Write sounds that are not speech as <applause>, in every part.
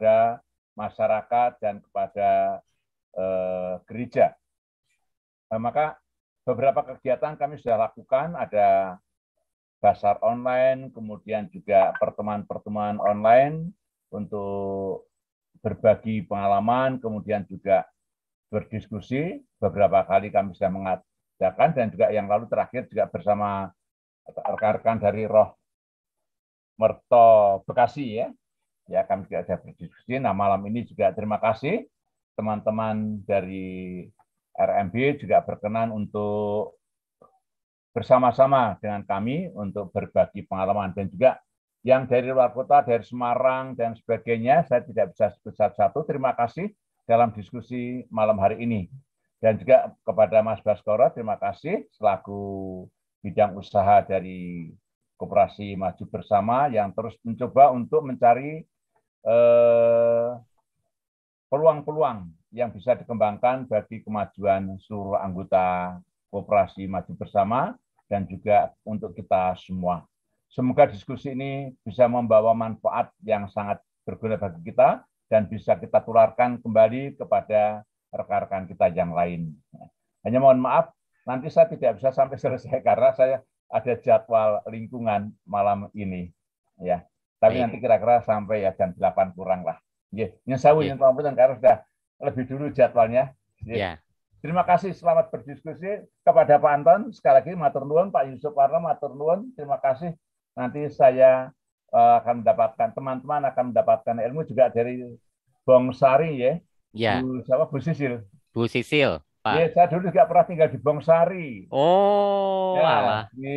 kepada masyarakat dan kepada eh, gereja. Nah, maka beberapa kegiatan kami sudah lakukan, ada dasar online, kemudian juga pertemuan-pertemuan online untuk berbagi pengalaman, kemudian juga berdiskusi. Beberapa kali kami sudah mengadakan dan juga yang lalu terakhir juga bersama rekan-rekan dari Roh Merto Bekasi ya, Ya, kami juga ada berdiskusi. Nah, malam ini juga terima kasih teman-teman dari RMB juga berkenan untuk bersama-sama dengan kami untuk berbagi pengalaman dan juga yang dari luar kota, dari Semarang dan sebagainya, saya tidak bisa sebut satu-satu. Terima kasih dalam diskusi malam hari ini. Dan juga kepada Mas Baskoro, terima kasih selaku bidang usaha dari Koperasi Maju Bersama yang terus mencoba untuk mencari Eh, peluang-peluang yang bisa dikembangkan bagi kemajuan seluruh anggota Koperasi Maju Bersama dan juga untuk kita semua. Semoga diskusi ini bisa membawa manfaat yang sangat berguna bagi kita dan bisa kita tularkan kembali kepada rekan-rekan kita yang lain. Hanya mohon maaf, nanti saya tidak bisa sampai selesai karena saya ada jadwal lingkungan malam ini. Ya, tapi iya. nanti kira-kira sampai ya jam 8 kurang lah. Nggih, nyesawu iya. yang pamputan karena sudah lebih dulu jadwalnya. Ya. Terima kasih selamat berdiskusi kepada Pak Anton sekali lagi matur nuwun Pak Yusuf Warna, matur nuwun terima kasih nanti saya eh, akan mendapatkan teman-teman akan mendapatkan ilmu juga dari Bongsari Sari ya. Ya. Bu siapa Bu Sisil. Bu Sisil. Ya saya dulu nggak pernah tinggal di Bongsari. Oh, ya, Di,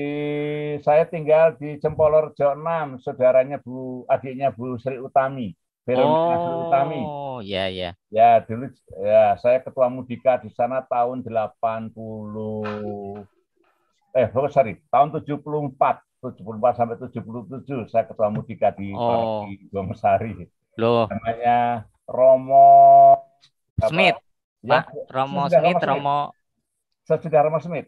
saya tinggal di Jempolor Jonam, saudaranya Bu, adiknya Bu Sri Utami. Veronica oh, Sri Utami. Oh, ya, ya. Ya, dulu ya saya ketua mudika di sana tahun 80 eh oh, sorry, tahun 74. 74 sampai 77 saya ketua mudika di oh. Bongsari. Loh. Namanya Romo Smith. Ya, Pak Romo sesudah Smith, Romo, Romo sesudah Romo Smith.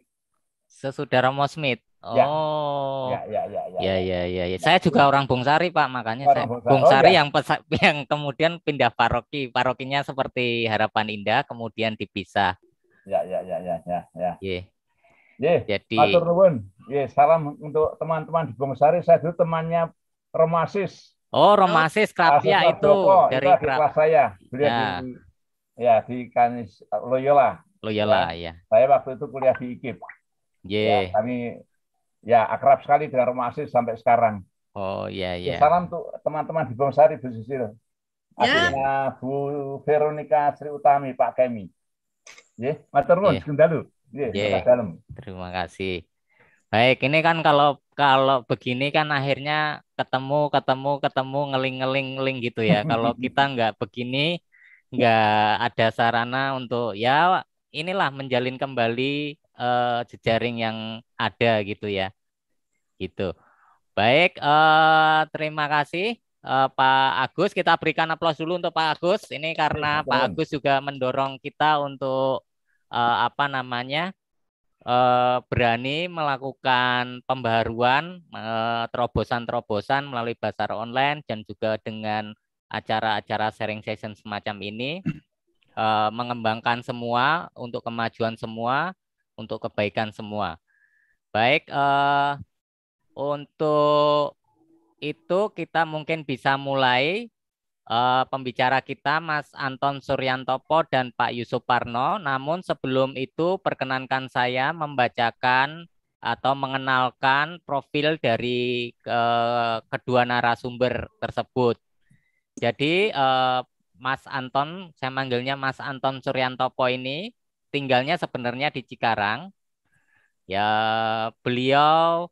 Sesudah Romo Smith. Ya. Oh. Ya, ya, ya, ya, ya. Ya, ya, ya, ya. Saya juga orang Bongsari, Pak, makanya orang saya Bongsari, Bongsari oh, ya. yang pesa, <laughs> yang kemudian pindah paroki. Parokinya seperti Harapan Indah kemudian dipisah. Ya, ya, ya, ya, ya, ya. Yeah. Yeah. Jadi Yeah, salam untuk teman-teman di Bongsari. Saya dulu temannya Romasis. Oh, Romasis Krapia itu, itu dari kelas saya. Beliau ya. di Ya, di Kanis Loyola. Loyola, ya. ya. Saya waktu itu kuliah di IKIP. Yeah. Ya, kami ya akrab sekali dengan asis sampai sekarang. Oh, iya, yeah, iya. Yeah. Salam untuk teman-teman di Bomsari, Bu Sisil. Ya. Yeah. Bu Veronica Sri Utami, Pak Kemi. Ya, matur nuwun, Gundalu. Ya, Terima kasih. Baik, ini kan kalau kalau begini kan akhirnya ketemu ketemu ketemu ngeling ngeling ngeling gitu ya. <laughs> kalau kita nggak begini nggak ada sarana untuk ya inilah menjalin kembali uh, jejaring yang ada gitu ya gitu baik uh, terima kasih uh, Pak Agus kita berikan aplaus dulu untuk Pak Agus ini karena ya, Pak Agus juga mendorong kita untuk uh, apa namanya uh, berani melakukan pembaruan terobosan-terobosan melalui pasar online dan juga dengan acara-acara sharing session semacam ini uh, <clears throat> mengembangkan semua untuk kemajuan semua, untuk kebaikan semua. Baik, uh, untuk itu kita mungkin bisa mulai uh, pembicara kita Mas Anton Suryantopo dan Pak Yusuf Parno. Namun sebelum itu perkenankan saya membacakan atau mengenalkan profil dari uh, kedua narasumber tersebut. Jadi uh, Mas Anton, saya manggilnya Mas Anton Suryantopo ini tinggalnya sebenarnya di Cikarang. Ya beliau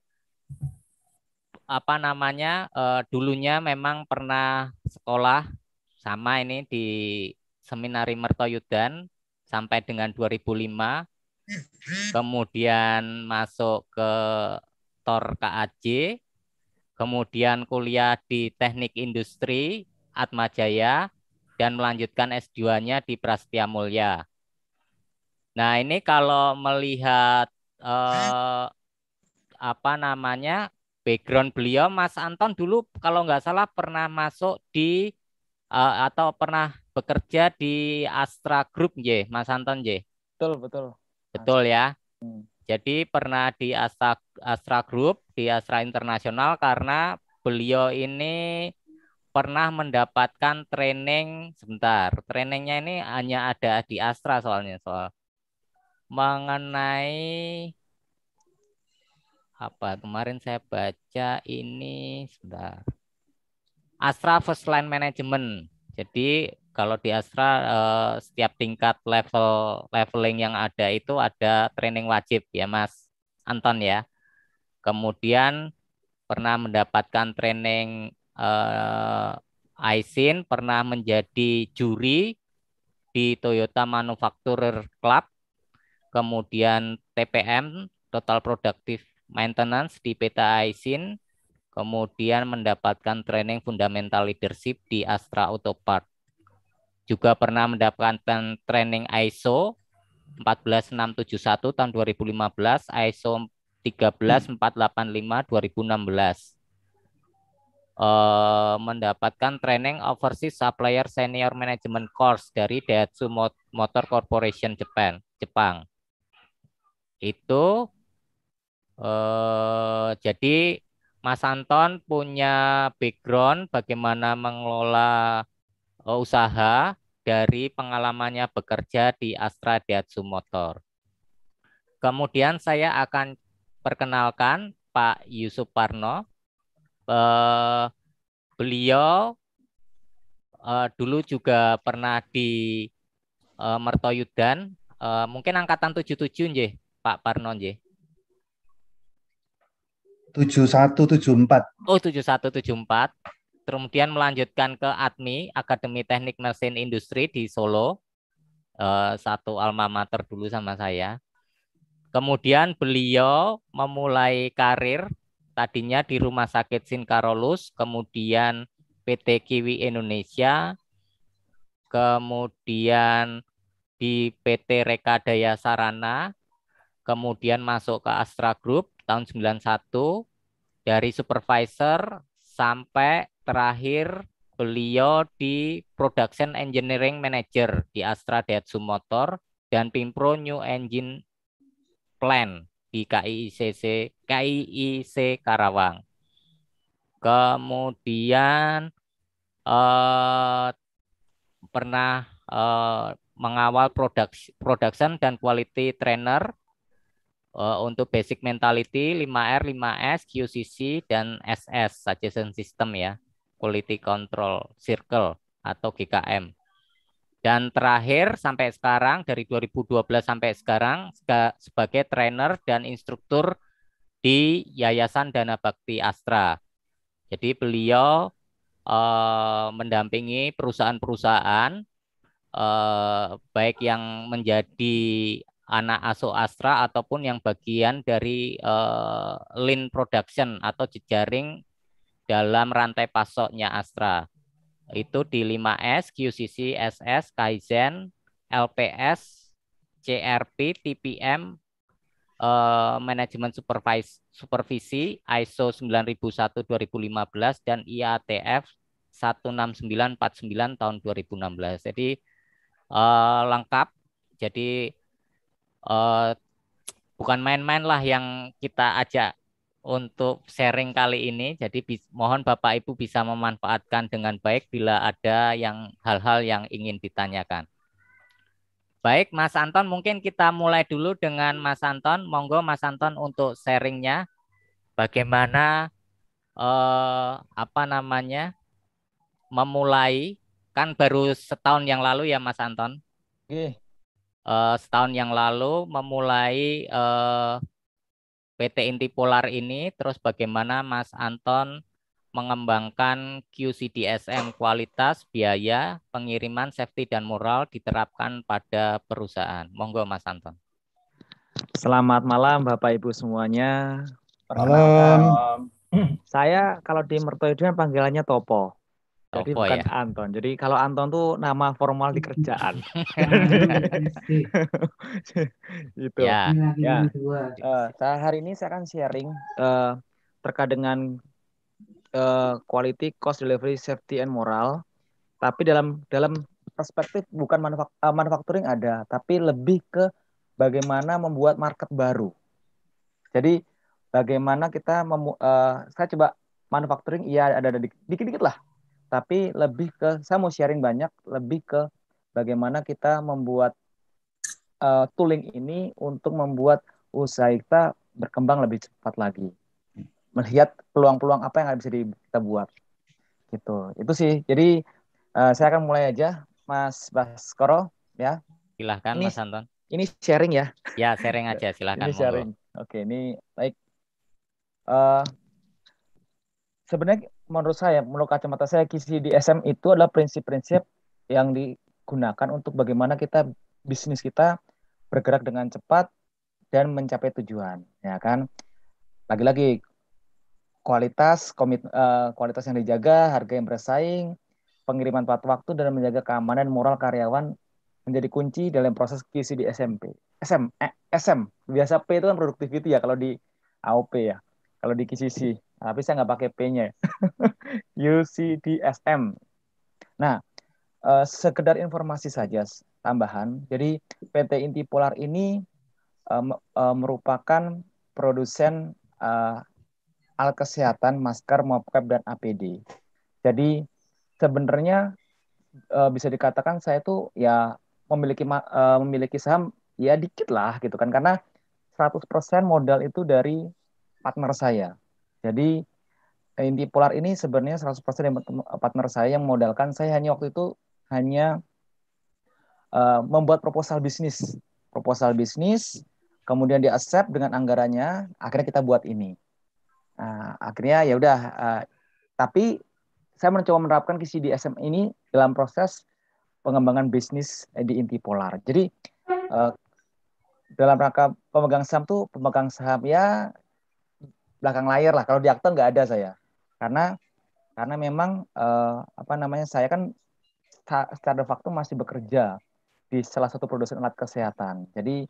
apa namanya uh, dulunya memang pernah sekolah sama ini di Seminari Mertoyudan sampai dengan 2005 kemudian masuk ke TOR KAJ, kemudian kuliah di Teknik Industri Atma Jaya dan melanjutkan S2-nya di Prasetya Mulia. Nah, ini kalau melihat eh, apa namanya? background beliau Mas Anton dulu kalau nggak salah pernah masuk di eh, atau pernah bekerja di Astra Group J, Mas Anton J. Betul, betul. Betul ya. Hmm. Jadi pernah di Astra Astra Group, di Astra Internasional karena beliau ini pernah mendapatkan training sebentar. Trainingnya ini hanya ada di Astra soalnya soal mengenai apa kemarin saya baca ini sebentar. Astra First Line Management. Jadi kalau di Astra eh, setiap tingkat level leveling yang ada itu ada training wajib ya Mas Anton ya. Kemudian pernah mendapatkan training uh, Aisin pernah menjadi juri di Toyota Manufacturer Club, kemudian TPM Total Productive Maintenance di PT Aisin, kemudian mendapatkan training fundamental leadership di Astra Auto Park. Juga pernah mendapatkan training ISO 14671 tahun 2015, ISO 13485 2016 uh, mendapatkan training overseas supplier senior management course dari Daihatsu Motor Corporation Jepang. Jepang. Itu uh, jadi Mas Anton punya background bagaimana mengelola eh, usaha dari pengalamannya bekerja di Astra Daihatsu Motor. Kemudian saya akan perkenalkan Pak Yusuf Parno uh, beliau uh, dulu juga pernah di uh, eh, Mertoyudan, uh, mungkin angkatan 77 nggih, Pak Parno nggih. 7174. Oh, 7174. Kemudian melanjutkan ke ADMI, Akademi Teknik Mesin Industri di Solo. Uh, satu alma mater dulu sama saya. Kemudian beliau memulai karir tadinya di Rumah Sakit Sinkarolus, kemudian PT Kiwi Indonesia, kemudian di PT Rekadaya Sarana, kemudian masuk ke Astra Group tahun 91 dari supervisor sampai terakhir beliau di Production Engineering Manager di Astra Daihatsu Motor dan Pimpro New Engine Plan di KIICC, KIIC Karawang. Kemudian eh, pernah eh, mengawal produksi, production dan quality trainer eh, untuk basic mentality 5R, 5S, QCC dan SS, suggestion system ya, quality control circle atau GKM. Dan terakhir sampai sekarang dari 2012 sampai sekarang sebagai trainer dan instruktur di Yayasan Dana Bakti Astra. Jadi beliau eh, mendampingi perusahaan-perusahaan eh, baik yang menjadi anak asuh Astra ataupun yang bagian dari eh, lean production atau jejaring dalam rantai pasoknya Astra. Itu di 5S, QCC, SS, Kaizen, LPS, CRP, TPM, eh, manajemen supervisi ISO 9001-2015 dan IATF 16949 tahun 2016. Jadi eh, lengkap. Jadi eh, bukan main-main lah yang kita ajak untuk sharing kali ini. Jadi mohon Bapak Ibu bisa memanfaatkan dengan baik bila ada yang hal-hal yang ingin ditanyakan. Baik, Mas Anton, mungkin kita mulai dulu dengan Mas Anton. Monggo Mas Anton untuk sharingnya, bagaimana eh, apa namanya memulai kan baru setahun yang lalu ya Mas Anton. Oke. Eh, setahun yang lalu memulai eh, PT Inti Polar ini, terus bagaimana Mas Anton mengembangkan QCDSM kualitas, biaya, pengiriman, safety, dan moral diterapkan pada perusahaan. Monggo Mas Anton. Selamat malam Bapak-Ibu semuanya. Malam. Saya kalau di Mertoyudu kan panggilannya Topo. Jadi bukan ya? Anton. Jadi kalau Anton tuh nama formal di kerjaan. <laughs> <laughs> Itu. Ya. Iya, ya. Uh, eh, saya hari ini saya akan sharing uh, terkait dengan uh, quality, cost delivery, safety and moral. Tapi dalam dalam perspektif bukan manufak uh, manufacturing ada, tapi lebih ke bagaimana membuat market baru. Jadi bagaimana kita uh, saya coba manufacturing iya ada ada dikit-dikit lah tapi lebih ke saya mau sharing banyak lebih ke bagaimana kita membuat uh, tooling ini untuk membuat usaha kita berkembang lebih cepat lagi melihat peluang-peluang apa yang bisa kita buat gitu itu sih jadi uh, saya akan mulai aja Mas Baskoro ya silahkan ini, Mas Anton ini sharing ya ya sharing aja <laughs> silahkan ini sharing oke ini baik uh, sebenarnya menurut saya, menurut kacamata saya, kisi di SM itu adalah prinsip-prinsip yang digunakan untuk bagaimana kita bisnis kita bergerak dengan cepat dan mencapai tujuan, ya kan? Lagi-lagi kualitas, komit, uh, kualitas yang dijaga, harga yang bersaing, pengiriman tepat waktu dan menjaga keamanan moral karyawan menjadi kunci dalam proses kisi di SMP. SM, eh, SM. Biasa P itu kan productivity ya kalau di AOP ya. Kalau di QCC tapi saya nggak pakai P-nya. UCDSM. <laughs> Nah, eh, sekedar informasi saja tambahan. Jadi PT Inti Polar ini eh, eh, merupakan produsen eh, alat kesehatan, masker, mopcap dan APD. Jadi sebenarnya eh, bisa dikatakan saya itu ya memiliki eh, memiliki saham ya dikit lah gitu kan karena 100% modal itu dari partner saya jadi inti polar ini sebenarnya 100% dari eh, partner saya yang modalkan. Saya hanya waktu itu hanya uh, membuat proposal bisnis. Proposal bisnis, kemudian di accept dengan anggarannya, akhirnya kita buat ini. Nah, akhirnya ya udah. Uh, tapi saya mencoba menerapkan kisi di SM ini dalam proses pengembangan bisnis di inti polar. Jadi uh, dalam rangka pemegang saham tuh pemegang saham ya belakang layar lah. Kalau di akte nggak ada saya, karena karena memang uh, apa namanya saya kan secara de facto masih bekerja di salah satu produsen alat kesehatan. Jadi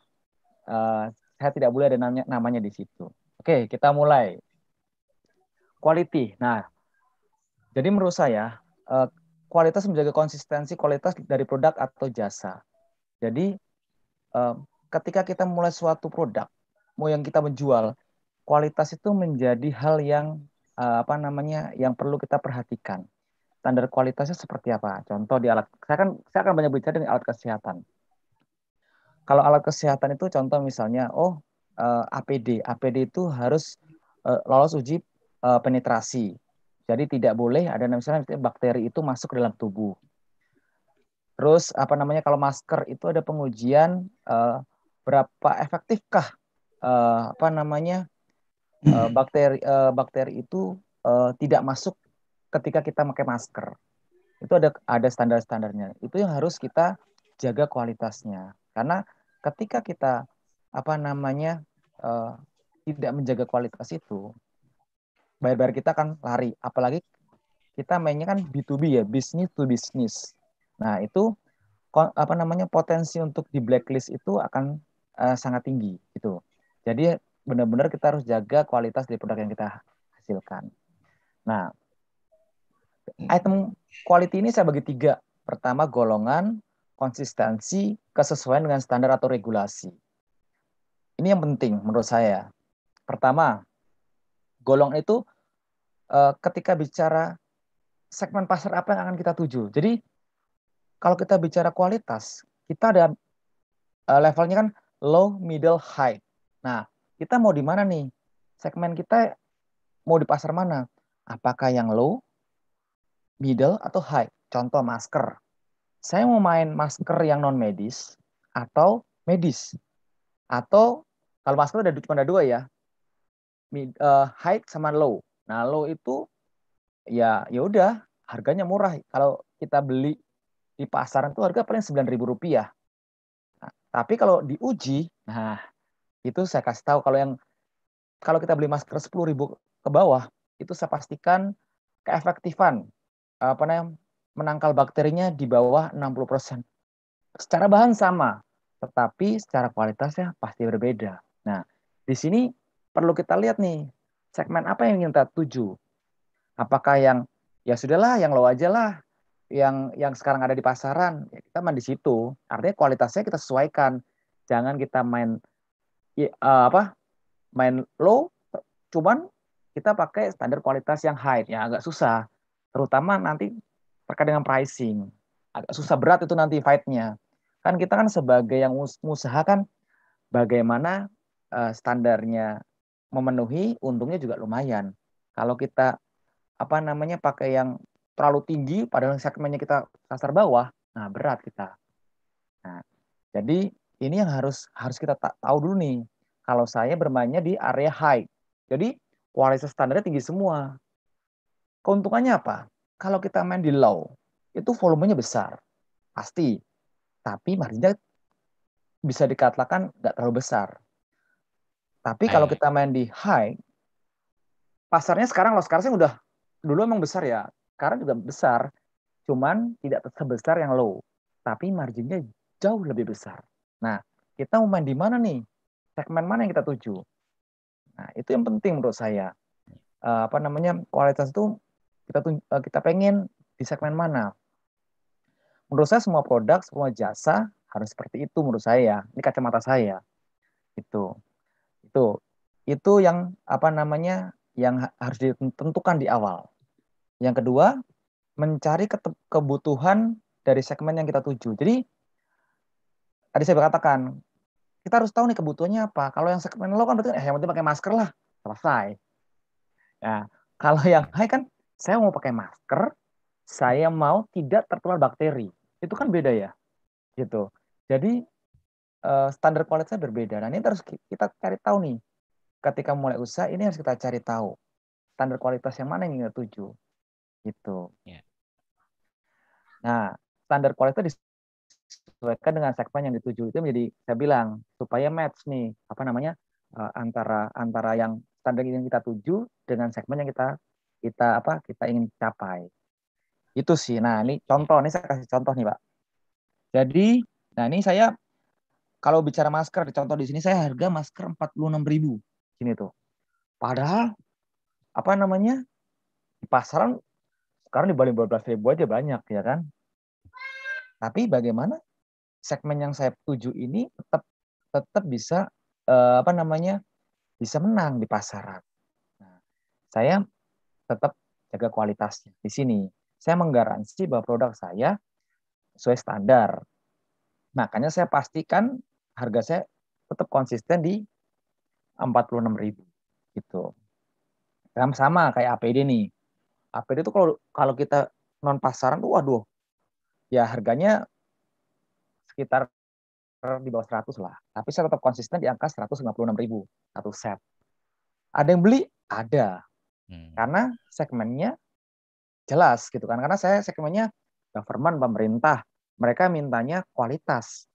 uh, saya tidak boleh ada namanya, namanya di situ. Oke, kita mulai. Quality. Nah, jadi menurut saya uh, kualitas menjaga konsistensi kualitas dari produk atau jasa. Jadi uh, ketika kita mulai suatu produk, mau yang kita menjual, kualitas itu menjadi hal yang uh, apa namanya yang perlu kita perhatikan. Standar kualitasnya seperti apa? Contoh di alat saya kan saya akan banyak bicara dengan alat kesehatan. Kalau alat kesehatan itu contoh misalnya oh uh, eh, APD, APD itu harus uh, lolos uji uh, penetrasi. Jadi tidak boleh ada misalnya bakteri itu masuk ke dalam tubuh. Terus apa namanya kalau masker itu ada pengujian uh, berapa efektifkah uh, apa namanya Hmm. Eh, bakteri uh, bakteri itu uh, tidak masuk ketika kita pakai masker. Itu ada ada standar-standarnya. Itu yang harus kita jaga kualitasnya. Karena ketika kita apa namanya uh, tidak menjaga kualitas itu, bayar-bayar kita kan lari. Apalagi kita mainnya kan B2B ya, bisnis to bisnis. Nah, itu apa namanya potensi untuk di blacklist itu akan uh, sangat tinggi gitu. Jadi benar-benar kita harus jaga kualitas dari produk yang kita hasilkan. Nah, hmm. item quality ini saya bagi tiga. Pertama golongan, konsistensi, kesesuaian dengan standar atau regulasi. Ini yang penting menurut saya. Pertama, golongan itu eh, ketika bicara segmen pasar apa yang akan kita tuju. Jadi kalau kita bicara kualitas, kita ada eh, levelnya kan low, middle, high. Nah, kita mau di mana nih? Segmen kita mau di pasar mana? Apakah yang low, middle, atau high? Contoh masker. Saya mau main masker yang non medis atau medis. Atau kalau masker ada cuma ada dua ya. Mid, uh, high sama low. Nah, low itu ya ya udah harganya murah. Kalau kita beli di pasaran itu harga paling 9.000 rupiah. Nah, tapi kalau diuji, nah itu saya kasih tahu kalau yang kalau kita beli masker 10 ribu ke bawah itu saya pastikan keefektifan apa namanya menangkal bakterinya di bawah 60%. Secara bahan sama, tetapi secara kualitasnya pasti berbeda. Nah, di sini perlu kita lihat nih segmen apa yang ingin kita tuju. Apakah yang ya sudahlah yang low aja lah, yang yang sekarang ada di pasaran, ya kita main di situ. Artinya kualitasnya kita sesuaikan. Jangan kita main uh, apa main low cuman kita pakai standar kualitas yang high ya agak susah terutama nanti terkait dengan pricing agak susah berat itu nanti fightnya kan kita kan sebagai yang usaha kan bagaimana uh, standarnya memenuhi untungnya juga lumayan kalau kita apa namanya pakai yang terlalu tinggi padahal segmennya kita sasar bawah, nah berat kita. Nah, jadi ini yang harus harus kita tahu dulu nih. Kalau saya bermainnya di area high, jadi kualitas standarnya tinggi semua. Keuntungannya apa? Kalau kita main di low, itu volumenya besar, pasti. Tapi marginnya bisa dikatakan nggak terlalu besar. Tapi kalau kita main di high, pasarnya sekarang loh sekarang sih udah dulu emang besar ya. Sekarang juga besar, cuman tidak sebesar yang low. Tapi marginnya jauh lebih besar. Nah, kita mau main di mana nih? Segmen mana yang kita tuju? Nah, itu yang penting menurut saya. Eh, apa namanya kualitas itu kita uh, kita pengen di segmen mana? Menurut saya semua produk, semua jasa harus seperti itu menurut saya. Ini kacamata saya. Itu. Itu itu yang apa namanya yang harus ditentukan di awal. Yang kedua, mencari kebutuhan dari segmen yang kita tuju. Jadi tadi saya katakan kita harus tahu nih kebutuhannya apa. Kalau yang segmen low kan berarti eh, yang penting pakai masker lah, selesai. Ya, kalau <laughs> yang high kan saya mau pakai masker, saya mau tidak tertular bakteri. Itu kan beda ya. Gitu. Jadi eh, standar kualitasnya berbeda. Nah, ini terus kita cari tahu nih. Ketika mulai usaha ini harus kita cari tahu standar kualitas yang mana yang kita tuju. Gitu. Yeah. Nah, standar kualitas disesuaikan dengan segmen yang dituju itu menjadi saya bilang supaya match nih apa namanya eh, antara antara yang standar yang kita tuju dengan segmen yang kita kita apa kita ingin capai itu sih nah ini contoh ini saya kasih contoh nih pak jadi nah ini saya kalau bicara masker contoh di sini saya harga masker 46.000 sini tuh padahal apa namanya di pasaran sekarang di balik 12 ribu aja banyak ya kan tapi bagaimana segmen yang saya tuju ini tetap tetap bisa uh, apa namanya bisa menang di pasaran. Nah, saya tetap jaga kualitasnya di sini. Saya menggaransi bahwa produk saya sesuai standar. Makanya saya pastikan harga saya tetap konsisten di 46.000 gitu. Sama, sama kayak APD nih. APD itu kalau kalau kita non pasaran tuh waduh. Ya harganya sekitar di bawah 100 lah. Tapi saya tetap konsisten di angka 156 ribu satu set. Ada yang beli? Ada. Hmm. Karena segmennya jelas gitu kan. Karena saya segmennya government, pemerintah. Mereka mintanya kualitas.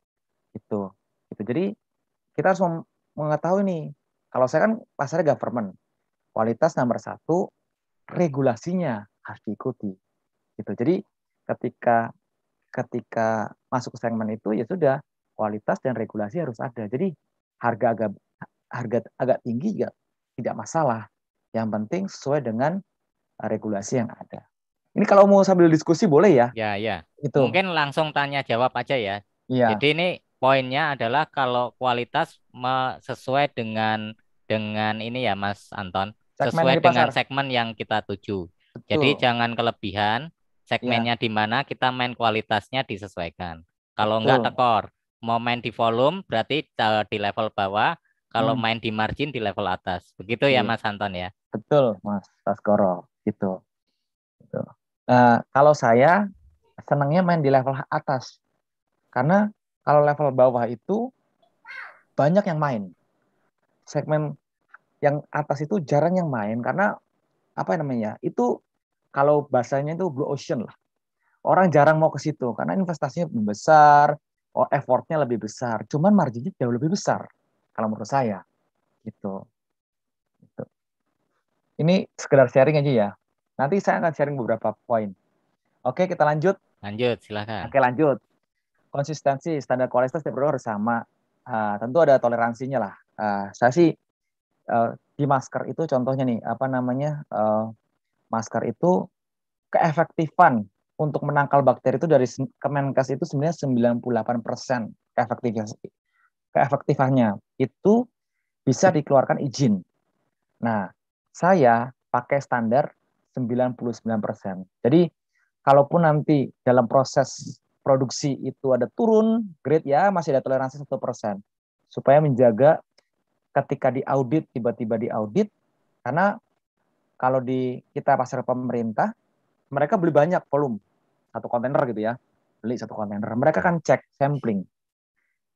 Gitu. gitu. Jadi kita harus mengetahui nih. Kalau saya kan pasarnya government. Kualitas nomor satu, regulasinya harus diikuti. Gitu. Jadi ketika ketika masuk ke segmen itu ya sudah kualitas dan regulasi harus ada. Jadi harga agak harga agak tinggi juga tidak masalah. Yang penting sesuai dengan eh, regulasi yang ada. Ini kalau mau sambil diskusi boleh ya? Ya, ya. Itu. Mungkin langsung tanya jawab aja ya. Iya. Jadi ini poinnya adalah kalau kualitas sesuai dengan dengan ini ya Mas Anton, segmen sesuai dengan segmen yang kita tuju. Betul. Jadi jangan kelebihan, segmennya ya. di mana kita main kualitasnya disesuaikan. Kalau enggak tekor, mau main di volume berarti eh, di level bawah, kalau hmm. main di margin di level atas. Begitu ya iya. Mas Anton ya? Betul Mas Taskoro. gitu. gitu. Uh, kalau saya senangnya main di level atas. Karena kalau level bawah itu banyak yang main. Segmen yang atas itu jarang yang main karena apa namanya? Itu kalau bahasanya itu blue ocean lah. Orang jarang mau ke situ karena investasinya lebih besar, oh effortnya lebih besar, cuman marginnya jauh lebih besar kalau menurut saya. Gitu. gitu. Ini sekedar sharing aja ya. Nanti saya akan sharing beberapa poin. Oke, kita lanjut. Lanjut, silakan. Oke, lanjut. Konsistensi standar kualitas tiap produk harus sama. Uh, tentu ada toleransinya lah. Uh, saya sih uh, di masker itu contohnya nih apa namanya uh, masker itu keefektifan untuk menangkal bakteri itu dari Kemenkes itu sebenarnya 98% persen keefektifannya itu bisa dikeluarkan izin. Nah, saya pakai standar 99%. Jadi, kalaupun nanti dalam proses produksi itu ada turun grade ya masih ada toleransi 1%. Supaya menjaga ketika diaudit tiba-tiba diaudit karena kalau di kita pasar pemerintah, mereka beli banyak volume satu kontainer gitu ya, beli satu kontainer. Mereka kan cek sampling,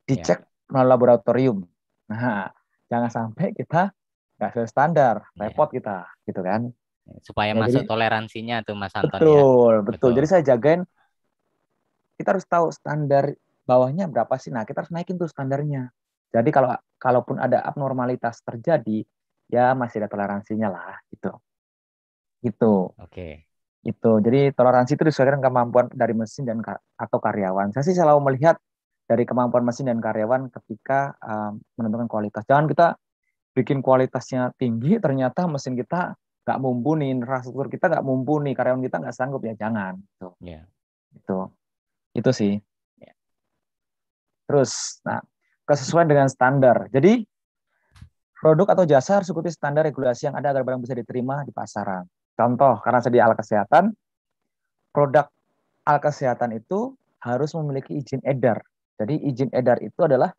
dicek yeah. melalui laboratorium. Nah, jangan sampai kita nggak sesuai standar, yeah. repot ya. kita, gitu kan? Ya, supaya ya, masuk jadi, toleransinya tuh Mas Anton. Ya. Betul, ya. betul, betul. Jadi saya jagain. Kita harus tahu standar bawahnya berapa sih. Nah, kita harus naikin tuh standarnya. Jadi kalau kalaupun ada abnormalitas terjadi, ya masih ada toleransinya lah gitu gitu. Oke. Okay. Itu. Jadi toleransi itu disesuaikan kemampuan dari mesin dan atau karyawan. Saya sih selalu melihat dari kemampuan mesin dan karyawan ketika um, menentukan kualitas. Jangan kita bikin kualitasnya tinggi, ternyata mesin kita nggak mumpuni, infrastruktur kita nggak mumpuni, karyawan kita nggak sanggup ya jangan. Itu. Yeah. Itu. Itu sih. Ya. Terus, nah kesesuaian dengan standar. Jadi produk atau jasa harus ikuti standar regulasi yang ada agar barang bisa diterima di pasaran. Contoh, karena saya di alat kesehatan, produk alat kesehatan itu harus memiliki izin edar. Jadi izin edar itu adalah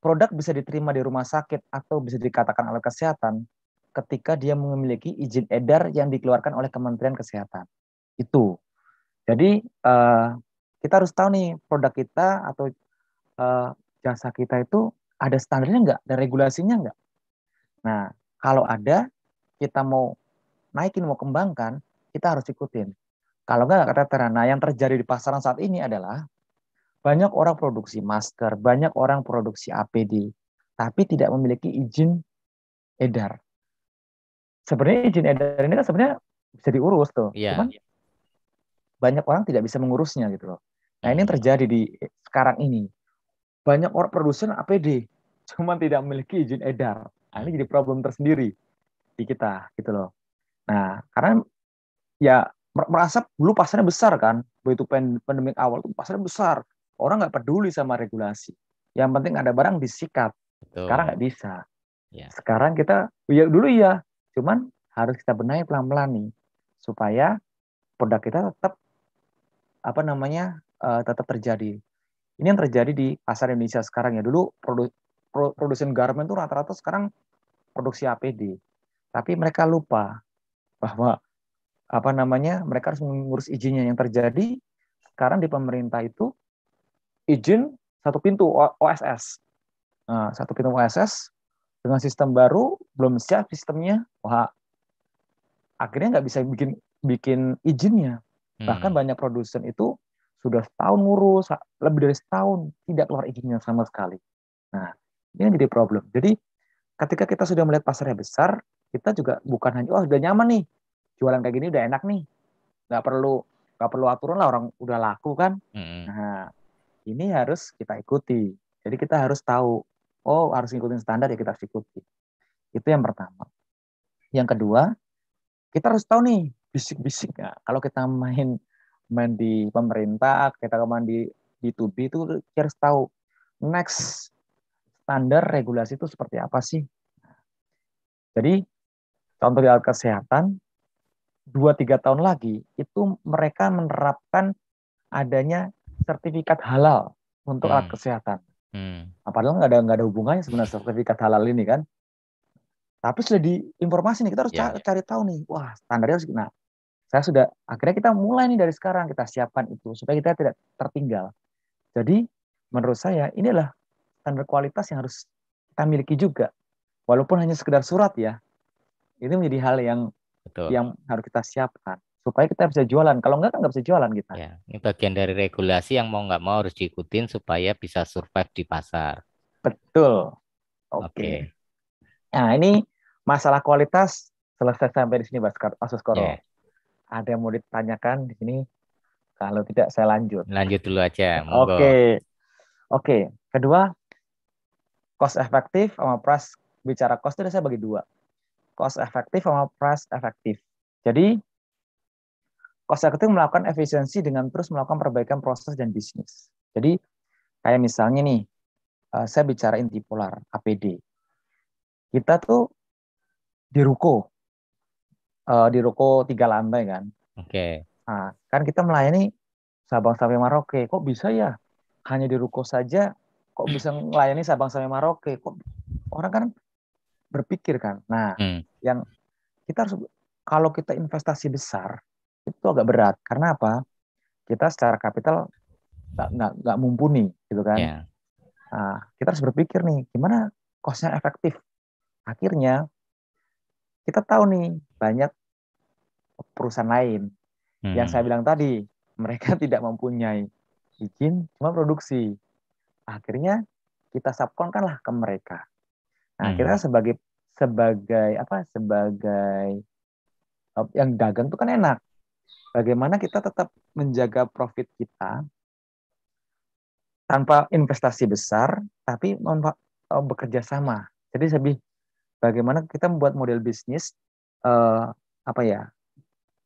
produk bisa diterima di rumah sakit atau bisa dikatakan alat kesehatan ketika dia memiliki izin edar yang dikeluarkan oleh Kementerian Kesehatan. Itu. Jadi eh, kita harus tahu nih produk kita atau eh, jasa kita itu ada standarnya nggak, ada regulasinya nggak. Nah, kalau ada, kita mau naikin, mau kembangkan, kita harus ikutin. Kalau nggak kata terana, nah, yang terjadi di pasaran saat ini adalah banyak orang produksi masker, banyak orang produksi APD, tapi tidak memiliki izin edar. Sebenarnya izin edar ini kan sebenarnya bisa diurus tuh, yeah. cuman banyak orang tidak bisa mengurusnya gitu loh. Nah ini yang terjadi di sekarang ini banyak orang produsen APD, cuman tidak memiliki izin edar. Nah, ini jadi problem tersendiri di kita gitu loh. Nah, karena ya merasa dulu pasarnya besar kan, begitu pandemi awal tuh pasarnya besar. Orang nggak peduli sama regulasi. Yang penting ada barang disikat. Betul. Sekarang nggak bisa. Ya. Sekarang kita, ya dulu iya, cuman harus kita benahi pelan-pelan nih supaya produk kita tetap apa namanya uh, tetap terjadi. Ini yang terjadi di pasar Indonesia sekarang ya. Dulu produ, produsen garment tuh rata-rata sekarang produksi APD, tapi mereka lupa bahwa apa namanya mereka harus mengurus izinnya yang terjadi sekarang di pemerintah itu izin satu pintu OSS nah, satu pintu OSS dengan sistem baru belum siap sistemnya wah akhirnya nggak bisa bikin bikin izinnya hmm. bahkan banyak produsen itu sudah setahun ngurus lebih dari setahun tidak keluar izinnya sama sekali nah ini jadi problem jadi ketika kita sudah melihat pasarnya besar kita juga bukan hanya oh udah nyaman nih jualan kayak gini udah enak nih nggak perlu nggak perlu aturan lah orang udah laku kan mm-hmm. nah ini harus kita ikuti jadi kita harus tahu oh harus ngikutin standar ya kita harus ikuti itu yang pertama yang kedua kita harus tahu nih bisik-bisik nah, kalau kita main main di pemerintah kita main di di tubi itu kita harus tahu next standar regulasi itu seperti apa sih nah, jadi di alat kesehatan, 2-3 tahun lagi, itu mereka menerapkan adanya sertifikat halal untuk hmm. alat kesehatan. Hmm. Nah, padahal nggak ada nggak ada hubungannya sebenarnya sertifikat halal ini kan. Tapi sudah di informasi nih, kita harus yeah. cari, ya. cari tahu nih. Wah, standarnya harus nah. Saya sudah akhirnya kita mulai nih dari sekarang kita siapkan itu supaya kita tidak tertinggal. Jadi menurut saya inilah standar kualitas yang harus kita miliki juga. Walaupun hanya sekedar surat ya, itu menjadi hal yang Betul. yang harus kita siapkan supaya kita bisa jualan. Kalau enggak kan nggak bisa jualan kita. Ya, ini bagian dari regulasi yang mau nggak mau harus diikutin supaya bisa survive di pasar. Betul. Oke. Okay. Okay. Nah ini masalah kualitas selesai sampai di sini, Mas koro Yeah. Ada yang mau ditanyakan di sini? Kalau tidak saya lanjut. Lanjut dulu aja. Oke. Oke. Okay. okay. Kedua, cost efektif sama price bicara cost itu saya bagi dua cost efektif sama price efektif. Jadi cost efektif melakukan efisiensi dengan terus melakukan perbaikan proses dan bisnis. Jadi kayak misalnya nih, eh, saya bicara inti polar APD. Kita tuh di ruko, eh, di ruko tiga lantai kan. Oke. Okay. Nah, kan kita melayani Sabang sampai Maroke. Kok bisa ya? Hanya di ruko saja kok bisa melayani Sabang sampai Maroke? Kok orang kan berpikir kan. Nah, hmm. yang kita harus kalau kita investasi besar itu agak berat karena apa? Kita secara kapital nggak mumpuni gitu kan. Yeah. Nah, kita harus berpikir nih gimana kosnya efektif. Akhirnya kita tahu nih banyak perusahaan lain hmm. yang saya bilang tadi <laughs> mereka tidak mempunyai izin cuma produksi. Akhirnya kita lah ke mereka Nah, hmm. kita sebagai sebagai apa? Sebagai yang dagang itu kan enak. Bagaimana kita tetap menjaga profit kita tanpa investasi besar, tapi eh, bekerja sama. Jadi lebih bagaimana kita membuat model bisnis eh, apa ya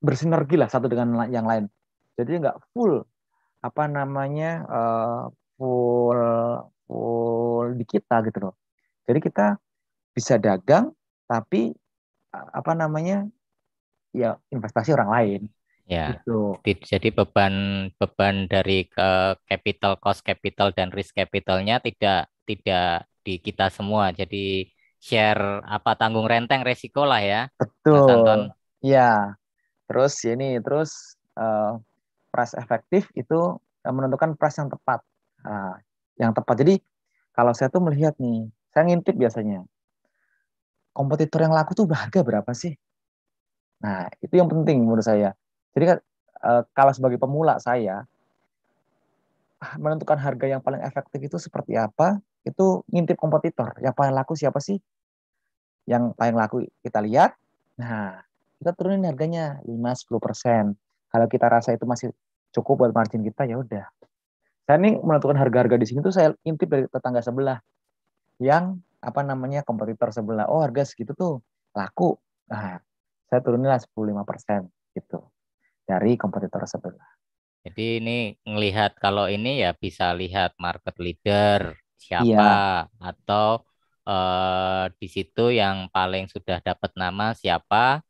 bersinergi lah satu dengan yang lain. Jadi nggak full apa namanya uh, full full di kita gitu loh. Jadi kita bisa dagang tapi apa namanya ya investasi orang lain. Ya. Gitu. Jadi beban beban dari ke capital cost capital dan risk capitalnya tidak tidak di kita semua. Jadi share apa tanggung renteng resiko lah ya. Betul. Iya. Terus ini terus uh, price efektif itu eh, menentukan price yang tepat. Nah, yang tepat. Jadi kalau saya tuh melihat nih saya ngintip biasanya. Kompetitor yang laku tuh harga berapa sih? Nah, itu yang penting menurut saya. Jadi kan, eh, kalau sebagai pemula saya ah, menentukan harga yang paling efektif itu seperti apa? Itu ngintip kompetitor. Yang paling laku siapa sih? Yang paling laku kita lihat. Nah, kita turunin harganya 5-10 persen. Kalau kita rasa itu masih cukup buat margin kita, ya udah. Saya ini menentukan harga-harga di sini tuh saya intip dari tetangga sebelah yang apa namanya kompetitor sebelah oh harga segitu tuh laku nah saya turunlah 15 persen gitu dari kompetitor sebelah jadi ini ngelihat kalau ini ya bisa lihat market leader iya. siapa iya. atau eh, di situ yang paling sudah dapat nama siapa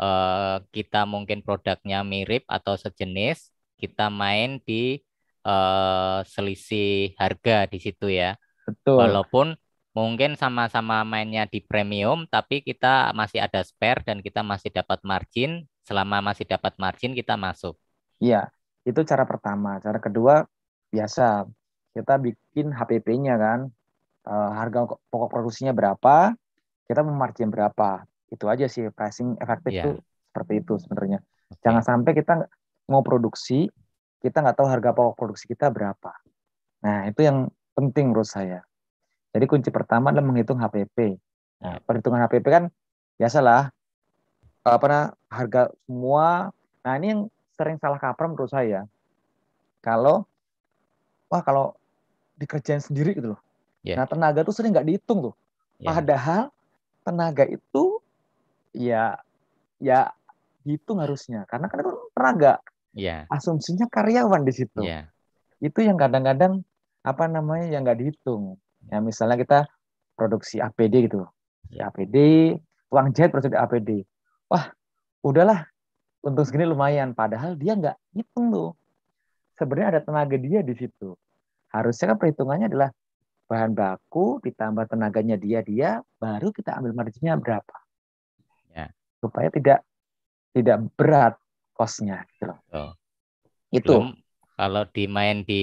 eh, kita mungkin produknya mirip atau sejenis kita main di eh, selisih harga di situ ya. Betul. Walaupun Mungkin sama-sama mainnya di premium, tapi kita masih ada spare dan kita masih dapat margin. Selama masih dapat margin, kita masuk. Iya, itu cara pertama. Cara kedua, biasa. Kita bikin HPP-nya kan. E, harga pokok produksinya berapa, kita memargin berapa. Itu aja sih, pricing efektif yeah. seperti itu sebenarnya. Okay. Jangan sampai kita mau produksi, kita nggak tahu harga pokok produksi kita berapa. Nah, itu yang penting menurut saya. Jadi kunci pertama adalah menghitung HPP. Nah, ya. perhitungan HPP kan biasalah apa harga semua. Nah, ini yang sering salah kaprah menurut saya. Kalau wah kalau dikerjain sendiri gitu loh. Yeah. Nah, tenaga tuh sering nggak dihitung tuh. Yeah. Padahal tenaga itu ya ya dihitung harusnya karena kan itu tenaga. Yeah. Asumsinya karyawan di situ. Yeah. Itu yang kadang-kadang apa namanya yang nggak dihitung. Ya, misalnya kita produksi APD gitu. Ya, APD, uang jahit produksi APD. Wah, udahlah untung segini lumayan. Padahal dia nggak hitung tuh. Sebenarnya ada tenaga dia di situ. Harusnya kan perhitungannya adalah bahan baku ditambah tenaganya dia dia baru kita ambil marginnya berapa ya. supaya tidak tidak berat kosnya gitu Oh. Itu Belum, kalau dimain di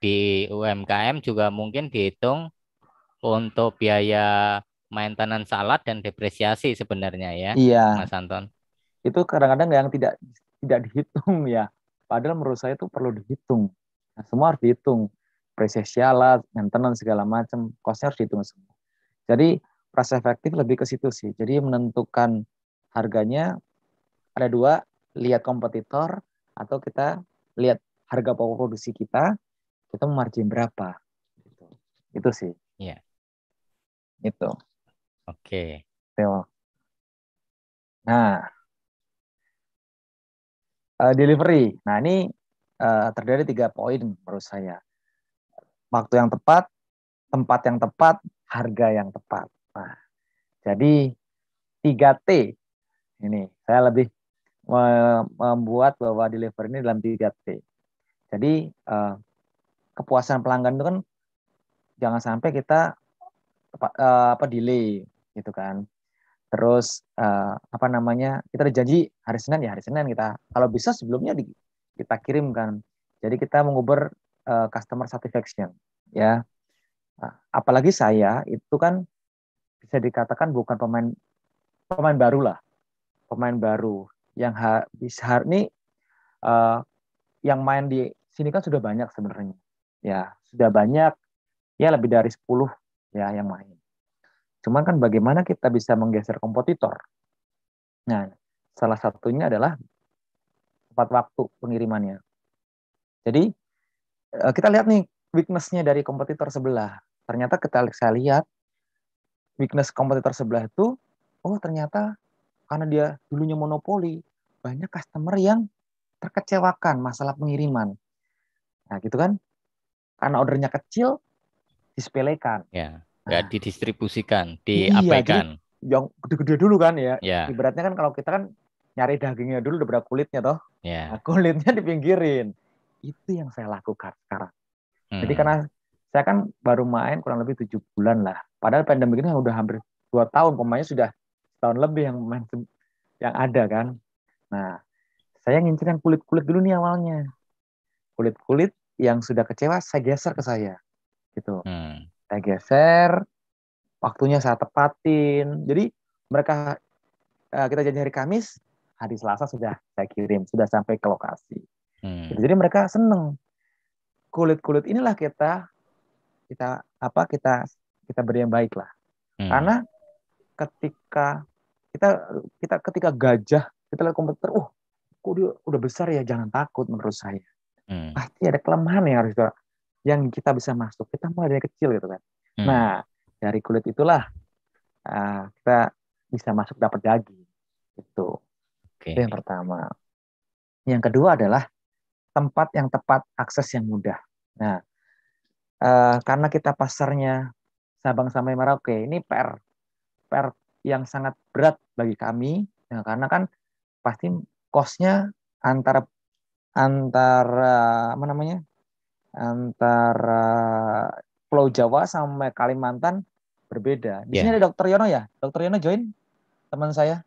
di UMKM juga mungkin dihitung untuk biaya maintenance alat dan depresiasi sebenarnya ya, iya. Mas Anton. Itu kadang-kadang yang tidak tidak dihitung ya. Padahal menurut saya itu perlu dihitung. Nah, semua harus dihitung. Depresiasi alat, maintenance segala macam, kosnya harus dihitung semua. Jadi proses efektif lebih ke situ sih. Jadi menentukan harganya ada dua, lihat kompetitor atau kita lihat harga pokok produksi kita kita mau margin berapa gitu. itu sih iya yeah. itu oke okay. nah uh, delivery nah ini uh, terdiri tiga poin menurut saya waktu yang tepat tempat yang tepat harga yang tepat nah jadi 3T ini saya lebih membuat bahwa delivery ini dalam 3T. Jadi uh, kepuasan pelanggan itu kan jangan sampai kita apa, eh, apa delay gitu kan terus uh, apa namanya kita udah janji hari Senin ya hari Senin kita kalau bisa sebelumnya di, kita kan jadi kita mengubur uh, customer satisfaction ya nah, apalagi saya itu kan bisa dikatakan bukan pemain pemain baru lah pemain baru yang habis hari ini uh, yang main di sini kan sudah banyak sebenarnya ya sudah banyak ya lebih dari 10 ya yang main. Cuman kan bagaimana kita bisa menggeser kompetitor? Nah, salah satunya adalah tepat waktu pengirimannya. Jadi eh, kita lihat nih weakness-nya dari kompetitor sebelah. Ternyata kita saya lihat weakness kompetitor sebelah itu oh ternyata karena dia dulunya monopoli, banyak customer yang terkecewakan masalah pengiriman. Nah, gitu kan? karena ordernya kecil disepelekan. Ya. Nah, didistribusikan, iya, diabaikan. Iya, yang gede-gede dulu kan ya. ya. Ibaratnya kan kalau kita kan nyari dagingnya dulu daripada kulitnya toh. Ya. Nah, kulitnya <laughs> dipinggirin. Itu yang saya lakukan sekarang. Hmm. Jadi karena saya kan baru main kurang lebih tujuh bulan lah. Padahal pandemi ini udah hampir dua tahun pemainnya sudah tahun lebih yang main yang ada kan. Nah, saya ngincer yang kulit-kulit dulu nih awalnya. Kulit-kulit yang sudah kecewa saya geser ke saya gitu hmm. saya geser waktunya saya tepatin jadi mereka eh, kita janji hari Kamis hari Selasa sudah saya kirim sudah sampai ke lokasi hmm. Gitu. jadi mereka seneng kulit-kulit inilah kita kita apa kita kita beri yang baik lah hmm. karena ketika kita kita ketika gajah kita lihat komputer uh kok dia udah besar ya jangan takut menurut saya hmm. pasti ada kelemahan yang harus kita yang kita bisa masuk kita mulai dari kecil gitu kan hmm. nah dari kulit itulah uh, kita bisa masuk dapat daging itu okay. itu yang pertama yang kedua adalah tempat yang tepat akses yang mudah nah uh, karena kita pasarnya Sabang sampai Merauke ini per per yang sangat berat bagi kami ya, karena kan pasti kosnya antara antara apa namanya antara Pulau Jawa sama Kalimantan berbeda. Di yeah. sini ya. ada Dokter Yono ya, Dokter Yono join teman saya.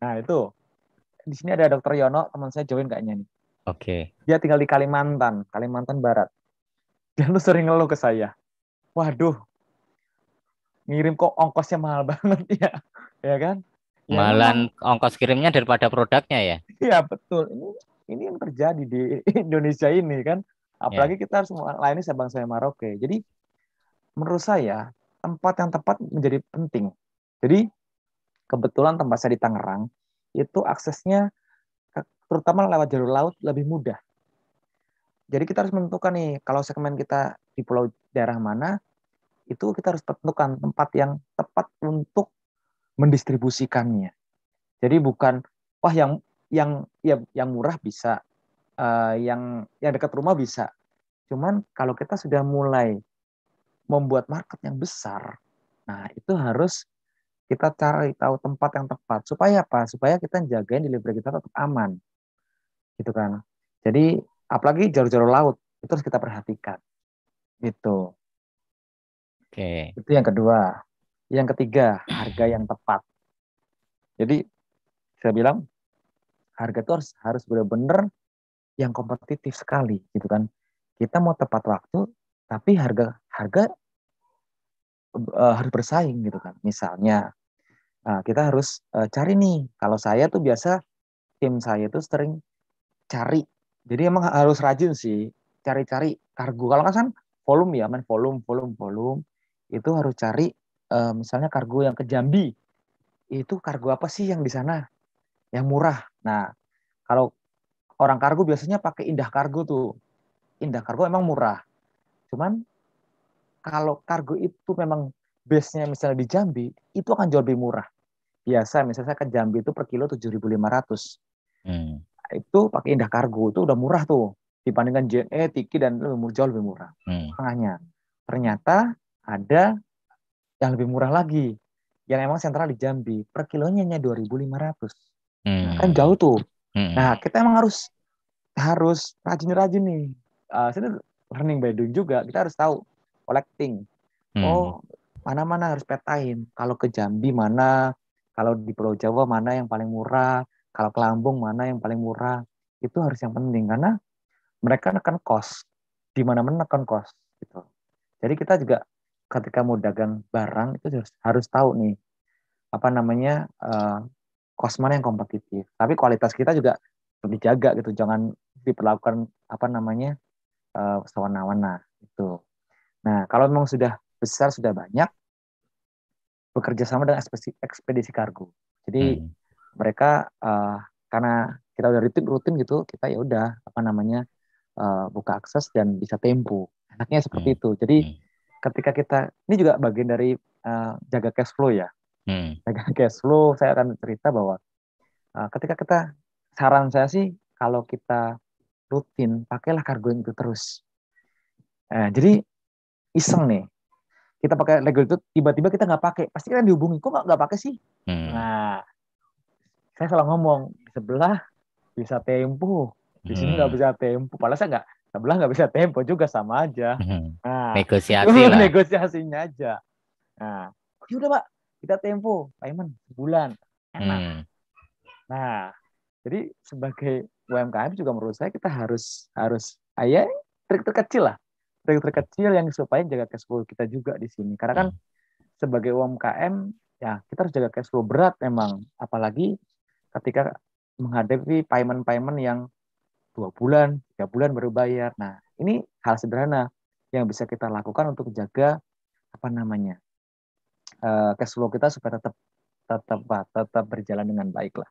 Nah itu di sini ada Dokter Yono teman saya join kayaknya nih. Oke. Okay. Dia tinggal di Kalimantan, Kalimantan Barat. <laughs> Dia lu sering ngeluh ke saya. Waduh, ngirim kok ongkosnya mahal banget <laughs> ya, ya kan? Ya, ongkos kirimnya daripada produknya ya? Iya betul. Ini ini yang terjadi di <laughs> Indonesia ini kan apalagi yeah. kita harus melayani bangsa saya Maroke jadi menurut saya tempat yang tepat menjadi penting jadi kebetulan tempat saya di Tangerang itu aksesnya terutama lewat jalur laut lebih mudah jadi kita harus menentukan nih kalau segmen kita di pulau daerah mana itu kita harus tentukan tempat yang tepat untuk mendistribusikannya. Jadi bukan wah yang yang ya yang murah bisa uh, yang yang dekat rumah bisa cuman kalau kita sudah mulai membuat market yang besar nah itu harus kita cari tahu tempat yang tepat supaya apa supaya kita jagain delivery kita tetap aman gitu kan jadi apalagi jalur-jalur laut itu harus kita perhatikan gitu oke okay. itu yang kedua yang ketiga harga yang tepat jadi saya bilang harga itu harus harus benar-benar yang kompetitif sekali gitu kan kita mau tepat waktu tapi harga harga uh, harus bersaing gitu kan misalnya uh, kita harus uh, cari nih kalau saya tuh biasa tim saya tuh sering cari jadi emang harus rajin sih cari-cari kargo kalau kan volume ya main volume volume volume itu harus cari uh, misalnya kargo yang ke Jambi itu kargo apa sih yang di sana yang murah. Nah, kalau orang kargo biasanya pakai Indah Kargo tuh. Indah Kargo emang murah. Cuman kalau kargo itu memang base-nya misalnya di Jambi, itu akan jauh lebih murah. Biasa misalnya saya ke Jambi itu per kilo 7.500. Hmm. Itu pakai Indah Kargo itu udah murah tuh dibandingkan JNE, Tiki dan lebih jauh lebih murah. Hmm. Makanya ternyata ada yang lebih murah lagi yang emang sentral di Jambi per kilonya hanya 2.500. Hmm. Kan jauh tuh. Hmm. Nah, kita emang harus harus rajin-rajin nih. Uh, eh, saya learning by doing juga. Kita harus tahu collecting. Hmm. Oh, mana-mana harus petain. Kalau ke Jambi mana, kalau di Pulau Jawa mana yang paling murah, kalau ke Lampung mana yang paling murah. Itu harus yang penting karena mereka akan kos. Di mana-mana akan kos gitu. Jadi kita juga ketika mau dagang barang itu harus harus tahu nih apa namanya uh, cost yang kompetitif tapi kualitas kita juga dijaga gitu jangan diperlakukan apa namanya uh, sewenang-wenang itu nah kalau memang sudah besar sudah banyak bekerja sama dengan ekspedisi, ekspedisi kargo jadi hmm. mereka uh, karena kita udah rutin rutin gitu kita ya udah apa namanya uh, buka akses dan bisa tempo enaknya seperti hmm. itu jadi hmm. ketika kita ini juga bagian dari uh, jaga cash flow ya hmm. <laughs> cash flow saya akan cerita bahwa uh, ketika kita saran saya sih kalau kita rutin pakailah kargo itu terus uh, jadi iseng nih kita pakai lego itu tiba-tiba kita nggak pakai pasti kan dihubungi kok nggak pakai sih hmm. nah saya salah ngomong di sebelah bisa tempo di sini nggak hmm. bisa tempo padahal saya nggak sebelah nggak bisa tempo juga sama aja hmm. nah, negosiasi lah <laughs> negosiasinya aja nah yaudah pak kita tempo payment bulan enak hmm. nah jadi sebagai UMKM juga menurut saya kita harus harus ayah ya, trik terkecil lah trik terkecil yang supaya jaga cash flow kita juga di sini karena kan hmm. sebagai UMKM ya kita harus jaga cash flow berat emang apalagi ketika menghadapi payment-payment yang dua bulan tiga bulan baru bayar nah ini hal sederhana yang bisa kita lakukan untuk jaga apa namanya Eh, cash flow kita supaya tetap tetap tetap berjalan dengan baik lah.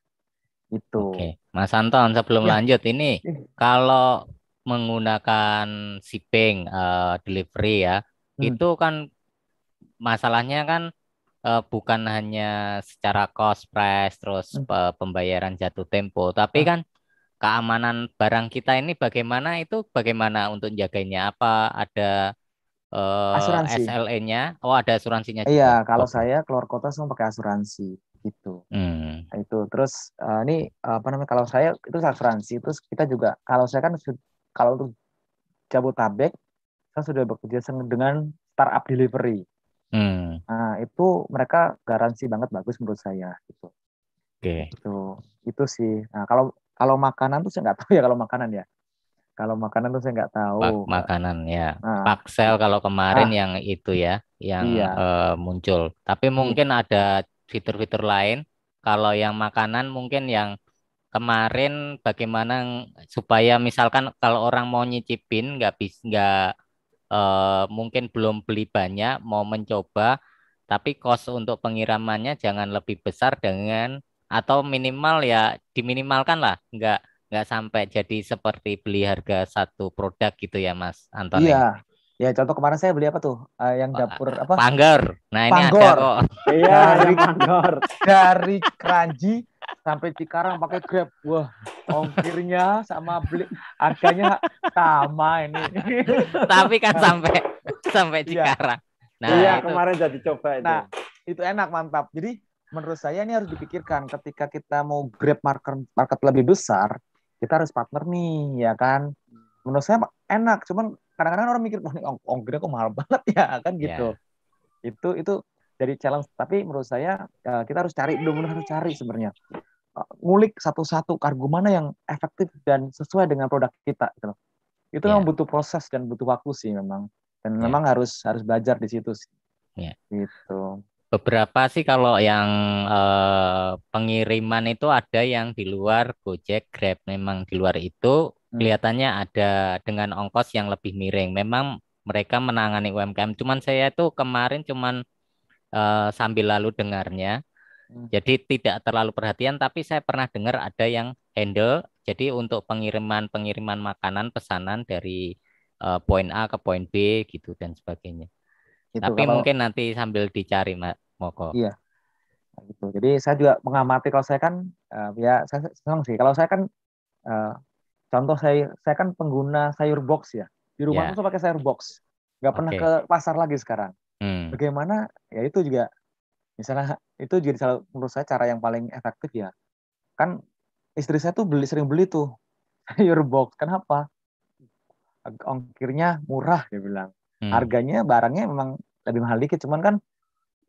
Itu. Oke, Mas Anton sebelum ya. lanjut ini kalau menggunakan shipping uh, eh, delivery ya, hmm. itu kan masalahnya kan uh, bukan hanya secara cost price terus hmm. uh, pembayaran jatuh tempo, tapi hmm. kan keamanan barang kita ini bagaimana itu bagaimana untuk jaganya? apa ada uh, asuransi. SLE-nya. Oh, ada asuransinya juga. Iya, kalau oh. saya keluar kota semua pakai asuransi gitu. Hmm. Nah, itu terus uh, ini apa namanya kalau saya itu asuransi terus kita juga kalau saya kan kalau untuk Jabotabek saya sudah bekerja dengan startup delivery. Hmm. Nah, itu mereka garansi banget bagus menurut saya gitu. Oke. Okay. Itu itu sih. Nah, kalau kalau makanan tuh saya nggak <laughs> tahu ya kalau makanan ya. Kalau makanan tuh saya nggak tahu. Pak, makanan ya. Nah. Paksel kalau kemarin ah. yang itu ya, yang iya. uh, muncul. Tapi hmm. mungkin hmm. ada fitur-fitur lain. Kalau yang makanan mungkin yang kemarin bagaimana supaya misalkan kalau orang mau nyicipin nggak bisa nggak uh, mungkin belum beli banyak mau mencoba tapi kos untuk pengiramannya jangan lebih besar dengan atau minimal ya diminimalkan lah nggak nggak sampai jadi seperti beli harga satu produk gitu ya Mas Anton. Ya? Iya. Ya contoh kemarin saya beli apa tuh? Uh, yang oh, dapur apa? Panggor. Nah, panggor. ini ada kok. Iya, dari <laughs> panggor. Dari keranji sampai Cikarang pakai Grab. Wah, ongkirnya sama beli harganya sama ini. <laughs> Tapi kan sampai sampai iya. Cikarang. Nah, iya, itu. kemarin jadi coba itu. Nah, itu enak mantap. Jadi menurut saya ini harus dipikirkan ketika kita mau grab market market lebih besar, kita harus partner nih ya kan menurut saya enak cuman kadang-kadang orang mikir wah ini ong ongkirnya kok mahal banget <laughs> ya kan ya. gitu yeah. itu itu dari challenge tapi menurut saya eh, kita harus cari benar harus cari sebenarnya eh, ngulik satu-satu kargo mana yang efektif dan sesuai dengan produk kita gitu itu yeah. memang ya. butuh proses dan butuh waktu sih memang dan yeah. memang harus harus belajar di situ sih yeah. gitu Beberapa sih kalau yang eh, pengiriman itu ada yang di luar Gojek, Grab. Memang di luar itu hmm. kelihatannya ada dengan ongkos yang lebih miring. Memang mereka menangani UMKM. Cuman saya itu kemarin cuman eh, sambil lalu dengarnya. Hmm. Jadi tidak terlalu perhatian, tapi saya pernah dengar ada yang handle. Jadi untuk pengiriman-pengiriman makanan pesanan dari eh, point poin A ke poin B gitu dan sebagainya. Gitu, tapi kalau... mungkin nanti sambil dicari Mbak. Moko. Iya. Nah, gitu. Jadi saya juga mengamati kalau saya kan uh, ya saya senang sih. Kalau saya kan uh, contoh saya saya kan pengguna sayur box ya. Di rumah yeah. tuh pakai sayur box. Gak okay. pernah ke pasar lagi sekarang. Hmm. Bagaimana ya itu juga misalnya itu jadi salah menurut saya cara yang paling efektif ya. Kan istri saya tuh beli sering beli tuh <laughs> sayur box. Kenapa? Ongkirnya murah dia bilang. Hmm. Harganya barangnya memang lebih mahal dikit cuman kan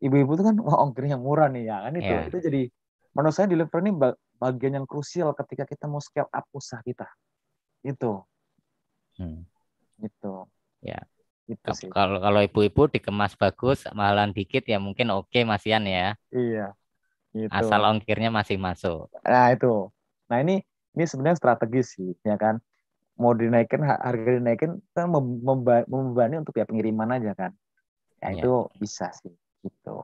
ibu-ibu itu kan wah ongkirnya murah nih ya kan itu yeah. itu jadi menurut saya deliver ini bagian yang krusial ketika kita mau scale up usaha kita itu hmm. itu ya itu sih. kalau kalau ibu-ibu dikemas bagus mahalan dikit ya mungkin oke okay, ya iya gitu. asal ongkirnya masih masuk nah itu nah ini ini sebenarnya strategis sih ya kan mau dinaikin harga dinaikin kan membebani untuk ya pengiriman aja kan ya, ya. itu bisa sih gitu.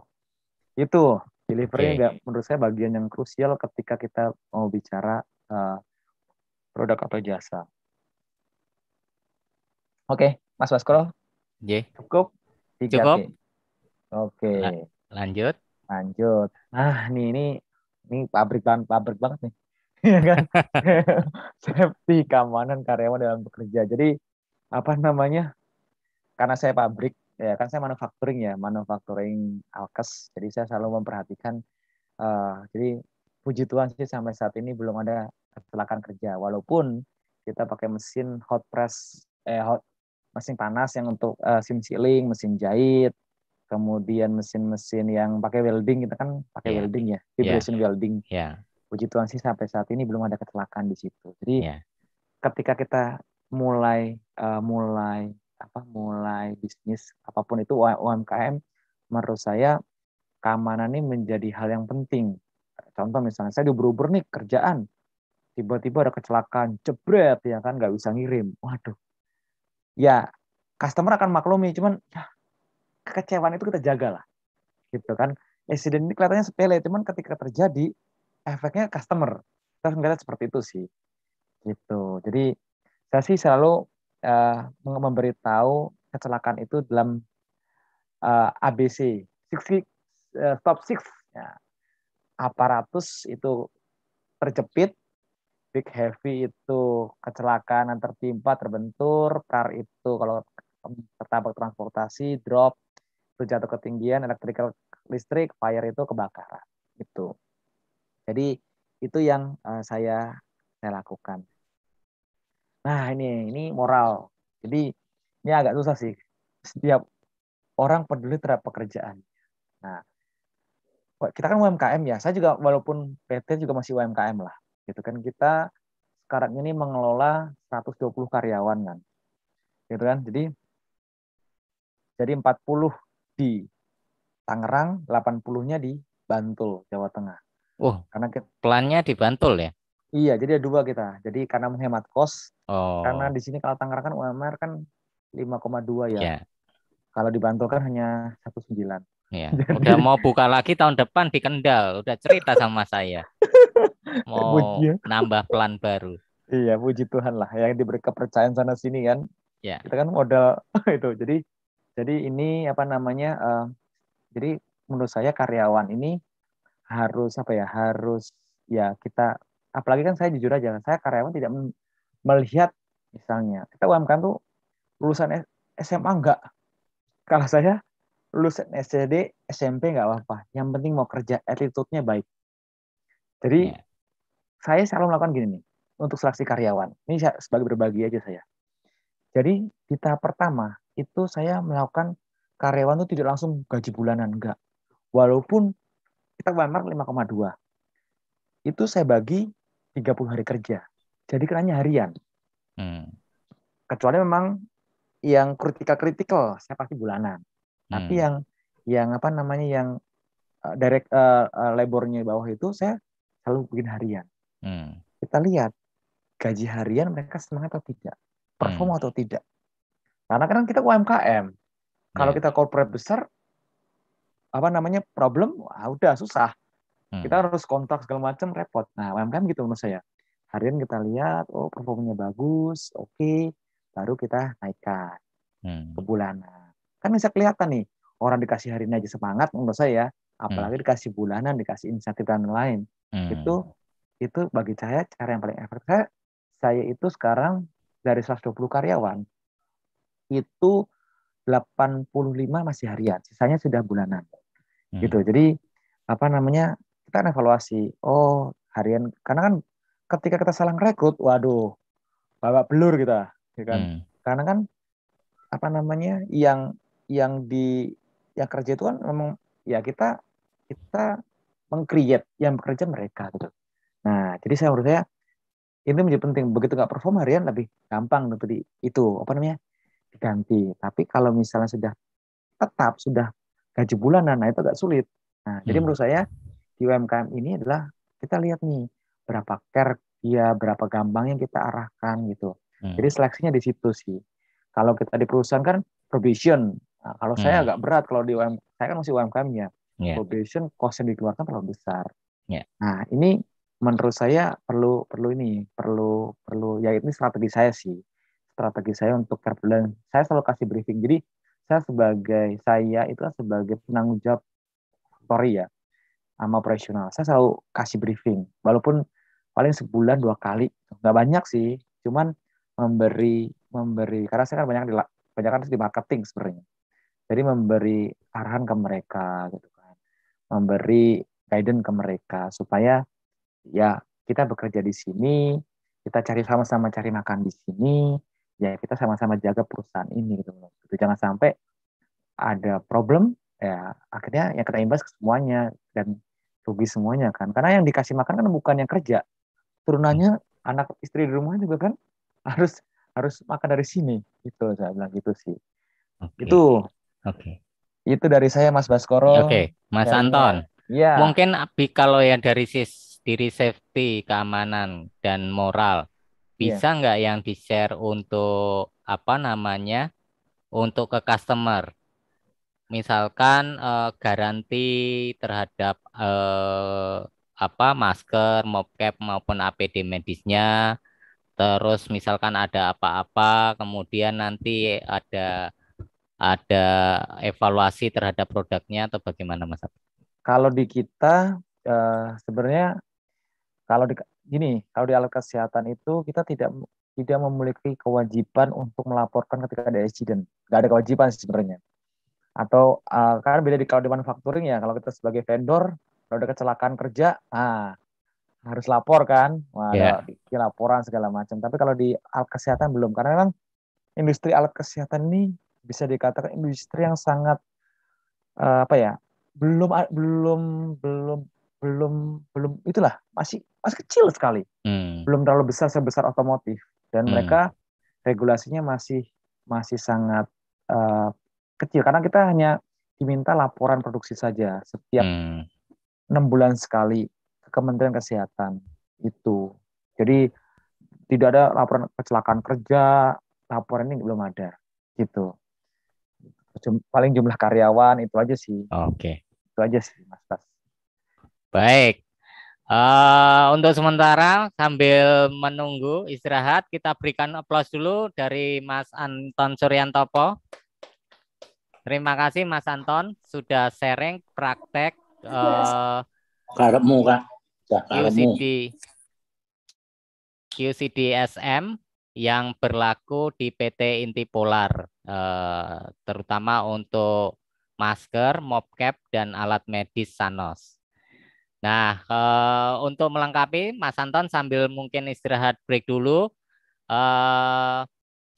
Itu delivery okay. menurut saya bagian yang krusial ketika kita mau bicara uh, produk atau jasa. Oke, okay, Mas Baskoro. Yeah. Cukup? Tiga, Cukup. Oke. Okay. lanjut. Lanjut. Nah, nih ini ini pabrik ban pabrik banget nih. <laughs> Iya kan? <laughs> Safety, keamanan karyawan dalam bekerja. Jadi apa namanya? Karena saya pabrik, ya kan saya manufacturing ya, manufacturing alkes. Jadi saya selalu memperhatikan uh, jadi puji Tuhan sih sampai saat ini belum ada kecelakaan kerja walaupun kita pakai mesin hot press eh hot mesin panas yang untuk uh, sim sealing, mesin jahit, kemudian mesin-mesin yang pakai welding kita kan pakai yeah. welding ya, ya. vibration yeah. welding yeah. puji Tuhan sih sampai saat ini belum ada kecelakaan di situ jadi yeah. ketika kita mulai uh, mulai apa mulai bisnis apapun itu UMKM menurut saya keamanan ini menjadi hal yang penting. Contoh misalnya saya di Uber nih kerjaan tiba-tiba ada kecelakaan jebret ya kan nggak bisa ngirim. Waduh. Ya customer akan maklumi cuman ya, kekecewaan itu kita jaga lah Gitu kan. Insiden ini kelihatannya sepele cuman ketika terjadi efeknya customer. Kita harus seperti itu sih. Gitu. Jadi saya sih selalu uh, memberitahu kecelakaan itu dalam uh, eh, ABC six, six uh, eh, stop six ya. aparatus itu terjepit big heavy itu kecelakaan yang tertimpa terbentur car itu kalau tertabrak transportasi drop itu jatuh ketinggian elektrikal listrik fire itu kebakaran itu jadi itu yang uh, saya saya lakukan Nah ini ini moral. Jadi ini agak susah sih. Setiap orang peduli terhadap pekerjaan. Nah kita kan UMKM ya. Saya juga walaupun PT juga masih UMKM lah. Gitu kan kita sekarang ini mengelola 120 karyawan kan. Gitu kan. Jadi jadi 40 di Tangerang, 80-nya di Bantul, Jawa Tengah. Oh, karena karena plannya di Bantul ya? Iya, jadi ada dua kita. Jadi karena menghemat kos, oh. karena di sini kalau Tangerang kan UMR kan 5,2 ya. Yeah. Kalau di Bantul kan hanya 1,9. Iya. Jadi... Udah mau buka lagi tahun depan di Kendal, udah cerita sama saya. <laughs> Mau ya. nambah plan baru. Iya, puji Tuhan lah yang diberi kepercayaan sana sini kan. Ya. Kita kan modal <laughs> itu. Jadi jadi ini apa namanya? Uh, jadi menurut saya karyawan ini harus apa ya? Harus ya kita apalagi kan saya jujur aja, saya karyawan tidak melihat misalnya kita UMKM tuh lulusan SMA enggak. Kalau saya lulusan SD, SMP enggak apa-apa. Yang penting mau kerja, attitude-nya baik. Jadi yeah. saya selalu melakukan gini nih untuk seleksi karyawan. Ini saya sebagai berbagi aja saya. Jadi di tahap pertama itu saya melakukan karyawan itu tidak langsung gaji bulanan enggak. Walaupun kita UMR 5,2. Itu saya bagi 30 hari kerja. Jadi kerannya harian. Hmm. Kecuali memang yang kritikal-kritikal saya pasti bulanan. Hmm. Tapi yang yang apa namanya yang uh, direct uh, uh, labornya bawah itu saya selalu bikin harian. Hmm. Kita lihat gaji harian mereka semangat atau tidak, perform hmm. atau tidak. Karena kan kita UMKM. Kalau ya. kita corporate besar apa namanya problem, wah udah susah. Hmm. Kita harus kontak segala macam repot. Nah, UMKM gitu menurut saya. Harian kita lihat, oh performanya bagus, oke, okay, baru kita naikkan hmm. ke bulanan. Kan bisa kelihatan nih, orang dikasih hari ini aja semangat menurut saya, apalagi hmm. dikasih bulanan, dikasih insentif dan lain. Hmm. Itu itu bagi saya cara yang paling efektif. Saya, saya itu sekarang dari 120 karyawan itu 85 masih harian, sisanya sudah bulanan. Hmm. Gitu. Jadi apa namanya? kita kan evaluasi oh harian karena kan ketika kita salah rekrut waduh bawa belur kita ya kan hmm. karena kan apa namanya yang yang di yang kerja itu kan memang ya kita kita mengcreate yang bekerja mereka gitu nah jadi saya menurut saya ini menjadi penting begitu nggak perform harian lebih gampang di itu apa namanya diganti tapi kalau misalnya sudah tetap sudah gaji bulanan nah itu agak sulit nah hmm. jadi menurut saya di UMKM ini adalah kita lihat nih berapa care dia, berapa gampang yang kita arahkan gitu. Hmm. Jadi seleksinya di situ sih. Kalau kita di perusahaan kan provision, Nah, kalau hmm. saya agak berat kalau di UMKM, saya kan masih UMKM ya. Yeah. Provision cost yang dikeluarkan terlalu besar. Yeah. Nah, ini menurut saya perlu perlu ini, perlu perlu ya ini strategi saya sih. Strategi saya untuk dan saya selalu kasih briefing. Jadi saya sebagai saya itu sebagai penanggung jawab story ya sama operasional. Saya selalu kasih briefing, walaupun paling sebulan dua kali, nggak banyak sih, cuman memberi memberi karena saya kan banyak di banyak kan di marketing sebenarnya. Jadi memberi arahan ke mereka gitu kan, memberi guidance ke mereka supaya ya kita bekerja di sini, kita cari sama-sama cari makan di sini, ya kita sama-sama jaga perusahaan ini gitu loh. Gitu. Jangan sampai ada problem ya akhirnya yang kena imbas semuanya dan rugi semuanya kan karena yang dikasih makan kan bukan yang kerja turunannya anak istri di rumah juga kan <laughs> harus harus makan dari sini itu saya bilang gitu sih okay. itu oke gitu. okay. itu dari saya Mas Baskoro oke okay. Mas dari, Anton ya mungkin Abi kalau yang dari sis diri safety keamanan dan moral iya. bisa nggak yang di share untuk apa namanya untuk ke customer misalkan uh, eh, garansi terhadap uh, apa masker, mocap maupun APD medisnya. Terus misalkan ada apa-apa, kemudian nanti ada ada evaluasi terhadap produknya atau bagaimana Mas? Kalau di kita uh, sebenarnya kalau di gini, kalau di alat kesehatan itu kita tidak tidak memiliki kewajiban untuk melaporkan ketika ada insiden, Gak ada kewajiban sebenarnya atau uh, karena beda di kalau di manufacturing ya kalau kita sebagai vendor kalau ada kecelakaan kerja ah harus lapor kan Wah, yeah. ada laporan segala macam tapi kalau di alat kesehatan belum karena memang industri alat kesehatan ini bisa dikatakan industri yang sangat uh, apa ya belum belum belum belum belum itulah masih masih kecil sekali hmm. belum terlalu besar sebesar otomotif dan hmm. mereka regulasinya masih masih sangat uh, kecil karena kita hanya diminta laporan produksi saja setiap hmm. enam hmm. bulan sekali ke Kementerian Kesehatan itu. Jadi tidak ada laporan kecelakaan kerja, laporan ini belum ada gitu. Paling jumlah karyawan itu aja sih. Oke. Okay. Itu aja sih Mas Tas. Baik. Uh, untuk sementara sambil menunggu istirahat kita berikan aplaus dulu dari Mas Anton Suryantopo. Terima kasih Mas Anton sudah sharing praktek uh, karepmu Kak. QCD SM yang berlaku di PT Inti Polar uh, terutama untuk masker, mop cap dan alat medis Sanos. Nah, uh, untuk melengkapi Mas Anton sambil mungkin istirahat break dulu uh,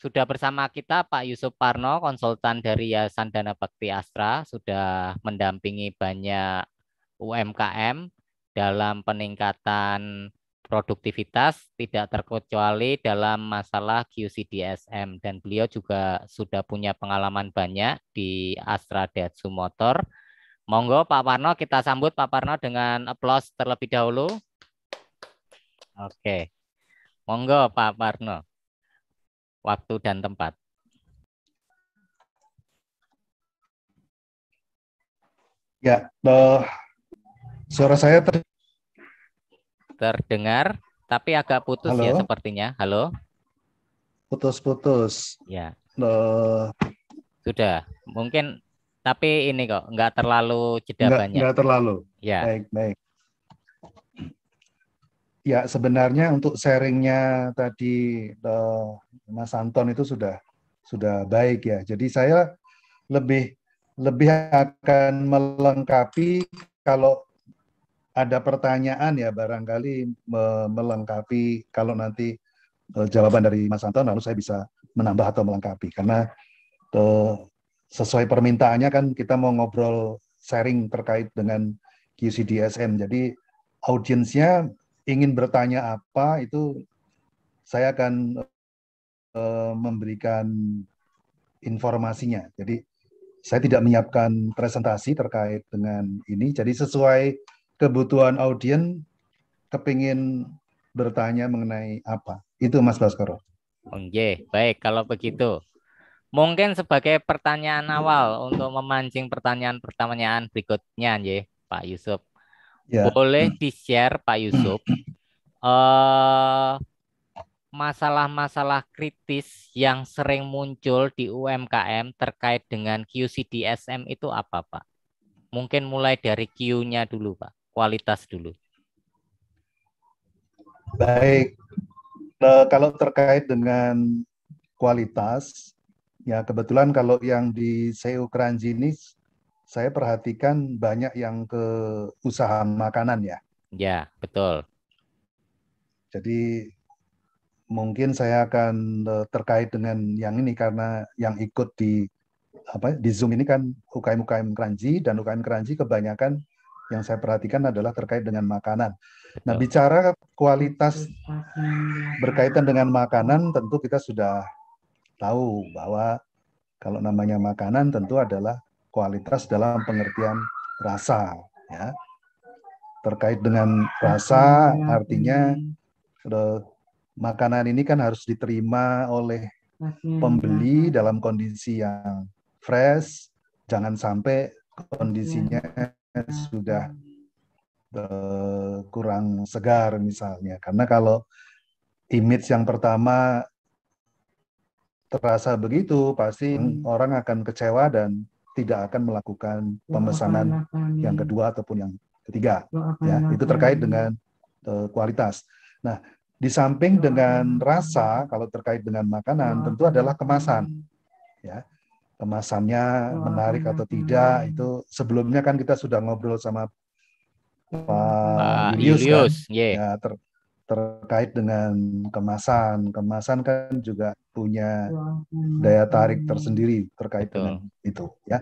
sudah bersama kita Pak Yusuf Parno, konsultan dari Yayasan Dana Bakti Astra, sudah mendampingi banyak UMKM dalam peningkatan produktivitas tidak terkecuali dalam masalah QCDSM dan beliau juga sudah punya pengalaman banyak di Astra Datsu Motor. Monggo Pak Parno kita sambut Pak Parno dengan aplaus terlebih dahulu. Oke. Monggo Pak Parno waktu dan tempat. Ya, uh, suara saya ter terdengar, tapi agak putus ya Halo? ya sepertinya. Halo. Putus-putus. Ya. Uh, Sudah, mungkin tapi ini kok nggak terlalu jeda banyak. Nggak terlalu. Ya. Baik, baik. Ya, sebenarnya untuk sharingnya tadi uh, Mas Anton itu sudah sudah baik ya. Jadi saya lebih lebih akan melengkapi kalau ada pertanyaan ya barangkali me melengkapi kalau nanti uh, jawaban dari Mas Anton lalu saya bisa menambah atau melengkapi karena uh, sesuai permintaannya kan kita mau ngobrol sharing terkait dengan QCDSM. Jadi audiensnya ingin bertanya apa itu saya akan uh, memberikan informasinya. Jadi saya tidak menyiapkan presentasi terkait dengan ini. Jadi sesuai kebutuhan audien kepingin bertanya mengenai apa. Itu Mas Baskoro. Oke, oh, baik kalau begitu. Mungkin sebagai pertanyaan awal untuk memancing pertanyaan-pertanyaan berikutnya, ya, Pak Yusuf yeah. boleh hmm. di share Pak hmm. Yusuf masalah eh, masalah-masalah kritis yang sering muncul di UMKM terkait dengan QCDSM itu apa, Pak? Mungkin mulai dari Q-nya dulu, Pak. Kualitas dulu. Baik. Nah, kalau terkait dengan kualitas, ya kebetulan kalau yang di CEO jenis saya perhatikan banyak yang ke usaha makanan ya. Ya, betul. Jadi mungkin saya akan eh, terkait dengan yang ini karena yang ikut di apa di Zoom ini kan UKM UKM Keranji dan UKM Keranji kebanyakan yang saya perhatikan adalah terkait dengan makanan. Nah, betul. Nah, bicara kualitas berkaitan dengan makanan tentu kita sudah tahu bahwa kalau namanya makanan tentu adalah kualitas dalam pengertian rasa ya terkait dengan rasa artinya eh, makanan ini kan harus diterima oleh pembeli dalam kondisi yang fresh jangan sampai kondisinya iya. sudah eh, kurang segar misalnya karena kalau image yang pertama terasa begitu pasti hmm. orang akan kecewa dan tidak akan melakukan pemesanan yang ya. kedua ataupun yang ketiga. Ya, itu terkait dengan uh, kualitas. Nah, di samping dengan rasa, kalau terkait dengan makanan, tentu adalah kemasan. Ya, kemasannya menarik atau tidak itu sebelumnya kan kita sudah ngobrol sama Pak Ilius, kan? ya, ter, terkait dengan kemasan. Kemasan kan juga punya daya iya. tarik tersendiri terkait Betul. dengan itu ya.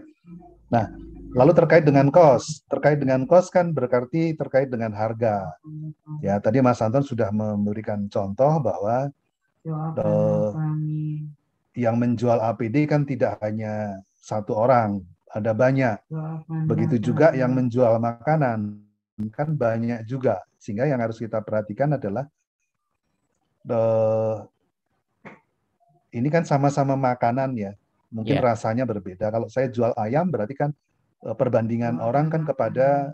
Nah, lalu terkait dengan kos. Terkait dengan kos kan berarti terkait dengan harga. Iya. Ya, tadi Mas Anton sudah memberikan contoh bahwa uh, yang menjual APD kan tidak hanya satu orang, ada banyak. Begitu juga yang menjual makanan kan banyak juga sehingga yang harus kita perhatikan adalah the eh, ini kan sama-sama makanan ya, mungkin yeah. rasanya berbeda. Kalau saya jual ayam berarti kan eh, perbandingan oh. orang kan kepada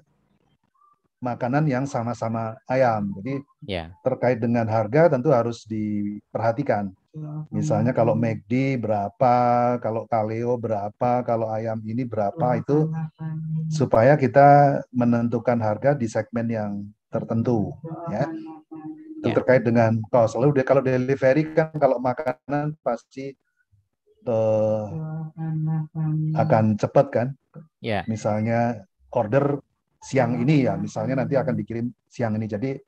makanan yang sama-sama ayam. Jadi yeah. terkait dengan harga tentu harus diperhatikan. Iya. Misalnya kalau iya. McD berapa, kalau Kaleo berapa, kalau ayam ini berapa iya, itu supaya kita menentukan harga di segmen yang tertentu oh, ya itu terkait dengan cost lalu dia kalau delivery kan kalau makanan pasti uh, akan cepat kan ya. misalnya order siang oh, ini ya misalnya nanti akan dikirim siang ini jadi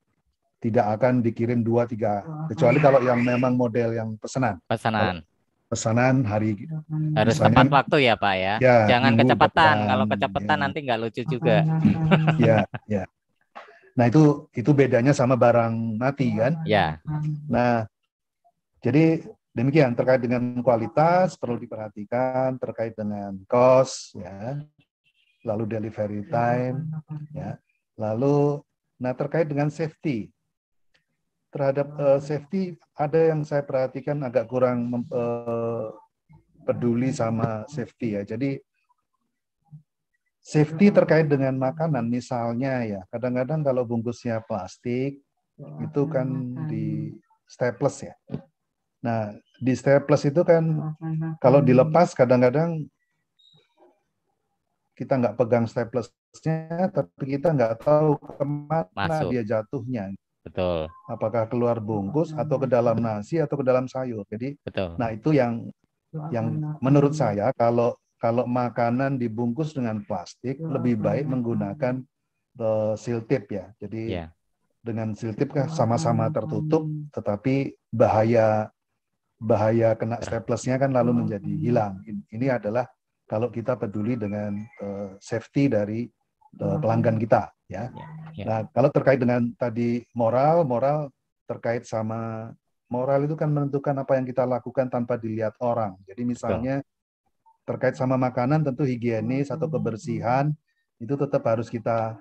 tidak akan dikirim dua tiga kecuali kalau yang memang model yang pesanan pesanan pesanan hari harus pesanan, tepat waktu ya pak ya, ya jangan kecepatan kalau kecepatan ya. nanti nggak lucu juga <laughs> ya ya Nah, itu itu bedanya sama barang mati iya. kan? Ya. Nah, jadi demikian terkait dengan kualitas perlu diperhatikan terkait dengan cost ya. Lalu delivery iya, time iya, ya. Lalu nah terkait dengan safety. Terhadap uh, safety ada yang saya perhatikan agak kurang uh, peduli sama safety ya. Jadi Safety terkait dengan makanan misalnya ya. Kadang-kadang kalau bungkusnya plastik oh, itu kan makan. di staples ya. Nah, di staples itu kan makan. kalau dilepas kadang-kadang kita nggak pegang staplesnya, tapi kita nggak tahu kemana Masuk. dia jatuhnya. Betul. Apakah keluar bungkus atau ke dalam nasi atau ke dalam sayur. Jadi, Betul. nah itu yang yang menurut saya kalau kalau makanan dibungkus dengan plastik wow. Hmm, lebih hmm, baik hmm, menggunakan uh, seal tip ya. Jadi yeah. dengan seal tip kan sama-sama tertutup tetapi bahaya bahaya kena ya. staplesnya kan lalu menjadi hilang. Ini adalah kalau kita peduli dengan uh, safety dari uh, pelanggan kita ya. Yeah. Yeah. Nah, kalau terkait dengan tadi moral, moral terkait sama moral itu kan menentukan apa yang kita lakukan tanpa dilihat orang. Jadi misalnya Betul terkait sama makanan tentu higienis atau hmm. kebersihan itu tetap harus kita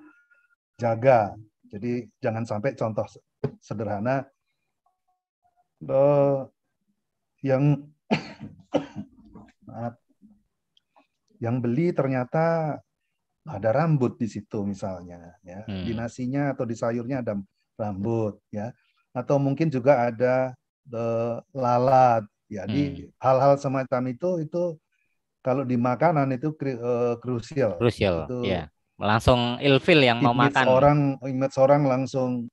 jaga. Jadi jangan sampai contoh sederhana eh, yang <coughs> maaf, yang beli ternyata ada rambut di situ misalnya ya hmm. di nasinya atau di sayurnya ada rambut ya atau mungkin juga ada eh, lalat ya, hmm. hal-hal semacam itu itu kalau di makanan itu eh, krusial. Krusial. Itu ya. Langsung ilfil yang mau makan. Orang ingat seorang langsung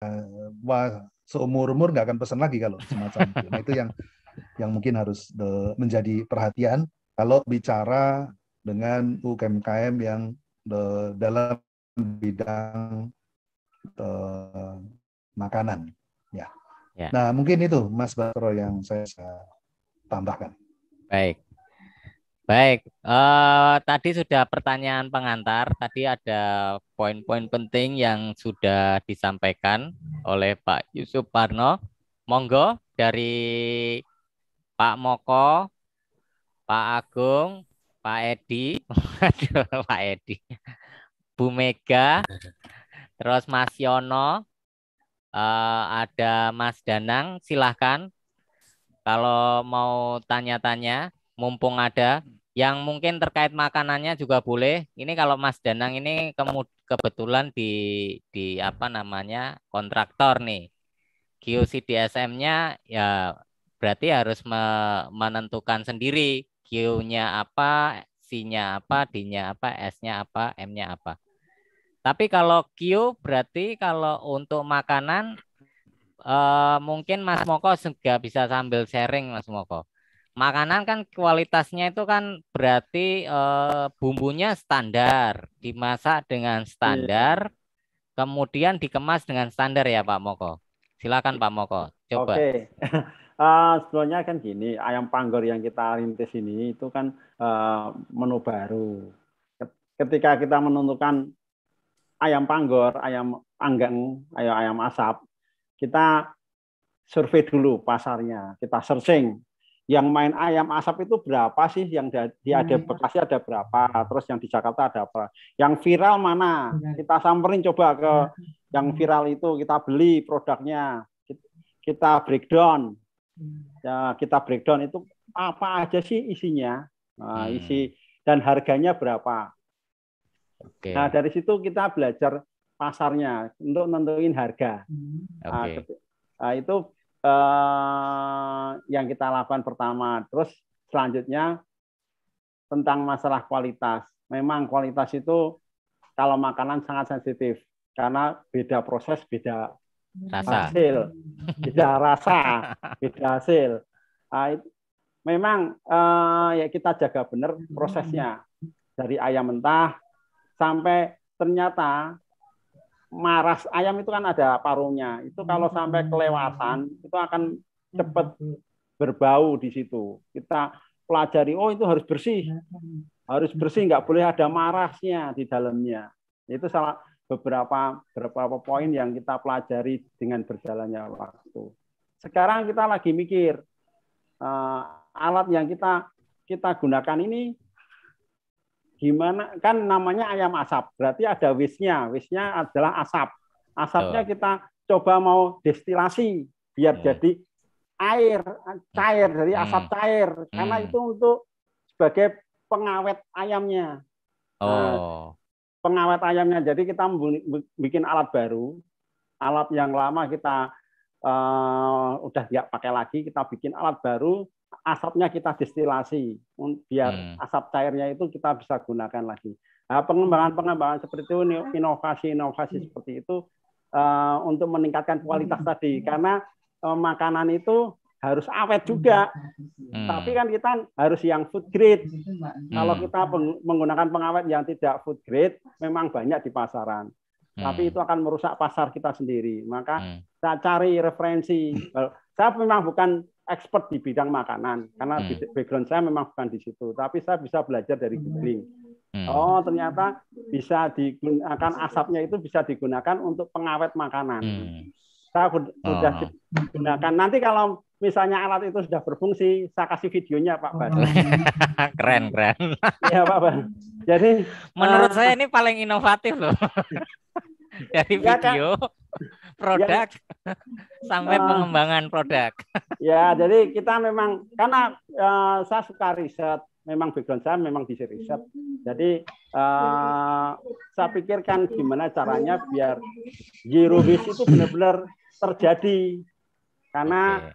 uh, wah, seumur umur nggak akan pesan lagi kalau semacam itu. Nah, itu yang yang mungkin harus de, eh, menjadi perhatian kalau bicara dengan ukm yang de, dalam bidang de, makanan. Ya. ya. Nah mungkin itu Mas Batro yang saya tambahkan. Baik. Baik, uh, tadi sudah pertanyaan pengantar. Tadi ada poin-poin penting yang sudah disampaikan oleh Pak Yusuf Parno. Monggo dari Pak Moko, Pak Agung, Pak Edi, <laughs> Pak Edi, Bu Mega, terus Mas Yono, uh, ada Mas Danang. Silahkan kalau mau tanya-tanya, mumpung ada, yang mungkin terkait makanannya juga boleh. Ini kalau Mas Danang ini kebetulan di di apa namanya kontraktor nih. QCDSM-nya ya berarti harus me menentukan sendiri Q-nya apa, C-nya apa, D-nya apa, S-nya apa, M-nya apa. Tapi kalau Q berarti kalau untuk makanan Eh, mungkin Mas Moko juga bisa sambil sharing Mas Moko. Makanan kan kualitasnya itu kan berarti uh, bumbunya standar, dimasak dengan iya. standar, kemudian dikemas dengan standar ya Pak Moko. Silakan Pak Moko, coba. Oke. Okay. <laughs> Uh, eh, sebenarnya kan gini, ayam panggor yang kita rintis ini itu kan uh, menu baru. Ketika kita menentukan ayam panggor, ayam panggang, ayam asap kita survei dulu pasarnya, kita searching. Yang main ayam asap itu berapa sih? Yang di ada hmm. Bekasi ada berapa? Terus yang di Jakarta ada apa? Yang viral mana? Iya. Kita samperin coba ke iya. yang viral itu kita beli produknya, kita breakdown. Iya. Ya, kita breakdown itu apa aja sih isinya? Nah, hmm. isi dan harganya berapa? Okay. Nah dari situ kita belajar pasarnya untuk nentuin harga. Hmm. Nah, okay. Nah, itu eh, yang kita lakukan pertama. Terus selanjutnya tentang masalah kualitas. Memang kualitas itu kalau makanan sangat sensitif karena beda proses, beda rasa. hasil, beda rasa, beda hasil. Nah, memang eh, ya kita jaga benar prosesnya hmm. dari ayam mentah sampai ternyata maras ayam itu kan ada paruhnya. Itu kalau sampai hmm. kelewatan itu akan hmm. cepat berbau di situ. Kita pelajari, oh itu harus bersih, hmm. harus bersih, nggak boleh ada marasnya di dalamnya. Itu salah beberapa beberapa poin yang kita pelajari dengan berjalannya waktu. Sekarang kita lagi mikir uh, alat yang kita kita gunakan ini gimana kan namanya ayam asap berarti ada wisnya wisnya adalah asap asapnya kita coba mau destilasi biar hmm. jadi air cair dari hmm. asap cair karena hmm. itu untuk sebagai pengawet ayamnya nah, oh. pengawet ayamnya jadi kita bikin alat baru alat yang lama kita uh, udah tidak pakai lagi kita bikin alat baru asapnya kita destilasi biar hmm. asap cairnya itu kita bisa gunakan lagi. Nah, pengembangan-pengembangan seperti itu, inovasi-inovasi hmm. seperti itu uh, untuk meningkatkan kualitas hmm. tadi karena uh, makanan itu harus awet hmm. juga. Hmm. Tapi kan kita harus yang food grade. Hmm. Kalau kita menggunakan pengawet yang tidak food grade memang banyak di pasaran. Hmm. Tapi itu akan merusak pasar kita sendiri. Maka hmm. saya cari referensi. Saya memang bukan expert di bidang makanan karena hmm. background saya memang bukan di situ, tapi saya bisa belajar dari hmm. googling. Hmm. Oh, ternyata bisa digunakan asapnya itu bisa digunakan untuk pengawet makanan. Hmm. Saya sudah oh. gunakan. Nanti kalau misalnya alat itu sudah berfungsi, saya kasih videonya Pak oh. Bas. <laughs> keren, keren. Ya, Pak Bas. Jadi menurut uh, saya ini paling inovatif loh. <laughs> Dari ya, video. Kan? produk ya. <laughs> sampai ya. pengembangan produk. ya, jadi kita memang karena uh, saya suka riset, memang background saya memang di riset. Jadi uh, saya pikirkan gimana caranya biar zero waste itu benar-benar terjadi. Karena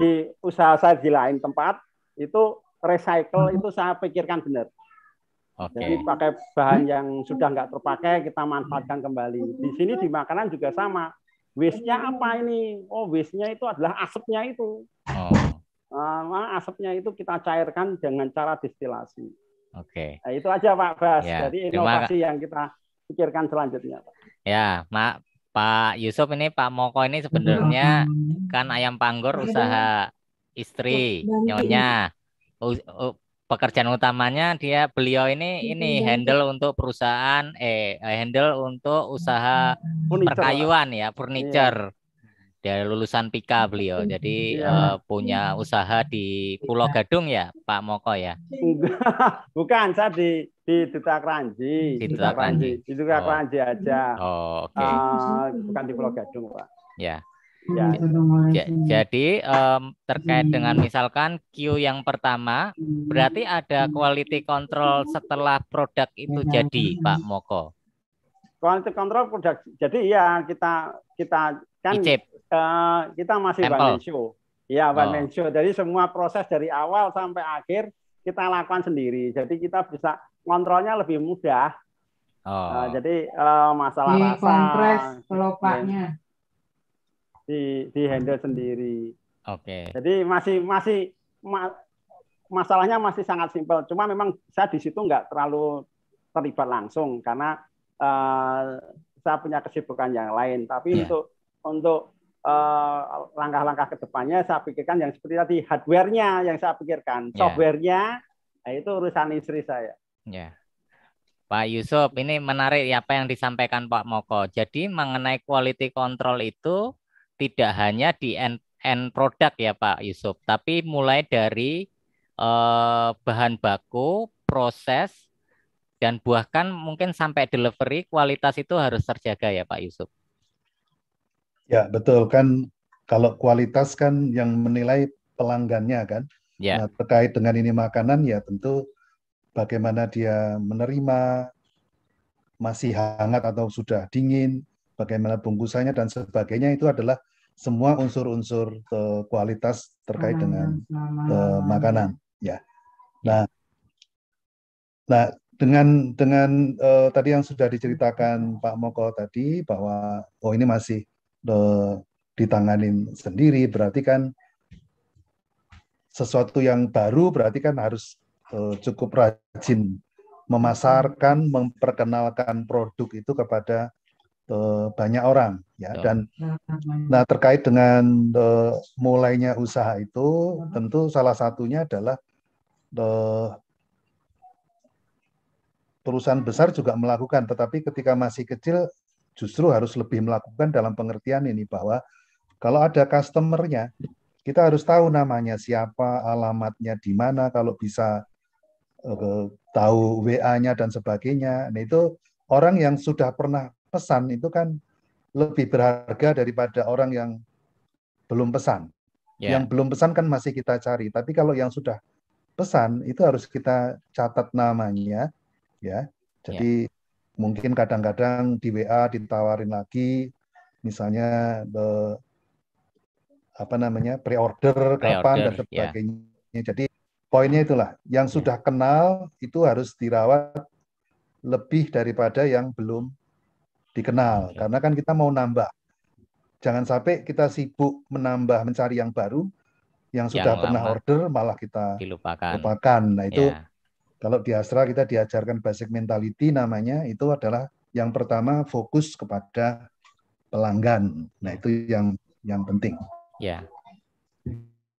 di usaha saya di lain tempat itu recycle itu saya pikirkan benar. Okay. Jadi pakai bahan yang sudah nggak terpakai kita manfaatkan kembali. Di sini di makanan juga sama. Wisnya iya. apa ini? Oh, wisnya itu adalah asapnya itu. Oh. Nah, asapnya itu kita cairkan dengan cara distilasi. Oke. Okay. Nah, itu aja Pak Bas. Ya, Jadi inovasi Cuma... yang kita pikirkan selanjutnya. Pak. Ya, Pak Pak Yusuf ini Pak Moko ini sebenarnya kan ayam panggur usaha istri nyonya pekerjaan utamanya dia beliau ini ini handle untuk perusahaan eh, eh handle untuk usaha furniture. perkayuan ya iya. furniture yeah. dari lulusan Pika beliau jadi yeah. Iya. uh, punya usaha di iya. Pulau Gadung ya Pak Moko ya bukan <laughs> saya di di Duta Kranji di Duta Kranji di Duta oh. Kranji aja oh oke okay. uh, bukan di Pulau Gadung Pak ya Ya. Hmm, gitu hmm. Jadi um, terkait hmm. dengan misalkan Q yang pertama, berarti ada quality control setelah produk itu iya. jadi, Pak Moko. Quality control produk. Jadi ya kita kita kan uh, kita masih Temple. one Ya one oh. Jadi semua proses dari awal sampai akhir kita lakukan sendiri. Jadi kita bisa kontrolnya lebih mudah. Oh. Uh, jadi uh, masalah Di rasa. Kompres kelopaknya di di handle sendiri. Oke. Okay. Jadi masih masih ma masalahnya masih sangat simpel. Cuma memang saya di situ nggak terlalu terlibat langsung karena uh, saya punya kesibukan yang lain. Tapi yeah. untuk untuk eh, langkah-langkah uh, langkah kedepannya saya pikirkan yang seperti tadi hardware yang saya pikirkan, yeah. software-nya nah itu urusan istri saya. Ya. Yeah. Pak Yusuf, ini menarik ya apa yang disampaikan Pak Moko. Jadi mengenai quality control itu tidak hanya di end, end product ya Pak Yusuf, tapi mulai dari eh, bahan baku, proses, dan buahkan mungkin sampai delivery kualitas itu harus terjaga ya Pak Yusuf. Ya betul kan kalau kualitas kan yang menilai pelanggannya kan. Ya. Nah, terkait dengan ini makanan ya tentu bagaimana dia menerima masih hangat atau sudah dingin bagaimana bungkusannya dan sebagainya itu adalah semua unsur-unsur eh, kualitas terkait dengan eh, makanan ya. Nah, nah dengan dengan uh, tadi yang sudah diceritakan Pak Moko tadi bahwa oh ini masih uh, ditanganin sendiri berarti kan sesuatu yang baru berarti kan harus uh, cukup rajin memasarkan, memperkenalkan produk itu kepada Eh, banyak orang ya, ya. dan hmm. nah terkait dengan uh, mulainya usaha itu tentu salah satunya adalah uh, perusahaan besar juga melakukan tetapi ketika masih kecil justru harus lebih melakukan dalam pengertian ini bahwa kalau ada customernya kita harus tahu namanya siapa, alamatnya di mana, kalau bisa uh, tahu WA-nya dan sebagainya. Nah, itu orang yang sudah pernah pesan itu kan lebih berharga daripada orang yang belum pesan. Yeah. Yang belum pesan kan masih kita cari, tapi kalau yang sudah pesan itu harus kita catat namanya, ya. Jadi yeah. mungkin kadang-kadang di WA ditawarin lagi, misalnya be, apa namanya pre-order, pre kapan dan ya. sebagainya. Yeah. Jadi poinnya itulah, yang yeah. sudah kenal itu harus dirawat lebih daripada yang belum dikenal iya. karena kan kita mau nambah. Jangan sampai kita sibuk menambah mencari yang baru yang sudah yang pernah order malah kita dilupakan. lupakan. Nah itu ya. kalau di Astra kita diajarkan basic mentality namanya itu adalah yang pertama fokus kepada pelanggan. Nah iya. itu yang yang penting. Ya.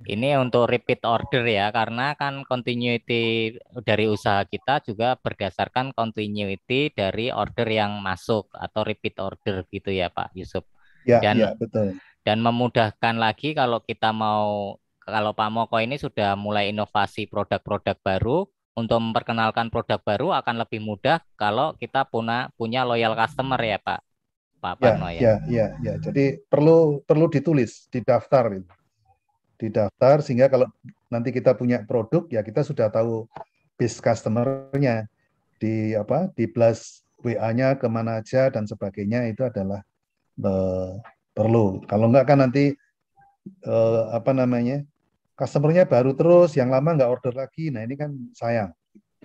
Ini untuk repeat order ya, karena kan continuity dari usaha kita juga berdasarkan continuity dari order yang masuk atau repeat order gitu ya Pak Yusuf. Ya, dan, ya betul. Dan memudahkan lagi kalau kita mau, kalau Pak Moko ini sudah mulai inovasi produk-produk baru, untuk memperkenalkan produk baru akan lebih mudah kalau kita punya punya loyal customer ya Pak. Pak ya, Parno ya. Ya, ya, ya. Jadi perlu perlu ditulis di daftar gitu di daftar sehingga kalau nanti kita punya produk ya kita sudah tahu base customernya di apa di plus WA-nya kemana aja dan sebagainya itu adalah eh, perlu. Kalau enggak kan nanti uh, apa namanya customernya baru terus, yang lama nggak order lagi. Nah ini kan sayang,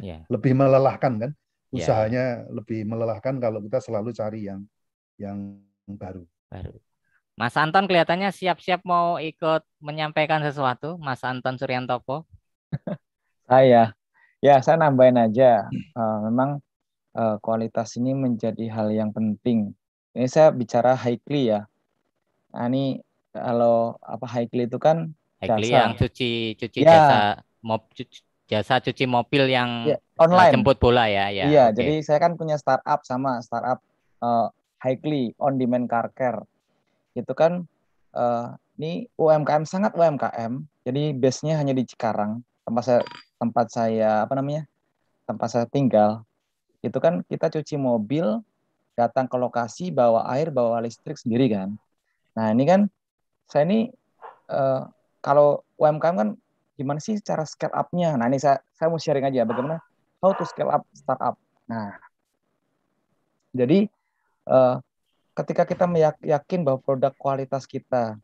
yeah. lebih melelahkan kan iya. usahanya yeah. lebih melelahkan kalau kita selalu cari yang yang baru. Baru. Mas Anton kelihatannya siap-siap mau ikut menyampaikan sesuatu, Mas Anton Suryantopo. <laughs> Saya, ya ya saya nambahin aja. Uh, memang uh, kualitas ini menjadi hal yang penting. Ini saya bicara highly ya. Nah, ini kalau apa highly itu kan jasa. Highly yang cuci cuci ya. jasa mob cuci, jasa cuci mobil yang ya, eh, online jemput bola ya. ya iya, okay. jadi saya kan punya startup sama startup uh, highly on demand car care itu kan uh, ini UMKM sangat UMKM jadi base nya hanya di Cikarang tempat saya tempat saya apa namanya tempat saya tinggal itu kan kita cuci mobil datang ke lokasi bawa air bawa listrik sendiri kan nah ini kan saya ini uh, kalau UMKM kan gimana sih cara scale up-nya nah ini saya saya mau sharing aja bagaimana how to scale up startup nah jadi uh, ketika kita meyakinkan bahwa produk kualitas kita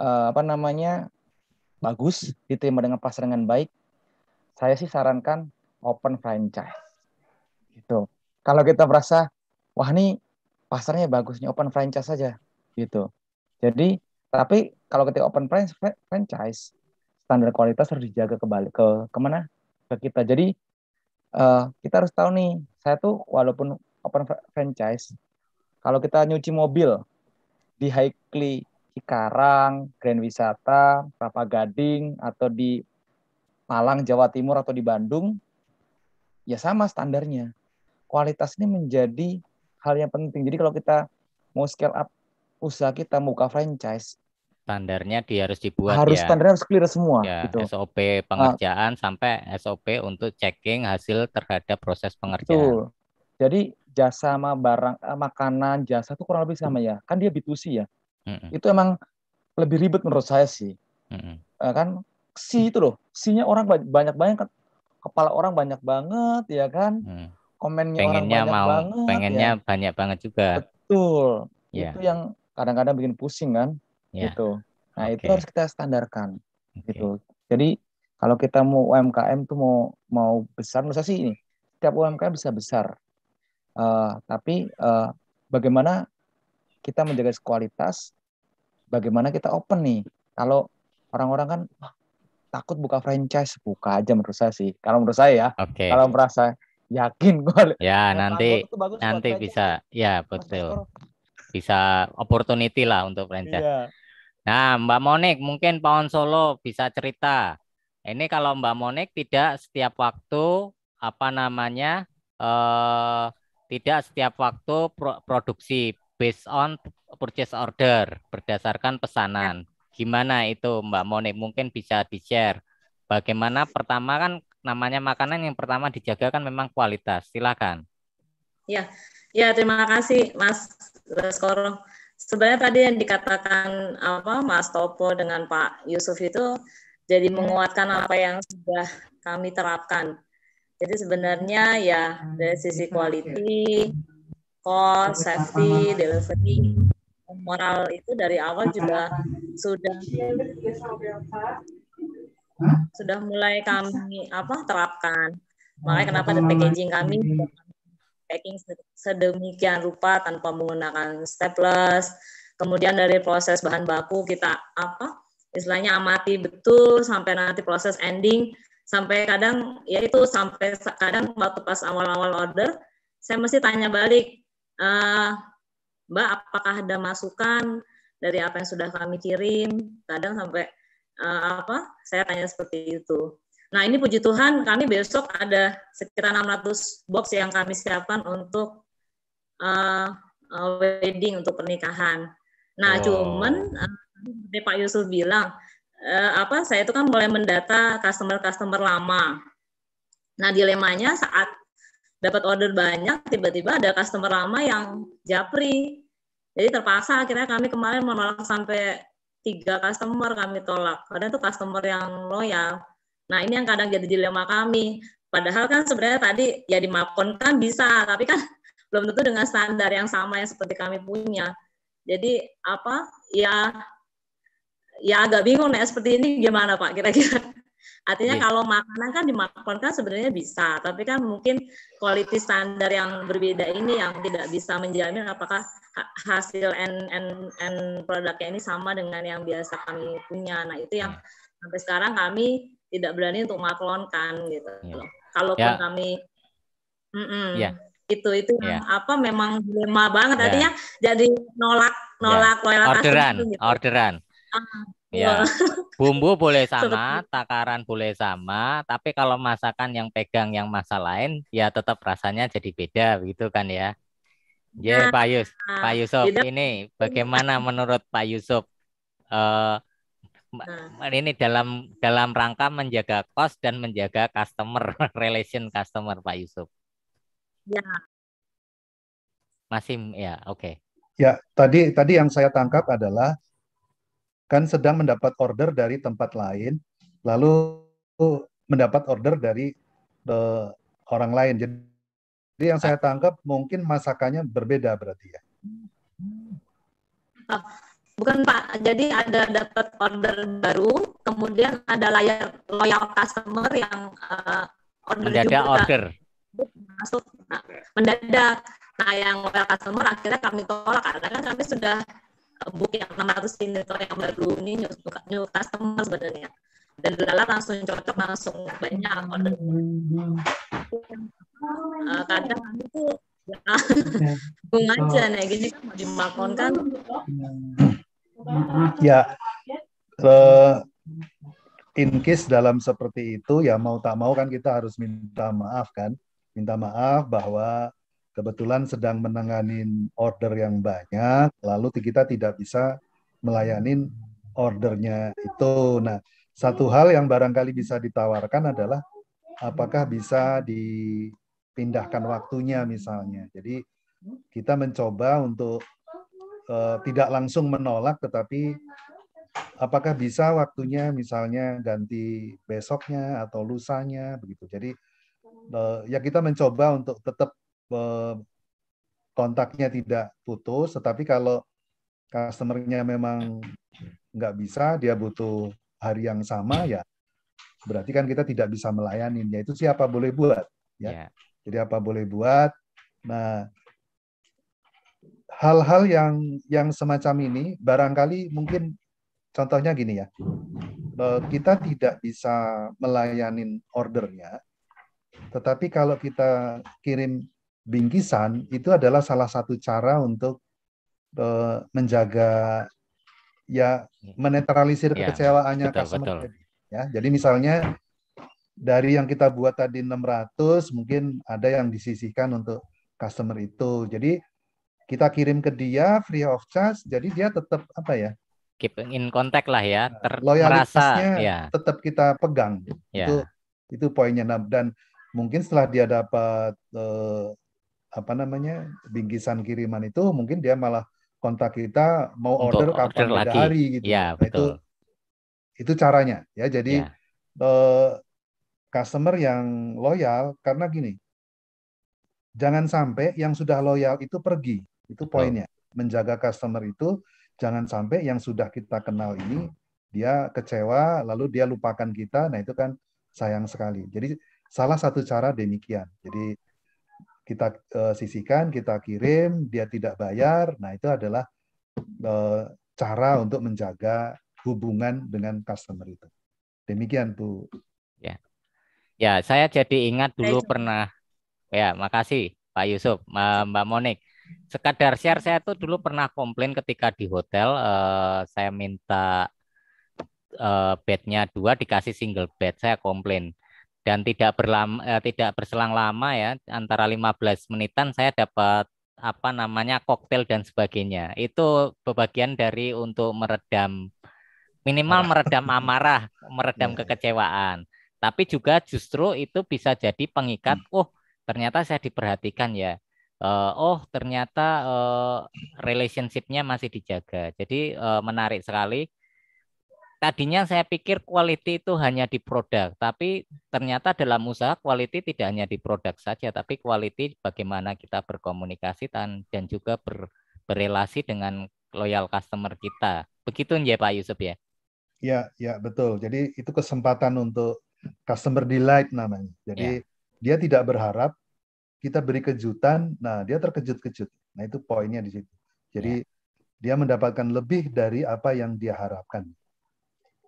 uh, apa namanya bagus diterima dengan pasar dengan baik saya sih sarankan open franchise gitu kalau kita merasa wah ini pasarnya bagusnya open franchise saja gitu jadi tapi kalau ketika open franchise standar kualitas harus dijaga kembali ke kemana ke kita jadi uh, kita harus tahu nih saya tuh walaupun open franchise kalau kita nyuci mobil di Haikli Karang, Grand Wisata, Kelapa Gading, atau di Malang, Jawa Timur, atau di Bandung, ya sama standarnya. Kualitas ini menjadi hal yang penting. Jadi kalau kita mau scale up usaha kita, buka franchise, standarnya dia harus dibuat harus ya. standarnya harus clear semua ya, gitu. SOP ah. pengerjaan nah, sampai SOP untuk checking hasil terhadap proses pengerjaan. Betul. Jadi jasa sama barang eh, makanan jasa itu kurang lebih sama ya kan dia B2C ya mm-hmm. itu emang lebih ribet menurut saya sih mm-hmm. kan si itu loh si orang banyak banyak kan. kepala orang banyak banget ya kan mm. komennya orang banyak mau banget, pengennya ya. banyak banget juga betul yeah. itu yang kadang-kadang bikin pusing kan yeah. gitu nah okay. itu harus kita standarkan okay. gitu jadi kalau kita mau UMKM tuh mau mau besar menurut sih ini setiap UMKM bisa besar Uh, tapi uh, bagaimana kita menjaga kualitas, bagaimana kita open nih. Kalau orang-orang kan ah, takut buka franchise, buka aja menurut saya sih. Kalau menurut saya ya, okay. kalau merasa yakin gue. <laughs> Ya nanti nanti bisa, ya betul. Bisa opportunity lah untuk franchise. yeah. Nah Mbak Monik mungkin Pawon Solo bisa cerita. Ini kalau Mbak Monik tidak setiap waktu apa namanya eh, tidak setiap waktu pro produksi based on purchase order berdasarkan pesanan. Gimana itu Mbak Monik mungkin bisa di-share. Bagaimana pertama kan namanya makanan yang pertama dijaga kan memang kualitas. Silakan. Ya. Ya, terima kasih Mas Skoro. Sebenarnya tadi yang dikatakan apa Mas Topo dengan Pak Yusuf itu jadi menguatkan apa yang sudah kami terapkan jadi sebenarnya ya dari sisi quality, cost, safety, delivery, moral itu dari awal juga sudah sudah mulai kami apa terapkan. Makanya oh, kenapa di packaging kami packing sedemikian rupa tanpa menggunakan staples. Kemudian dari proses bahan baku kita apa istilahnya amati betul sampai nanti proses ending sampai kadang ya itu sampai kadang waktu pas awal-awal order saya mesti tanya balik uh, mbak apakah ada masukan dari apa yang sudah kami kirim kadang sampai uh, apa saya tanya seperti itu nah ini puji Tuhan kami besok ada sekitar 600 box yang kami siapkan untuk uh, uh, wedding untuk pernikahan nah wow. cuman uh, Pak Yusuf bilang eh, apa saya itu kan mulai mendata customer-customer lama. Nah, dilemanya saat dapat order banyak, tiba-tiba ada customer lama yang japri. Jadi terpaksa akhirnya kami kemarin menolak sampai tiga customer kami tolak. ada itu customer yang loyal. Nah, ini yang kadang jadi dilema kami. Padahal kan sebenarnya tadi ya di kan bisa, tapi kan belum tentu dengan standar yang sama yang seperti kami punya. Jadi apa ya ya agak bingung nih seperti ini gimana Pak kira-kira? Artinya yeah. kalau makanan kan dimakan kan sebenarnya bisa, tapi kan mungkin kualitas standar yang berbeda ini yang tidak bisa menjamin apakah hasil and and and produknya ini sama dengan yang biasa kami punya. Nah itu yang yeah. sampai sekarang kami tidak berani untuk maklonkan gitu. Yeah. Kalau yeah. kami, yeah. itu itu yeah. Iya. apa memang dilema banget. Yeah. Artinya jadi nolak iya. nolak yeah. Orderan, gitu. orderan Ah, ya. Bumbu boleh <laughs> sama, takaran boleh sama, tapi kalau masakan yang pegang yang masa lain ya tetap rasanya jadi beda begitu kan ya. Ya, yeah, Pak Yus, Pak Yusuf ini bagaimana menurut Pak Yusuf uh, ini dalam dalam rangka menjaga cost dan menjaga customer <laughs> relation customer Pak Yusuf. Ya. Masih ya, oke. Okay. Ya, tadi tadi yang saya tangkap adalah kan sedang mendapat order dari tempat lain, lalu mendapat order dari uh, orang lain. Jadi, yang saya tangkap mungkin masakannya berbeda berarti ya. Ah, bukan Pak, jadi ada dapat order baru, kemudian ada layar loyal customer yang uh, order mendadak juga. order masuk nah, mendadak. Nah yang loyal customer akhirnya kami tolak karena kan kami sudah book yang 600 signature yang baru ini new, new customer sebenarnya dan Lala langsung cocok langsung banyak hmm, order uh, kadang itu bunga ya, <laughs> aja nih oh. nah, gini kan mau dimakon kan hmm. ya uh, in case dalam seperti itu ya mau tak mau kan kita harus minta maaf kan minta maaf bahwa kebetulan sedang menangani order yang banyak, lalu kita tidak bisa melayani ordernya itu. Nah, satu hal yang barangkali bisa ditawarkan adalah apakah bisa dipindahkan waktunya misalnya. Jadi kita mencoba untuk uh, tidak langsung menolak, tetapi apakah bisa waktunya misalnya ganti besoknya atau lusanya begitu. Jadi uh, ya kita mencoba untuk tetap kontaknya tidak putus, tetapi kalau customernya memang nggak bisa, dia butuh hari yang sama, ya berarti kan kita tidak bisa melayani. Ya, itu siapa boleh buat. Ya. Yeah. Jadi apa boleh buat. Nah, hal-hal yang yang semacam ini barangkali mungkin contohnya gini ya eh, kita tidak bisa melayanin ordernya tetapi kalau kita kirim bingkisan itu adalah salah satu cara untuk uh, menjaga ya menetralisir ya, kekecewaannya betul, customer. Betul. Ya, jadi misalnya dari yang kita buat tadi 600 mungkin ada yang disisihkan untuk customer itu. Jadi kita kirim ke dia free of charge jadi dia tetap apa ya keep in contact lah ya ter ya tetap kita pegang ya. itu itu poinnya dan mungkin setelah dia dapat uh, apa namanya bingkisan kiriman itu mungkin dia malah kontak kita mau order Untuk kapan order hari gitu. Ya, nah, itu itu caranya ya. Jadi ya. Uh, customer yang loyal karena gini. Jangan sampai yang sudah loyal itu pergi. Itu poinnya. Menjaga customer itu jangan sampai yang sudah kita kenal ini dia kecewa lalu dia lupakan kita. Nah, itu kan sayang sekali. Jadi salah satu cara demikian. Jadi kita uh, sisihkan, kita kirim, dia tidak bayar. Nah, itu adalah uh, cara untuk menjaga hubungan dengan customer itu. Demikian, Bu. Ya. Ya, saya jadi ingat dulu pernah ya, makasih Pak Yusuf, Mbak Monik. Sekadar share saya tuh dulu pernah komplain ketika di hotel uh, saya minta uh, bednya dua dikasih single bed saya komplain dan tidak berlam, eh, tidak berselang lama ya antara 15 menitan saya dapat apa namanya koktail dan sebagainya itu bagian dari untuk meredam minimal meredam amarah meredam iya, iya. kekecewaan tapi juga justru itu bisa jadi pengikat hmm. oh ternyata saya diperhatikan ya uh, oh ternyata uh, relationshipnya masih dijaga jadi uh, menarik sekali tadinya saya pikir quality itu hanya di produk, tapi ternyata dalam usaha quality tidak hanya di produk saja, tapi quality bagaimana kita berkomunikasi dan, dan juga ber, berrelasi dengan loyal customer kita. Begitu ya Pak Yusuf ya? Ya, ya betul. Jadi itu kesempatan untuk customer delight namanya. Jadi ya. dia tidak berharap kita beri kejutan, nah dia terkejut-kejut. Nah itu poinnya di situ. Jadi ya. dia mendapatkan lebih dari apa yang dia harapkan.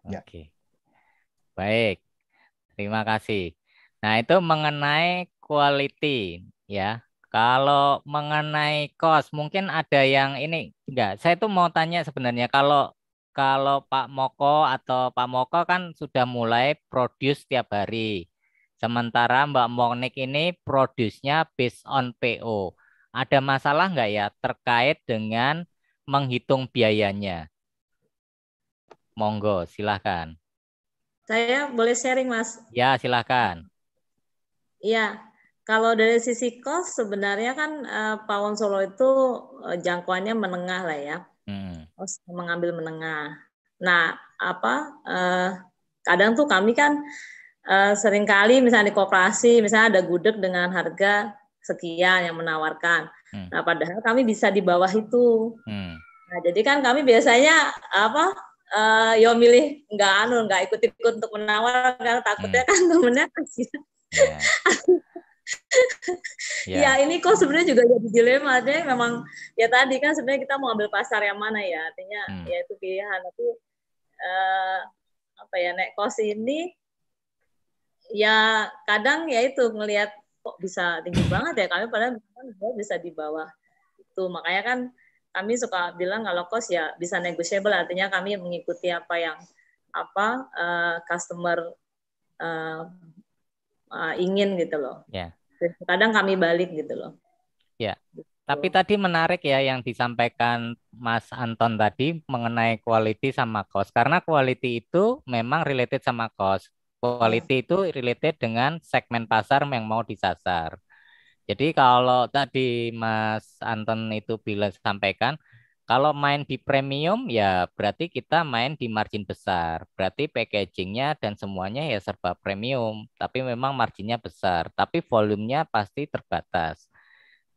Ya. Oke. Okay. Baik. Terima kasih. Nah, itu mengenai quality ya. Kalau mengenai cost mungkin ada yang ini enggak. Saya itu mau tanya sebenarnya kalau kalau Pak Moko atau Pak Moko kan sudah mulai produce tiap hari. Sementara Mbak Monik ini produce-nya based on PO. Ada masalah enggak ya terkait dengan menghitung biayanya? Monggo, silahkan. Saya boleh sharing, Mas? Ya, silahkan. Iya, kalau dari sisi kos sebenarnya kan uh, eh, Pawon Solo itu uh, jangkauannya menengah lah ya, hmm. mengambil menengah. Nah, apa uh, kadang tuh kami kan uh, seringkali misalnya di koperasi misalnya ada gudeg dengan harga sekian yang menawarkan. Hmm. Nah, padahal kami bisa di bawah itu. Hmm. Nah, jadi kan kami biasanya apa uh, yo milih nggak anu nggak ikut ikut untuk menawar karena hmm. takutnya hmm. kan temennya kasihan <laughs> yeah. yeah. ya ini kok sebenarnya juga jadi dilema deh memang ya tadi kan sebenarnya kita mau ambil pasar yang mana ya artinya hmm. ya itu pilihan tapi uh, apa ya naik kos ini ya kadang ya itu melihat kok bisa tinggi banget ya kami padahal bisa di bawah itu makanya kan kami suka bilang kalau kos ya bisa negotiable artinya kami mengikuti apa yang apa uh, customer uh, uh, ingin gitu loh. Yeah. Kadang kami balik gitu loh. Ya. Yeah. Gitu. Tapi tadi menarik ya yang disampaikan Mas Anton tadi mengenai quality sama kos, Karena quality itu memang related sama kos. Quality ya. itu related dengan segmen pasar yang mau disasar. Jadi kalau tadi Mas Anton itu bilang sampaikan, kalau main di premium ya berarti kita main di margin besar. Berarti packagingnya dan semuanya ya serba premium. Tapi memang marginnya besar. Tapi volumenya pasti terbatas.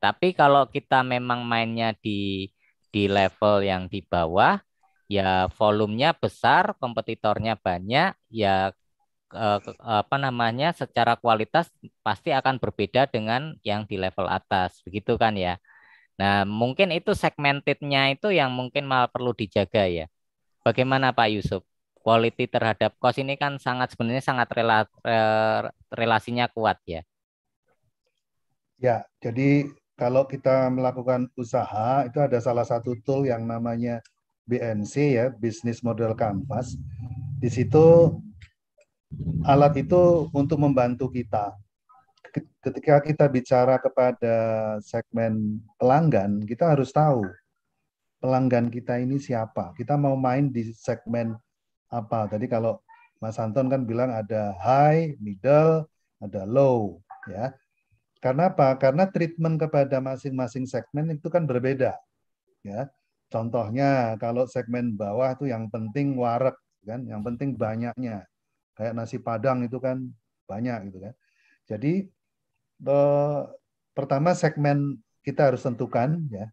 Tapi kalau kita memang mainnya di di level yang di bawah, ya volumenya besar, kompetitornya banyak, ya Eh, apa namanya secara kualitas pasti akan berbeda dengan yang di level atas, begitu kan ya? Nah, mungkin itu segmentednya itu yang mungkin malah perlu dijaga ya. Bagaimana Pak Yusuf? Quality terhadap kos ini kan sangat sebenarnya sangat rela, relasinya kuat ya. Ya, jadi kalau kita melakukan usaha itu ada salah satu tool yang namanya BNC ya, Business Model Canvas. Di situ alat itu untuk membantu kita. Ketika kita bicara kepada segmen pelanggan, kita harus tahu pelanggan kita ini siapa. Kita mau main di segmen apa? Tadi kalau Mas Anton kan bilang ada high, middle, ada low, ya. Karena apa? Karena treatment kepada masing-masing segmen itu kan berbeda, ya. Contohnya kalau segmen bawah itu yang penting warak kan, yang penting banyaknya kayak nasi padang itu kan banyak gitu kan. Jadi the, eh, pertama segmen kita harus tentukan ya.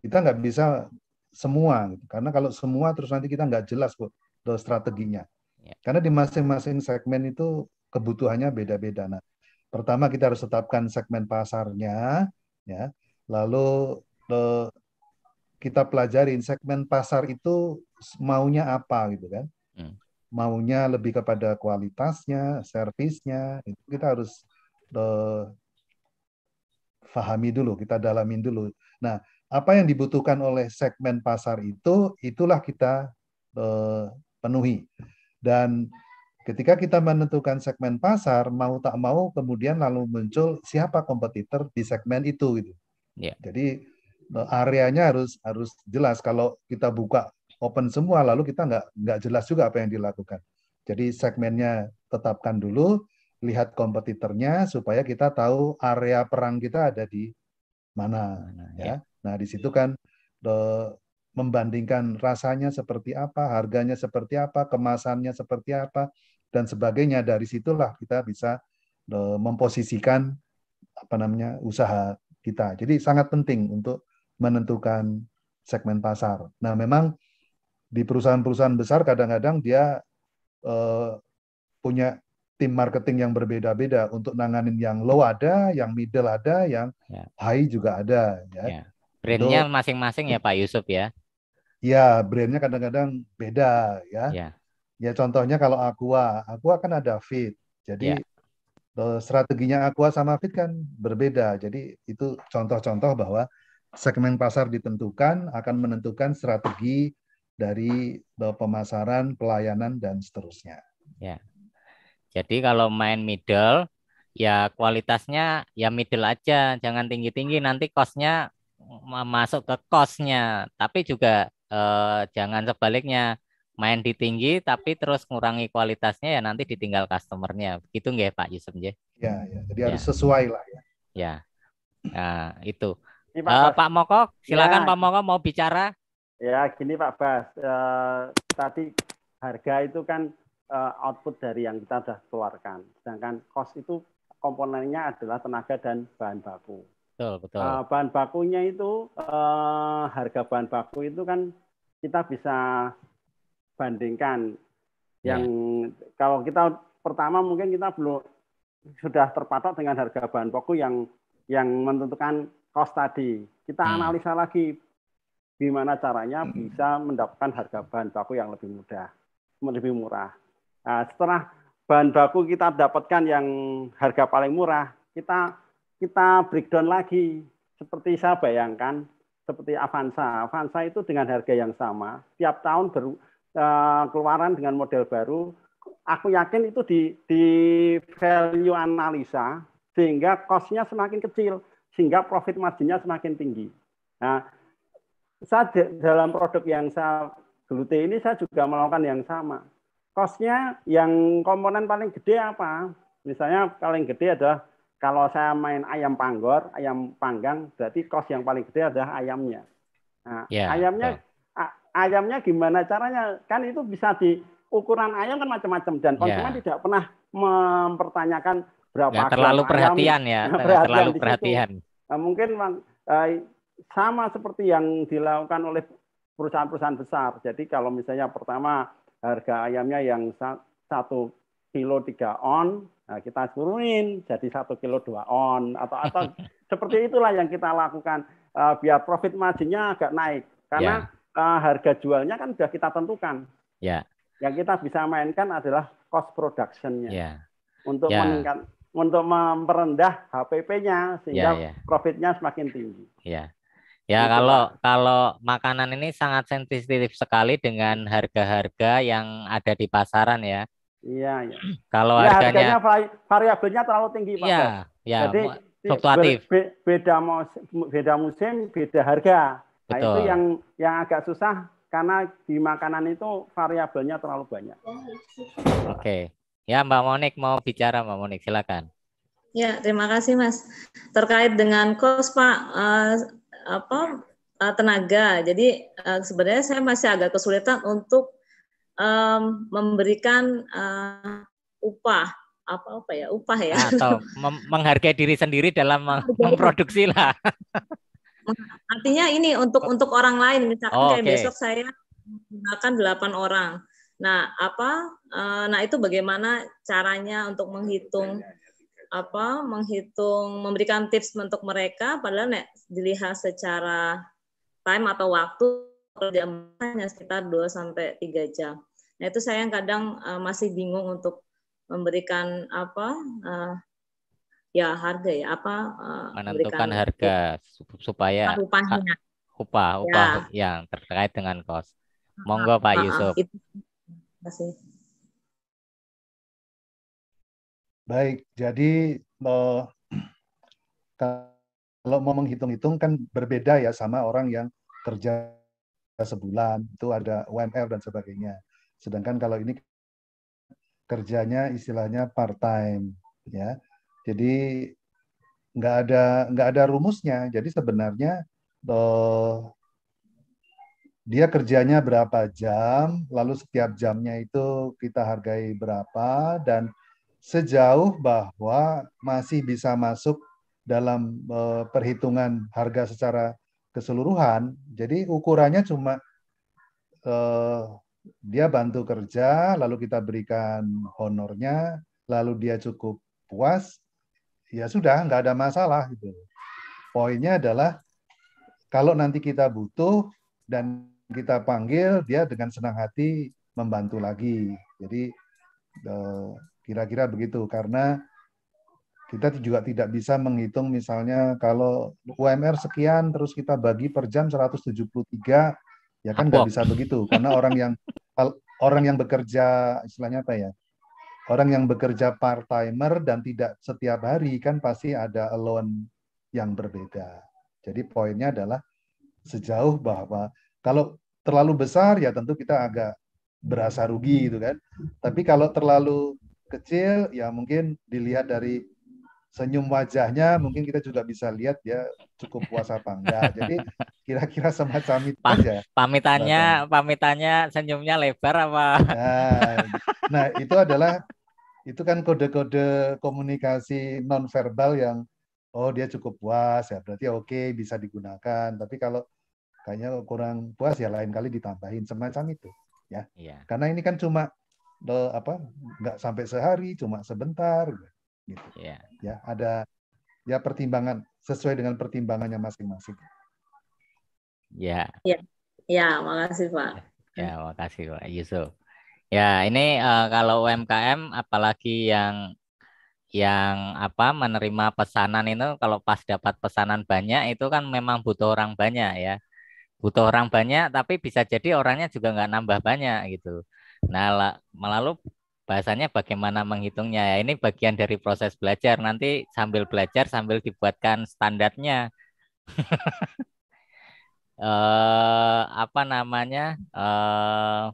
Kita nggak bisa semua gitu. karena kalau semua terus nanti kita nggak jelas bu eh, strateginya. Ya. Karena di masing-masing segmen itu kebutuhannya beda-beda. Nah, pertama kita harus tetapkan segmen pasarnya, ya. Lalu the, eh, kita pelajarin segmen pasar itu maunya apa gitu kan maunya lebih kepada kualitasnya, servisnya, itu kita harus uh, fahami dulu, kita dalamin dulu. Nah, apa yang dibutuhkan oleh segmen pasar itu, itulah kita uh, penuhi. Dan ketika kita menentukan segmen pasar, mau tak mau kemudian lalu muncul siapa kompetitor di segmen itu. Gitu. Yeah. Jadi eh, areanya harus harus jelas. Kalau kita buka open semua lalu kita nggak nggak jelas juga apa yang dilakukan. Jadi segmennya tetapkan dulu, lihat kompetitornya supaya kita tahu area perang kita ada di mana. Ya. ya. Nah di situ iya. kan the, eh, membandingkan rasanya seperti apa, harganya seperti apa, kemasannya seperti apa, dan sebagainya. Dari situlah kita bisa eh, memposisikan apa namanya usaha kita. Jadi sangat penting untuk menentukan segmen pasar. Nah, memang di perusahaan-perusahaan besar kadang-kadang dia uh, punya tim marketing yang berbeda-beda untuk nanganin yang low ada, yang middle ada, yang ya. high juga ada. Ya. ya. Brandnya masing-masing ya Pak Yusuf ya. Ya, brandnya kadang-kadang beda ya. ya. Ya contohnya kalau Aqua, Aqua kan ada Fit. Jadi ya. Eh, strateginya Aqua sama Fit kan berbeda. Jadi itu contoh-contoh bahwa segmen pasar ditentukan akan menentukan strategi dari eh, pemasaran, pelayanan dan seterusnya. Ya. Jadi kalau main middle ya kualitasnya ya middle aja, jangan tinggi-tinggi nanti costnya masuk ke costnya. Tapi juga eh, jangan sebaliknya main di tinggi tapi terus ngurangi kualitasnya ya nanti ditinggal customernya. Begitu nggak ya Pak Yusuf ya? Ya, jadi ya. harus sesuai lah ya. Ya, nah, itu. Ya, Pak, uh, Pak Moko, silakan ya. Pak Moko mau bicara. Ya, gini Pak Bas, Uh, tadi harga itu kan uh, output dari yang kita sudah keluarkan. Sedangkan cost itu komponennya adalah tenaga dan bahan baku. Betul, betul. Uh, bahan bakunya itu uh, harga bahan baku itu kan kita bisa bandingkan ya. yang kalau kita pertama mungkin kita belum sudah terpatok dengan harga bahan baku yang yang menentukan cost tadi. Kita hmm. analisa lagi gimana caranya hmm. bisa mendapatkan harga bahan baku yang lebih mudah, lebih murah. Nah, setelah bahan baku kita dapatkan yang harga paling murah, kita kita breakdown lagi. Seperti saya bayangkan, seperti Avanza. Avanza itu dengan harga yang sama, tiap tahun ber, uh, keluaran dengan model baru. Aku yakin itu di, di value analisa sehingga cost-nya semakin kecil, sehingga profit marginnya semakin tinggi. Nah, saya dalam produk yang saya geluti ini saya juga melakukan yang sama. Kosnya yang komponen paling gede apa? Misalnya paling gede adalah kalau saya main ayam panggor, ayam panggang, berarti kos yang paling gede adalah ayamnya. Nah, yeah. ayamnya oh. ayamnya gimana caranya? Kan itu bisa di ukuran ayam kan macam-macam dan ya. konsumen yeah. tidak pernah mempertanyakan berapa ya, terlalu perhatian ya, perhatian terlalu perhatian. Nah, mungkin eh, sama seperti yang dilakukan oleh perusahaan-perusahaan besar. Jadi kalau misalnya pertama harga ayamnya yang satu kilo tiga on, nah kita turunin jadi satu kilo dua on atau atau <laughs> seperti itulah yang kita lakukan uh, biar profit marginnya agak naik karena yeah. Ya. uh, harga jualnya kan sudah kita tentukan. Yeah. Yang kita bisa mainkan adalah cost productionnya yeah. untuk yeah. meningkat untuk memperendah HPP-nya sehingga yeah, yeah. profitnya semakin tinggi. Yeah. Ya gitu, kalau kalau makanan ini sangat sensitif sekali dengan harga-harga yang ada di pasaran ya. Iya. iya. Kalau ya, harganya, harganya variabelnya terlalu tinggi pak. Iya. Ya, Jadi iya, fluktuatif. Be, beda musim, beda musim, beda harga. Nah, itu yang yang agak susah karena di makanan itu variabelnya terlalu banyak. Oke. Ya Mbak Monik mau bicara Mbak Monik silakan. Ya terima kasih Mas. Terkait dengan kos Pak. Uh, apa eh, tenaga. Jadi eh, sebenarnya saya masih agak kesulitan untuk um, memberikan uh, upah apa apa ya upah ya ah, atau <laughs> menghargai diri sendiri dalam memproduksi lah. Nah, artinya ini untuk untuk orang lain misalkan oh, okay. besok saya menggunakan delapan orang. Nah apa? Uh, nah itu bagaimana caranya untuk menghitung apa menghitung memberikan tips untuk mereka padahal nek dilihat secara time atau waktu kerja hanya sekitar 2 sampai 3 jam. Nah, itu saya yang kadang uh, masih bingung untuk memberikan apa uh, ya harga ya apa uh, menentukan harga supaya upahnya. upah upah ya. yang terkait dengan kos. Ah, Monggo Pak ah, ah, Yusuf. Itu. Terima kasih. Baik, jadi eh, kalau mau menghitung-hitung kan berbeda ya sama orang yang kerja sebulan itu ada UMR dan sebagainya. Sedangkan kalau ini kerjanya istilahnya part time ya. Jadi nggak ada nggak ada rumusnya. Jadi sebenarnya eh, dia kerjanya berapa jam, lalu setiap jamnya itu kita hargai berapa dan sejauh bahwa masih bisa masuk dalam eh, perhitungan harga secara keseluruhan. Jadi ukurannya cuma uh, dia bantu kerja, lalu kita berikan honornya, lalu dia cukup puas, ya sudah nggak ada masalah gitu. Poinnya adalah kalau nanti kita butuh dan kita panggil, dia dengan senang hati membantu lagi. Jadi eh, Kira-kira begitu karena kita juga tidak bisa menghitung misalnya kalau UMR sekian terus kita bagi per jam 173 ya kan nggak bisa begitu karena orang yang orang yang bekerja istilahnya apa ya orang yang bekerja part timer dan tidak setiap hari kan pasti ada alone yang berbeda jadi poinnya adalah sejauh bahwa kalau terlalu besar ya tentu kita agak berasa rugi gitu kan tapi kalau terlalu kecil ya mungkin dilihat dari senyum wajahnya mungkin kita juga bisa lihat ya cukup puas apa enggak. Jadi <laughs> kira-kira semacam itu pa aja. Pamitannya, pamitannya senyumnya lebar apa? Nah, nah itu adalah itu kan kode-kode komunikasi nonverbal yang oh dia cukup puas ya berarti oke okay, bisa digunakan. Tapi kalau kayaknya kurang puas ya lain kali ditambahin semacam itu ya. Iya. Karena ini kan cuma apa nggak sampai sehari cuma sebentar gitu yeah. ya ada ya pertimbangan sesuai dengan pertimbangannya masing-masing ya ya ya makasih pak ya, ya makasih pak Yusuf ya ini uh, kalau UMKM apalagi yang yang apa menerima pesanan itu kalau pas dapat pesanan banyak itu kan memang butuh orang banyak ya butuh orang banyak tapi bisa jadi orangnya juga nggak nambah banyak gitu Nah, melalui bahasanya bagaimana menghitungnya ya. Ini bagian dari proses belajar. Nanti sambil belajar sambil dibuatkan standarnya. <laughs> eh, apa namanya? Eh,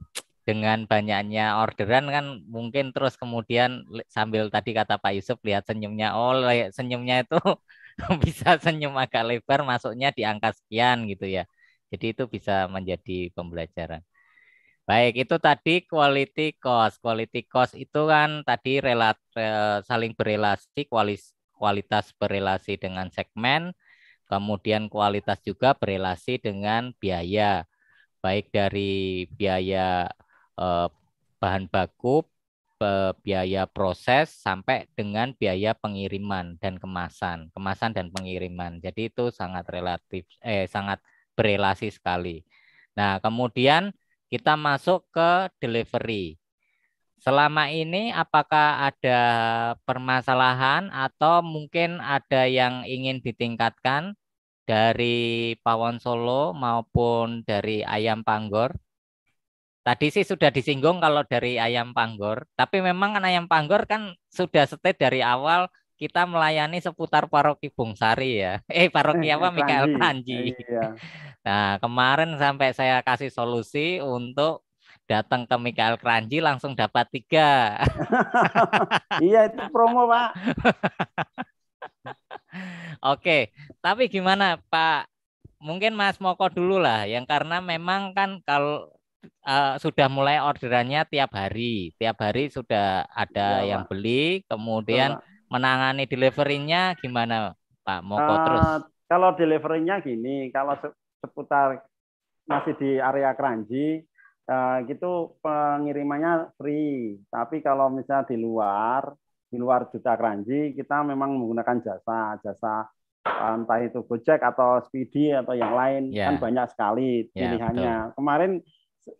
dengan banyaknya orderan kan mungkin terus kemudian sambil tadi kata Pak Yusuf lihat senyumnya oh senyumnya itu <laughs> bisa senyum agak lebar masuknya di angka sekian gitu ya. Jadi itu bisa menjadi pembelajaran. Baik, itu tadi quality cost. Quality cost itu kan tadi relat, saling berelasi, kualis, kualitas berelasi dengan segmen, kemudian kualitas juga berelasi dengan biaya, baik dari biaya eh, bahan baku, biaya proses, sampai dengan biaya pengiriman dan kemasan, kemasan dan pengiriman. Jadi itu sangat relatif, eh sangat berelasi sekali. Nah, kemudian kita masuk ke delivery. Selama ini apakah ada permasalahan atau mungkin ada yang ingin ditingkatkan dari Pawon Solo maupun dari Ayam Panggor? Tadi sih sudah disinggung kalau dari Ayam Panggor, tapi memang kan Ayam Panggor kan sudah state dari awal kita melayani seputar paroki Bungsari ya. <laughs> Eh paroki eh, apa Mikael Panji. Iya. <laughs> Nah, kemarin sampai saya kasih solusi untuk datang ke Mikael Kranji langsung dapat tiga. <laughs> iya itu promo pak. Oke, tapi gimana Pak? Mungkin Mas Moko dulu lah, yang karena memang kan kalau uh, eh, sudah mulai orderannya tiap hari, tiap hari sudah ada ya, yang beli, kemudian menangani deliverynya gimana Pak Moko uh, eh, terus? Kalau deliverynya gini, kalau seputar masih di area Kranji, uh, gitu pengirimannya free. Tapi kalau misalnya di luar, di luar juta Kranji, kita memang menggunakan jasa, jasa eh, entah itu Gojek atau Speedy atau yang lain yeah. kan ya. banyak sekali ya, pilihannya. Yeah, Kemarin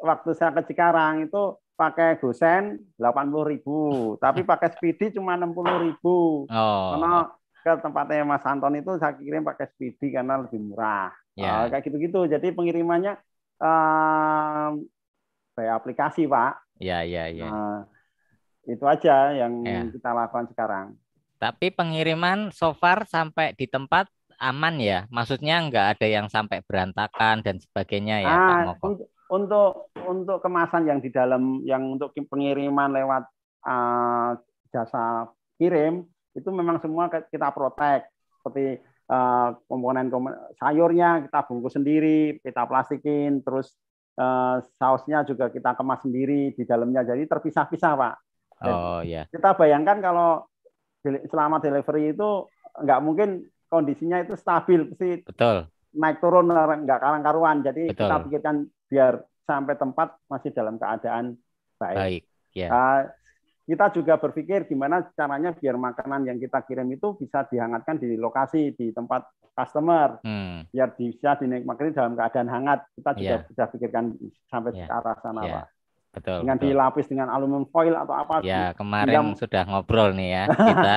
waktu saya ke Cikarang itu pakai gosen 80.000, tapi <laughs> pakai speedy cuma 60.000. Oh. Karena ke tempatnya Mas Anton itu saya kirim pakai speedy karena lebih murah. Yeah. Ya. Uh, kayak gitu-gitu. Jadi pengirimannya eh uh, aplikasi, Pak. Iya, iya, iya. itu aja yang yeah. kita lakukan sekarang. Tapi pengiriman so far sampai di tempat aman ya? Maksudnya nggak ada yang sampai berantakan dan sebagainya ya, ah, Pak Moko? untuk untuk kemasan yang di dalam yang untuk pengiriman lewat uh, jasa kirim itu memang semua kita protek seperti uh, komponen, komponen sayurnya kita bungkus sendiri kita plastikin terus uh, sausnya juga kita kemas sendiri di dalamnya jadi terpisah-pisah pak Dan oh ya yeah. kita bayangkan kalau selama delivery itu nggak mungkin kondisinya itu stabil sih betul naik turun nggak karang karuan jadi Betul. kita pikirkan biar sampai tempat masih dalam keadaan baik. baik yeah. Ya. uh, kita juga berpikir gimana caranya biar makanan yang kita kirim itu bisa dihangatkan di lokasi di tempat customer hmm. biar bisa dinikmati dalam keadaan hangat kita juga yeah. sudah pikirkan sampai yeah. ke arah sana yeah. pak betul dengan betul. dilapis dengan aluminium foil atau apa ya kemarin sudah ngobrol nih ya <laughs> kita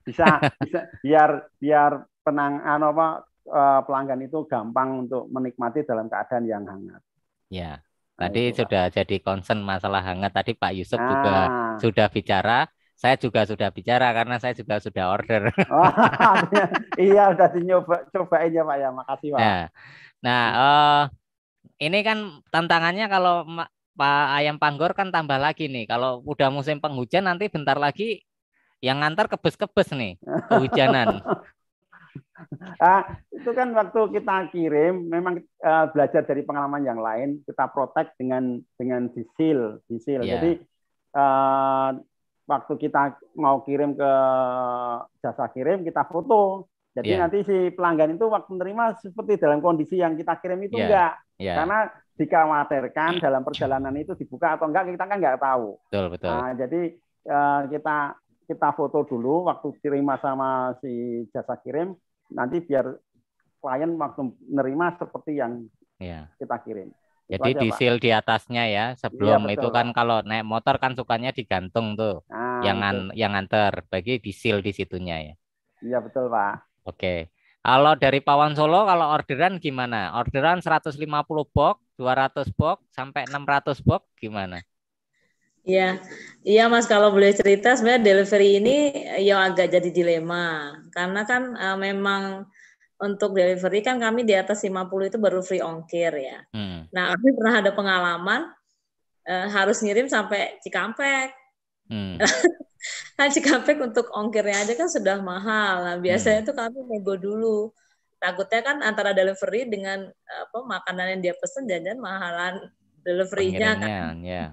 bisa bisa biar biar penang apa eh, pelanggan itu gampang untuk menikmati dalam keadaan yang hangat Ya, oh, tadi oh, sudah jadi concern masalah hangat. Tadi Pak Yusuf ah. juga sudah bicara. Saya juga sudah bicara karena saya juga sudah order. Oh, <laughs> <laughs> iya, sudah dinyoba cobain ya Pak ya. Makasih Pak. Nah, nah uh, ini kan tantangannya kalau Pak ayam panggor kan tambah lagi nih. Kalau udah musim penghujan nanti bentar lagi yang ngantar kebes-kebes nih <laughs> kehujanan. <laughs> ah, itu kan waktu kita kirim memang uh, belajar dari pengalaman yang lain kita protek dengan dengan disil disil yeah. jadi uh, waktu kita mau kirim ke jasa kirim kita foto jadi yeah. nanti si pelanggan itu waktu menerima seperti dalam kondisi yang kita kirim itu yeah. enggak yeah. karena dikhawatirkan dalam perjalanan itu dibuka atau enggak kita kan enggak tahu betul betul nah, jadi uh, kita kita foto dulu waktu terima sama si jasa kirim nanti biar klien waktu nerima seperti yang ya. kita kirim. Jadi di seal di atasnya ya sebelum ya, itu kan kalau naik motor kan sukanya digantung tuh nah, yang an, yang antar bagi di seal di situnya ya. Iya betul Pak. Oke. Kalau dari Pawan Solo kalau orderan gimana? Orderan 150 box, 200 box sampai 600 box gimana? Iya, iya Mas kalau boleh cerita sebenarnya delivery ini ya agak jadi dilema karena kan uh, memang untuk delivery kan kami di atas 50 itu baru free ongkir ya. Hmm. Nah, aku pernah ada pengalaman uh, harus ngirim sampai Cikampek. Hmm. <laughs> nah, Cikampek untuk ongkirnya aja kan sudah mahal. Nah, biasanya hmm. tuh kami nego dulu. Takutnya kan antara delivery dengan apa makanan yang dia pesen jangan mahalan deliverynya kan. Yeah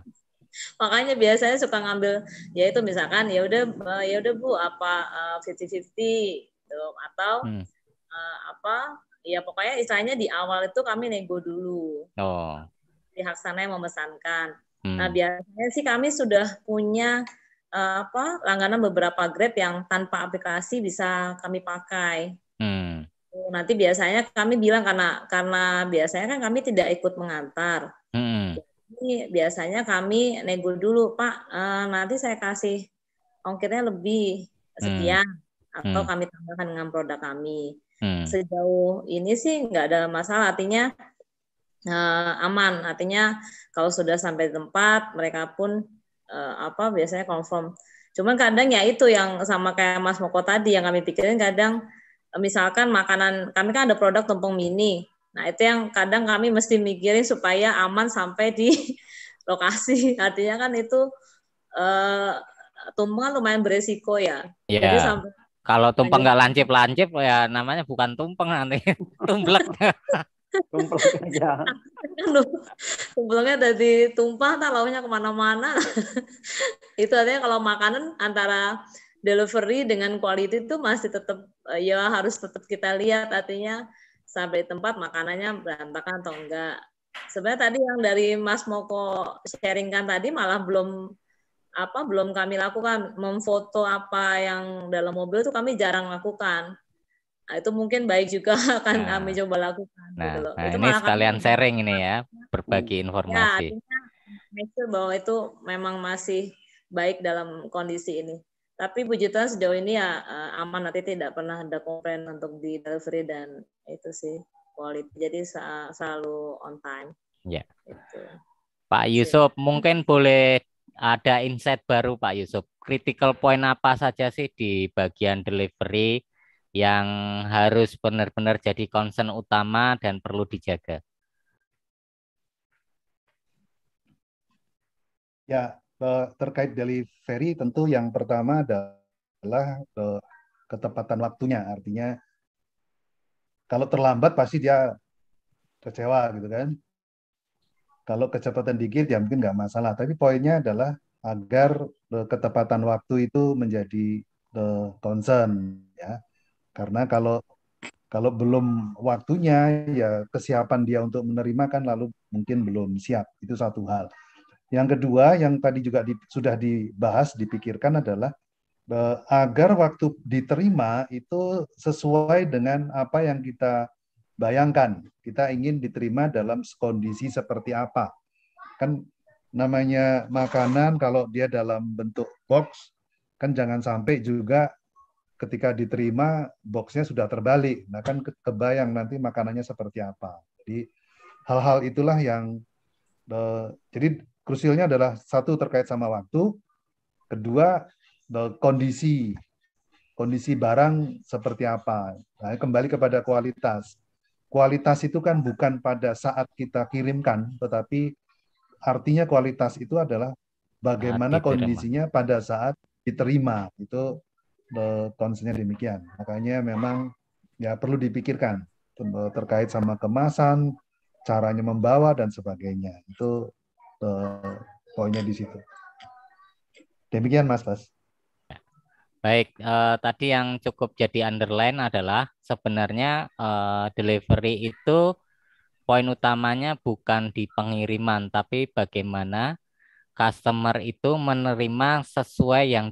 makanya biasanya suka ngambil ya itu misalkan ya udah eh, ya udah bu apa eh, fifty fifty gitu atau hmm. uh, apa ya pokoknya istilahnya di awal itu kami nego dulu oh. pihak sana yang memesankan nah, hmm. nah biasanya sih kami sudah punya uh, apa langganan beberapa grab yang tanpa aplikasi bisa kami pakai hmm. nanti biasanya kami bilang karena karena biasanya kan kami tidak ikut mengantar hmm. Ini biasanya kami nego dulu, Pak, eh, nanti saya kasih ongkirnya lebih hmm. sekian hmm. atau hmm. kami tambahkan dengan produk kami. Hmm. Sejauh ini sih nggak ada masalah, artinya eh, aman. Artinya kalau sudah sampai tempat, mereka pun eh, apa biasanya confirm. Cuman kadang ya itu yang sama kayak Mas Moko tadi yang kami pikirin kadang misalkan makanan kami kan ada produk tumpeng mini Nah, itu yang kadang kami mesti mikirin supaya aman sampai di <laughs> lokasi. Artinya kan itu eh, tumpeng lumayan beresiko ya. Yeah. Jadi kalau tumpeng nggak lancip-lancip ya namanya bukan tumpeng nanti tumblek. <laughs> tumplek <laughs> iya. dari tumpah, tak launya kemana-mana. itu artinya kalau makanan antara delivery dengan quality itu masih tetap eh, ya harus tetap kita lihat artinya sampai tempat makanannya berantakan atau enggak. Sebenarnya tadi yang dari Mas Moko sharingkan tadi malah belum apa belum kami lakukan memfoto apa yang dalam mobil itu kami jarang lakukan nah, itu mungkin baik juga <laughs> akan nah, kami coba lakukan nah, gitu loh. nah itu ini sekalian sharing ini ya berbagi iya, informasi ya, artinya, bahwa itu memang masih baik dalam kondisi ini tapi puji Tuhan sejauh ini ya eh, aman nanti tidak pernah ada komplain untuk di delivery dan itu sih quality jadi selalu on time ya itu. Pak Yusuf ya. mungkin boleh ada insight baru Pak Yusuf critical point apa saja sih di bagian delivery yang harus benar-benar jadi concern utama dan perlu dijaga ya Eh, terkait delivery tentu yang pertama adalah eh, ketepatan waktunya. Artinya kalau terlambat pasti dia kecewa gitu kan. Kalau kecepatan dikit ya mungkin nggak masalah. Tapi poinnya adalah agar eh, ketepatan waktu itu menjadi concern ya. Karena kalau kalau belum waktunya ya kesiapan dia untuk menerima kan lalu mungkin belum siap. Itu satu hal. Yang kedua, yang tadi juga di, sudah dibahas, dipikirkan adalah eh, agar waktu diterima itu sesuai dengan apa yang kita bayangkan. Kita ingin diterima dalam kondisi seperti apa. Kan namanya makanan kalau dia dalam bentuk box, kan jangan sampai juga ketika diterima boxnya sudah terbalik. Nah kan kebayang nanti makanannya seperti apa. Jadi hal-hal itulah yang eh, jadi krusialnya adalah satu terkait sama waktu, kedua kondisi kondisi barang seperti apa. Nah, kembali kepada kualitas. Kualitas itu kan bukan pada saat kita kirimkan, tetapi artinya kualitas itu adalah bagaimana kondisinya pada saat diterima. Itu konsennya demikian. Makanya memang ya perlu dipikirkan eh, terkait sama kemasan, caranya membawa dan sebagainya. Itu uh, poinnya di situ. Demikian Mas Bas. Baik, uh, tadi yang cukup jadi underline adalah sebenarnya uh, delivery itu poin utamanya bukan di pengiriman, tapi bagaimana customer itu menerima sesuai yang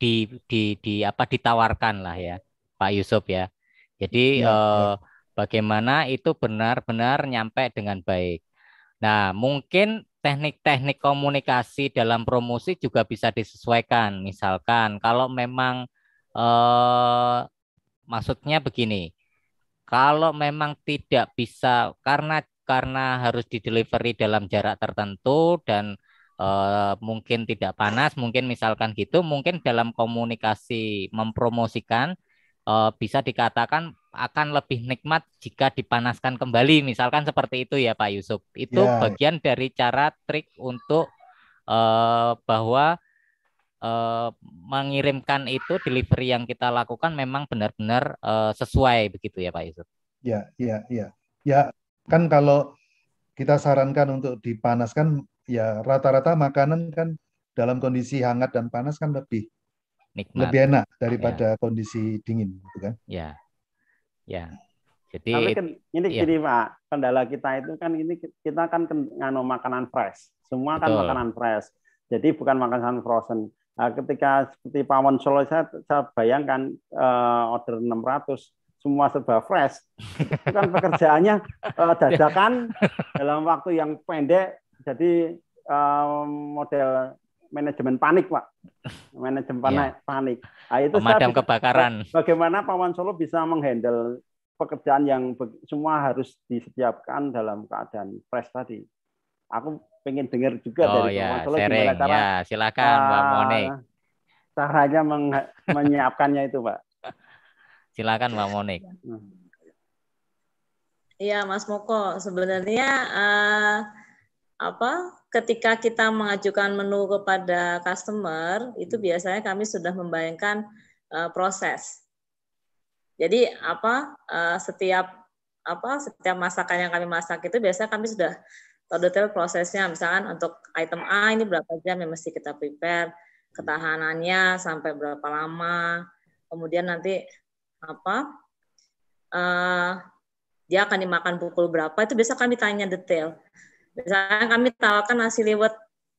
di di di apa ditawarkan lah ya, Pak Yusuf ya. Jadi ya, ya. bagaimana itu benar-benar nyampe dengan baik. Nah, mungkin teknik-teknik komunikasi dalam promosi juga bisa disesuaikan. Misalkan kalau memang eh, maksudnya begini, kalau memang tidak bisa karena karena harus dideliveri dalam jarak tertentu dan eh, mungkin tidak panas, mungkin misalkan gitu, mungkin dalam komunikasi mempromosikan eh, bisa dikatakan akan lebih nikmat jika dipanaskan kembali misalkan seperti itu ya Pak Yusuf itu yeah. bagian dari cara trik untuk uh, bahwa uh, mengirimkan itu delivery yang kita lakukan memang benar-benar uh, sesuai begitu ya Pak Yusuf ya ya ya ya kan kalau kita sarankan untuk dipanaskan ya rata-rata makanan kan dalam kondisi hangat dan panas kan lebih nikmat. lebih enak daripada ya. kondisi dingin, gitu kan? Ya. Ya. Jadi Tapi ini iya. gini Pak, kendala kita itu kan ini kita kan ngano makanan fresh. Semua kan Betul. makanan fresh. Jadi bukan makanan frozen. Nah, ketika seperti Pawon Solo saya, saya bayangkan uh, order 600 semua serba fresh. Itu kan pekerjaannya uh, <laughs> dadakan dalam waktu yang pendek. Jadi um, model manajemen panik pak <laughs> manajemen iya. panik yeah. panik nah, itu pemadam saya, kebakaran bagaimana Pawan Solo bisa menghandle pekerjaan yang semua harus disiapkan dalam keadaan fresh tadi aku pengen dengar juga oh, dari yeah. Pawan Solo gimana cara yeah. silakan uh, Mbak ah, Monik caranya menyiapkannya itu pak silakan Mbak Monik hmm. Iya Mas Moko sebenarnya uh, apa ketika kita mengajukan menu kepada customer, itu hmm. biasanya kami sudah membayangkan uh, proses. Jadi apa uh, setiap apa setiap masakan yang kami masak itu biasanya kami sudah tahu detail prosesnya. Misalkan untuk item A ini berapa jam yang mesti kita prepare, hmm. ketahanannya sampai berapa lama, kemudian nanti apa uh, dia akan dimakan pukul berapa itu biasa kami tanya detail Misalnya kami tawarkan nasi liwet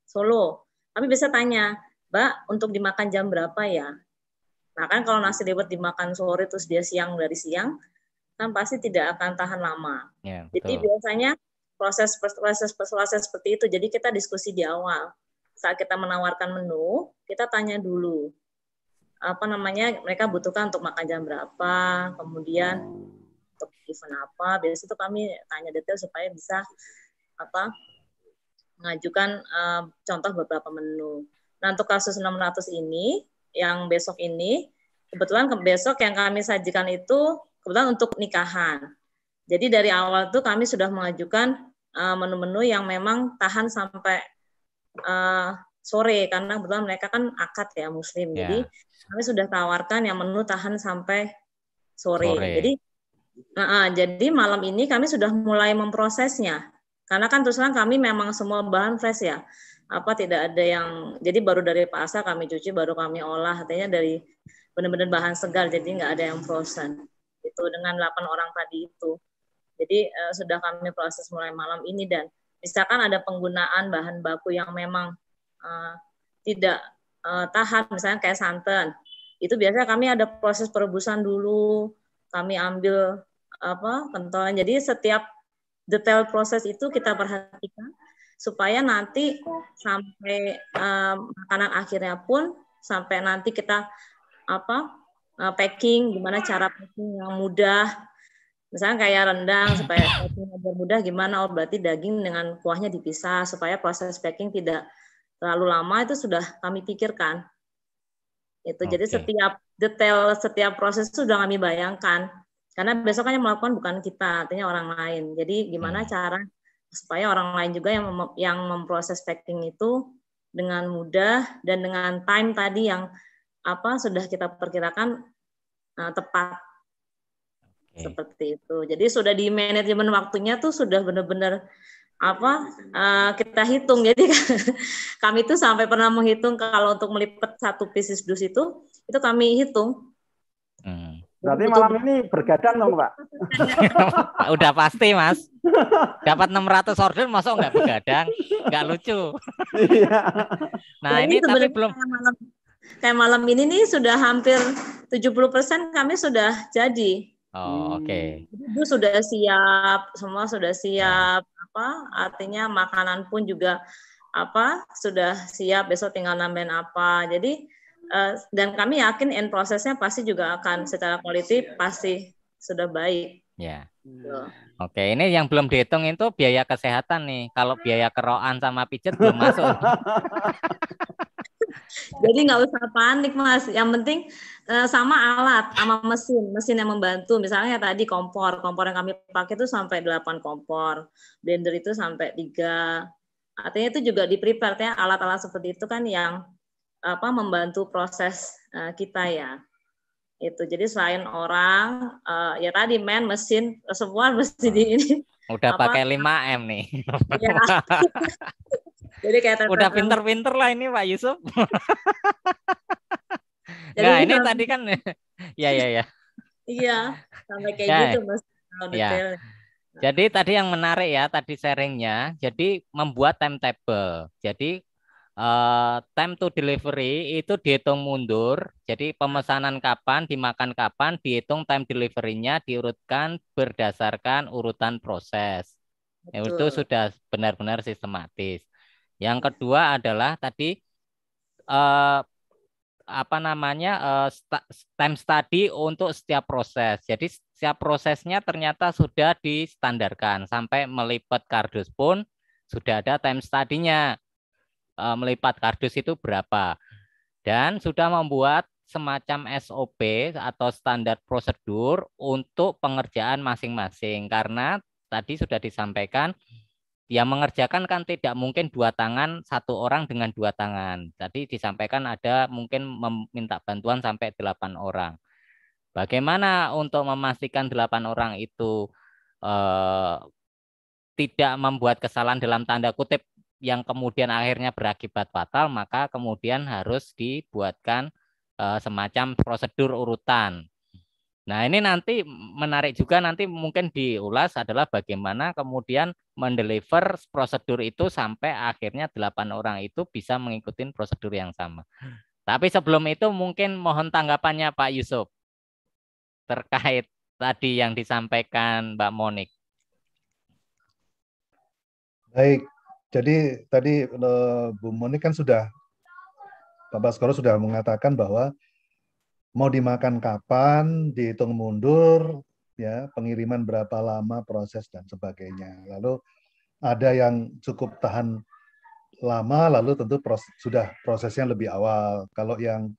Solo. Kami bisa tanya, Mbak, untuk dimakan jam berapa ya? Nah kan kalau nasi liwet dimakan sore terus dia siang dari siang, kan pasti tidak akan tahan lama. Ya, jadi betul. Jadi biasanya proses proses proses seperti itu. Jadi kita diskusi di awal. Saat kita menawarkan menu, kita tanya dulu apa namanya mereka butuhkan untuk makan jam berapa, kemudian untuk event apa. Biasanya itu kami tanya detail supaya bisa apa mengajukan uh, contoh beberapa menu. Nah untuk kasus 600 ini yang besok ini kebetulan ke besok yang kami sajikan itu kebetulan untuk nikahan. Jadi dari awal tuh kami sudah mengajukan eh, menu-menu uh, yang memang tahan sampai uh, sore karena kebetulan mereka kan akad ya muslim. Yeah. Jadi kami sudah tawarkan yang menu tahan sampai sore. sore. Jadi uh, uh, jadi malam ini kami sudah mulai memprosesnya. Karena kan terus terang kami memang semua bahan fresh ya. Apa tidak ada yang jadi baru dari pasar kami cuci baru kami olah artinya dari benar-benar bahan segar jadi nggak ada yang frozen. Itu dengan 8 orang tadi itu. Jadi eh, sudah kami proses mulai malam ini dan misalkan ada penggunaan bahan baku yang memang eh, tidak eh, tahan misalnya kayak santan. Itu biasanya kami ada proses perebusan dulu, kami ambil apa kentalnya Jadi setiap detail proses itu kita perhatikan supaya nanti sampai um, makanan akhirnya pun sampai nanti kita apa uh, packing gimana cara packing yang mudah misalnya kayak rendang supaya packing mudah gimana oh berarti daging dengan kuahnya dipisah supaya proses packing tidak terlalu lama itu sudah kami pikirkan itu okay. jadi setiap detail setiap proses sudah kami bayangkan karena besok kan melakukan bukan kita, artinya orang lain. Jadi gimana hmm. cara supaya orang lain juga yang mem yang memproses packing itu dengan mudah dan dengan time tadi yang apa sudah kita perkirakan uh, tepat okay. seperti itu. Jadi sudah di manajemen waktunya tuh sudah benar-benar apa uh, kita hitung. <laughs> Jadi kami itu sampai pernah menghitung kalau untuk melipat satu pieces dus itu itu kami hitung Berarti malam ini bergadang dong, Pak. <laughs> Udah pasti, Mas. Dapat 600 order, masuk nggak bergadang? Nggak lucu. Iya. nah, ini, ini tapi belum... Kayak malam, kayak malam ini nih sudah hampir 70% kami sudah jadi. Oh, oke. Okay. Itu sudah siap, semua sudah siap. Apa? Artinya makanan pun juga apa sudah siap besok tinggal nambahin apa. Jadi Eh, dan kami yakin end prosesnya pasti juga akan hmm. secara quality iya. pasti sudah baik. Ya. Yeah. Oke, ini yang belum dihitung itu biaya kesehatan nih. Kalau hmm. biaya keroan sama pijat belum masuk. <laughs> Jadi nggak usah panik mas. Yang penting eh, sama alat, sama mesin, mesin yang membantu. Misalnya tadi kompor, kompor yang kami pakai itu sampai 8 kompor, blender itu sampai tiga. Artinya itu juga di prepare alat-alat seperti itu kan yang apa membantu proses uh, kita ya itu jadi selain orang uh, ya tadi men mesin eh, semua mesti di hmm. ini udah apa, pakai 5 m nih ya. <laughs> jadi kayak udah pinter-pinter lah ini pak Yusuf <laughs> jadi nah, ini tadi kan <laughs> ya ya ya iya sampai kayak ya. gitu mas ya. Jadi tadi yang menarik ya tadi sharingnya, jadi membuat timetable. Jadi uh, time to delivery itu dihitung mundur. Jadi pemesanan kapan, dimakan kapan, dihitung time delivery-nya diurutkan berdasarkan urutan proses. Ya, Betul. Itu sudah benar-benar sistematis. Yang kedua adalah tadi uh, apa namanya uh, time study untuk setiap proses. Jadi setiap prosesnya ternyata sudah distandarkan sampai melipat kardus pun sudah ada time study-nya. Eh, melipat kardus itu berapa. Dan sudah membuat semacam SOP atau standar prosedur untuk pengerjaan masing-masing karena tadi sudah disampaikan yang mengerjakan kan tidak mungkin dua tangan satu orang dengan dua tangan. Tadi disampaikan ada mungkin meminta bantuan sampai delapan orang. Bagaimana untuk memastikan delapan orang itu eh, tidak membuat kesalahan dalam tanda kutip yang kemudian akhirnya berakibat fatal, maka kemudian harus dibuatkan eh, semacam prosedur urutan. Nah, ini nanti menarik juga nanti mungkin diulas adalah bagaimana kemudian mendeliver prosedur itu sampai akhirnya delapan orang itu bisa mengikuti prosedur yang sama. Tapi sebelum itu mungkin mohon tanggapannya Pak Yusuf terkait tadi yang disampaikan Mbak Monik. Baik, jadi tadi eh, Bu Moni kan sudah Bapak Sekolah sudah mengatakan bahwa mau dimakan kapan, dihitung mundur, ya pengiriman berapa lama, proses dan sebagainya. Lalu ada yang cukup tahan lama, lalu tentu proses, sudah prosesnya lebih awal. Kalau yang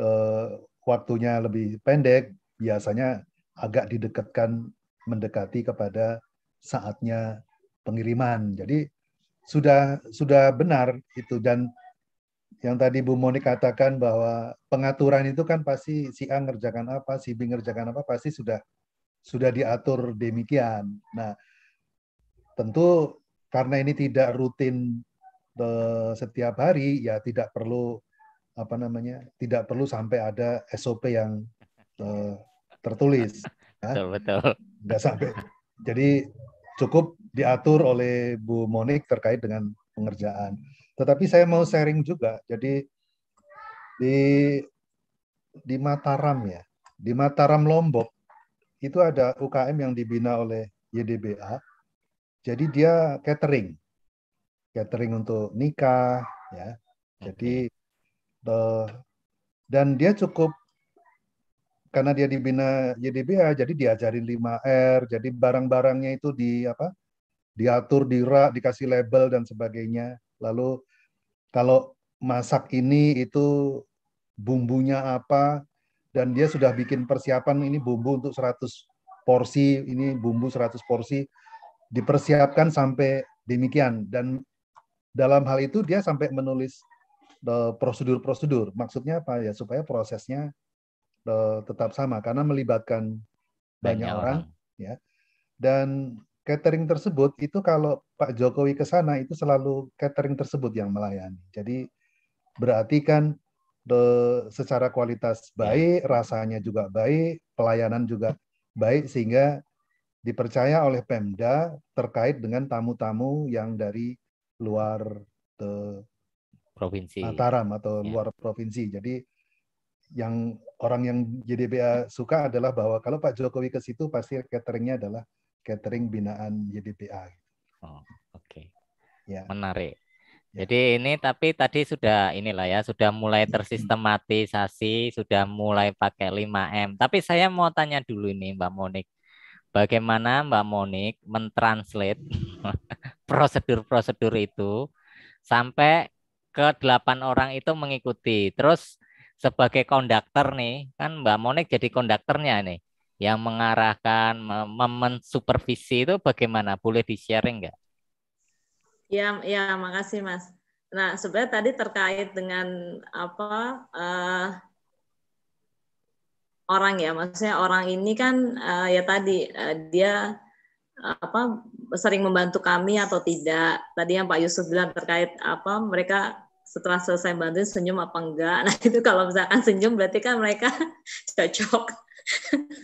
eh, waktunya lebih pendek, biasanya agak didekatkan mendekati kepada saatnya pengiriman. Jadi sudah sudah benar itu dan yang tadi Bu Moni katakan bahwa pengaturan itu kan pasti si A ngerjakan apa, si B ngerjakan apa pasti sudah sudah diatur demikian. Nah, tentu karena ini tidak rutin eh, setiap hari ya tidak perlu apa namanya tidak perlu sampai ada SOP yang eh, tertulis. Betul betul. Nggak sampai. Jadi cukup diatur oleh Bu Monik terkait dengan pengerjaan. Tetapi saya mau sharing juga. Jadi di di Mataram ya, di Mataram Lombok itu ada UKM yang dibina oleh YDBA. Jadi dia catering. Catering untuk nikah ya. Jadi eh, dan dia cukup karena dia dibina YDBA jadi diajarin 5R jadi barang-barangnya itu di apa diatur di rak dikasih label dan sebagainya lalu kalau masak ini itu bumbunya apa dan dia sudah bikin persiapan ini bumbu untuk 100 porsi ini bumbu 100 porsi dipersiapkan sampai demikian dan dalam hal itu dia sampai menulis eh, prosedur-prosedur maksudnya apa ya supaya prosesnya Eh, tetap sama karena melibatkan banyak, banyak orang. orang ya. Dan catering tersebut itu kalau Pak Jokowi ke sana itu selalu catering tersebut yang melayani. Jadi berarti kan the, eh, secara kualitas ya. baik, ya. rasanya juga baik, pelayanan juga baik sehingga dipercaya oleh Pemda terkait dengan tamu-tamu yang dari luar the, eh, provinsi Mataram atau ya. luar provinsi. Jadi yang orang yang YDBA suka adalah bahwa kalau Pak Jokowi ke situ pasti cateringnya adalah catering binaan YDBA. Oh, oke. Okay. Ya. Menarik. Ya. Jadi ini tapi tadi sudah inilah ya, sudah mulai tersistematisasi, sudah mulai pakai 5M. Tapi saya mau tanya dulu ini Mbak Monik. Bagaimana Mbak Monik mentranslate <laughs> prosedur-prosedur itu sampai ke delapan orang itu mengikuti. Terus sebagai konduktor nih, kan Mbak Monik jadi konduktornya nih, yang mengarahkan, mensupervisi itu bagaimana? Boleh di-sharing nggak? Ya, ya, makasih Mas. Nah, sebenarnya tadi terkait dengan apa uh, orang ya, maksudnya orang ini kan uh, ya tadi uh, dia apa sering membantu kami atau tidak. Tadi yang Pak Yusuf bilang terkait apa mereka setelah selesai bantuin senyum apa enggak. <laughs> Nah itu kalau misalkan senyum berarti kan mereka <laughs> cocok. <laughs>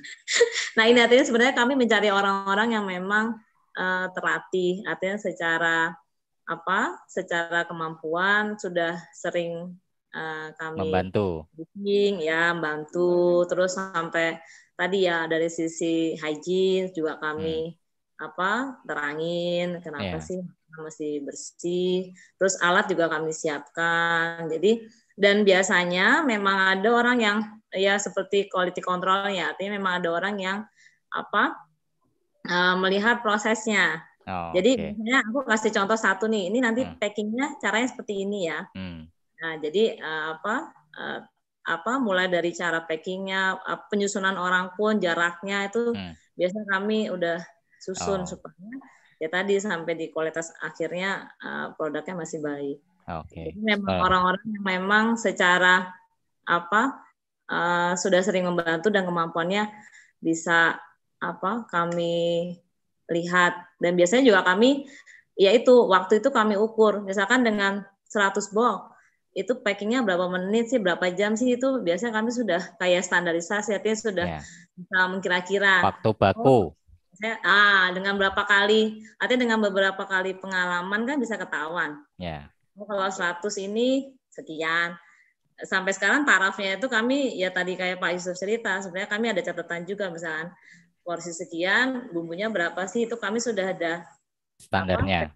nah ini artinya sebenarnya kami mencari orang-orang yang memang uh, terlatih, artinya secara apa, secara kemampuan sudah sering uh, kami membantu, booking, ya membantu, terus sampai tadi ya dari sisi hygiene juga kami hmm apa terangin kenapa yeah. sih masih bersih. Terus alat juga kami siapkan. Jadi dan biasanya memang ada orang yang ya seperti quality control ya, artinya memang ada orang yang apa uh, melihat prosesnya. Oh, jadi okay. aku kasih contoh satu nih, ini nanti hmm. packingnya caranya seperti ini ya. Hmm. Nah jadi uh, apa uh, apa mulai dari cara packingnya, uh, penyusunan orang pun jaraknya itu hmm. biasanya kami udah susun oh. supaya ya tadi sampai di kualitas akhirnya uh, produknya masih baik. Oke. Okay. Jadi memang orang orang-orang yang memang secara apa uh, sudah sering membantu dan kemampuannya bisa apa kami lihat dan biasanya juga kami yaitu waktu itu kami ukur misalkan dengan 100 box itu packingnya berapa menit sih berapa jam sih itu biasanya kami sudah kayak standarisasi artinya sudah yeah. bisa mengkira-kira waktu baku oh, saya, ah dengan berapa kali artinya dengan beberapa kali pengalaman kan bisa ketahuan ya yeah. Oh, kalau 100 ini sekian sampai sekarang tarafnya itu kami ya tadi kayak Pak Yusuf cerita sebenarnya kami ada catatan juga misalnya porsi sekian bumbunya berapa sih itu kami sudah ada standarnya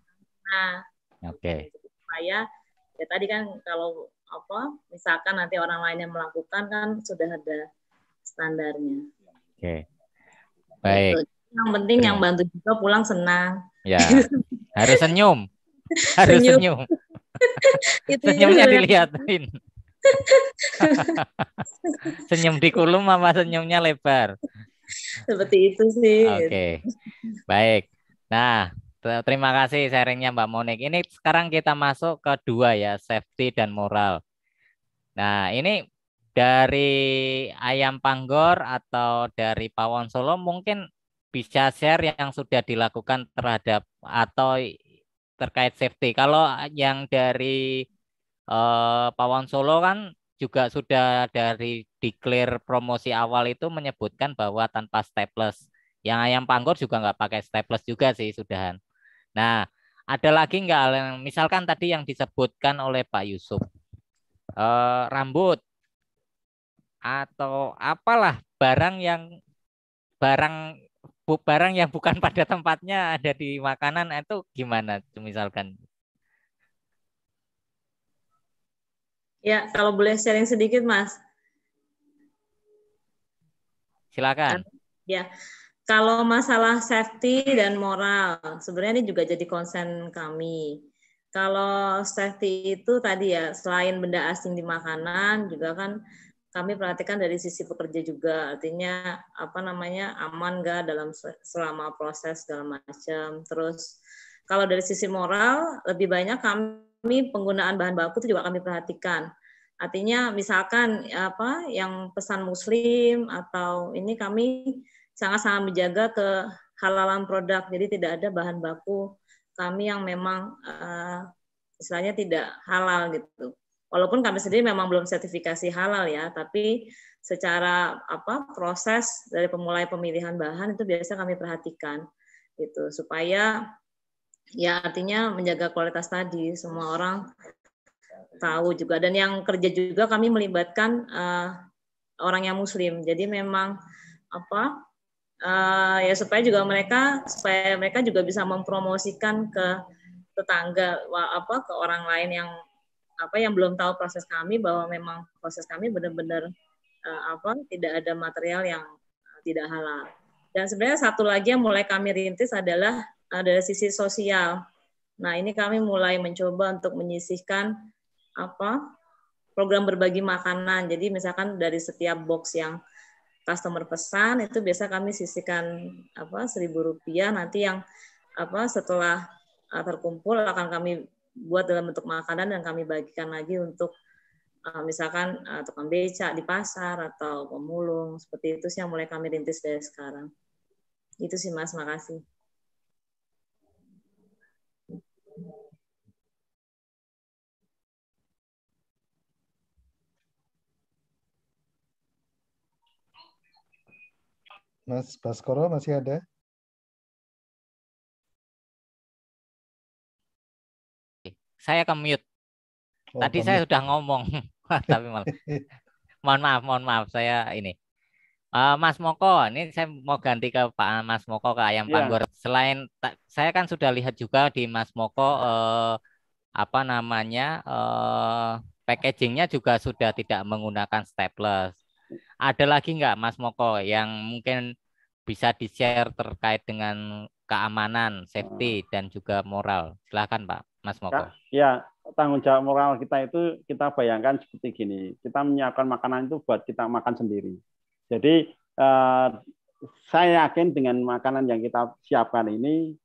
nah oke okay. supaya ya tadi kan kalau apa misalkan nanti orang lain yang melakukan kan sudah ada standarnya oke okay. baik gitu yang penting yeah. yang iya. bantu juga pulang senang ya yeah. <laughs> harus senyum harus senyum, senyum. <laughs> itu senyumnya dilihatin <laughs> senyum di kulum sama senyumnya lebar seperti itu sih oke okay. baik nah Terima kasih sharingnya Mbak Monik. Ini sekarang kita masuk ke dua ya, safety dan moral. Nah, ini dari Ayam Panggor atau dari Pawon Solo mungkin bisa share yang sudah dilakukan terhadap atau terkait safety. Kalau yang dari uh, eh, Pawon Solo kan juga sudah dari declare promosi awal itu menyebutkan bahwa tanpa staples, Yang ayam panggur juga nggak pakai staples juga sih sudahan. Nah, ada lagi nggak? Misalkan tadi yang disebutkan oleh Pak Yusuf, eh, rambut atau apalah barang yang barang barang yang bukan pada tempatnya ada di makanan nah, itu gimana misalkan? Ya, kalau boleh sharing sedikit, Mas. Silakan. Ya. Kalau masalah safety dan moral, sebenarnya ini juga jadi konsen kami. Kalau safety itu tadi ya, selain benda asing di makanan, juga kan kami perhatikan dari sisi pekerja juga artinya apa namanya aman nggak dalam selama proses segala macam terus kalau dari sisi moral lebih banyak kami penggunaan bahan baku itu juga kami perhatikan artinya misalkan apa yang pesan muslim atau ini kami sangat-sangat menjaga ke halalan produk jadi tidak ada bahan baku kami yang memang uh, istilahnya tidak halal gitu Walaupun kami sendiri memang belum sertifikasi halal ya, tapi secara apa proses dari pemulai pemilihan bahan itu biasa kami perhatikan gitu supaya ya artinya menjaga kualitas tadi semua orang tahu juga dan yang kerja juga kami melibatkan uh, orang yang muslim jadi memang apa uh, ya supaya juga mereka supaya mereka juga bisa mempromosikan ke tetangga apa ke orang lain yang apa yang belum tahu proses kami bahwa memang proses kami benar-benar uh, apa tidak ada material yang eh, tidak halal. Dan sebenarnya satu lagi yang mulai kami rintis adalah uh, dari sisi sosial. Nah, ini kami mulai mencoba untuk menyisihkan apa program berbagi makanan. Jadi misalkan dari setiap box yang customer pesan itu biasa kami sisihkan apa seribu rupiah nanti yang apa setelah terkumpul akan kami buat dalam bentuk makanan dan kami bagikan lagi untuk uh, misalkan uh, tukang beca di pasar atau pemulung seperti itu sih yang mulai kami rintis dari sekarang. Itu sih Mas, makasih. Mas Baskoro masih ada? saya ke mute. Oh, Tadi saya sudah ngomong, <laughs> tapi malah. mohon maaf, mohon maaf, saya ini. Uh, Mas Moko, ini saya mau ganti ke Pak Mas Moko ke ayam yeah. panggur. Selain saya kan sudah lihat juga di Mas Moko uh, apa namanya uh, packagingnya juga sudah tidak menggunakan staples. Ada lagi nggak Mas Moko yang mungkin bisa di share terkait dengan keamanan, safety dan juga moral? Silakan Pak. Mas Moko? Ya, ya, tanggung jawab moral kita itu kita bayangkan seperti gini. Kita menyiapkan makanan itu buat kita makan sendiri. Jadi eh, saya yakin dengan makanan yang kita siapkan ini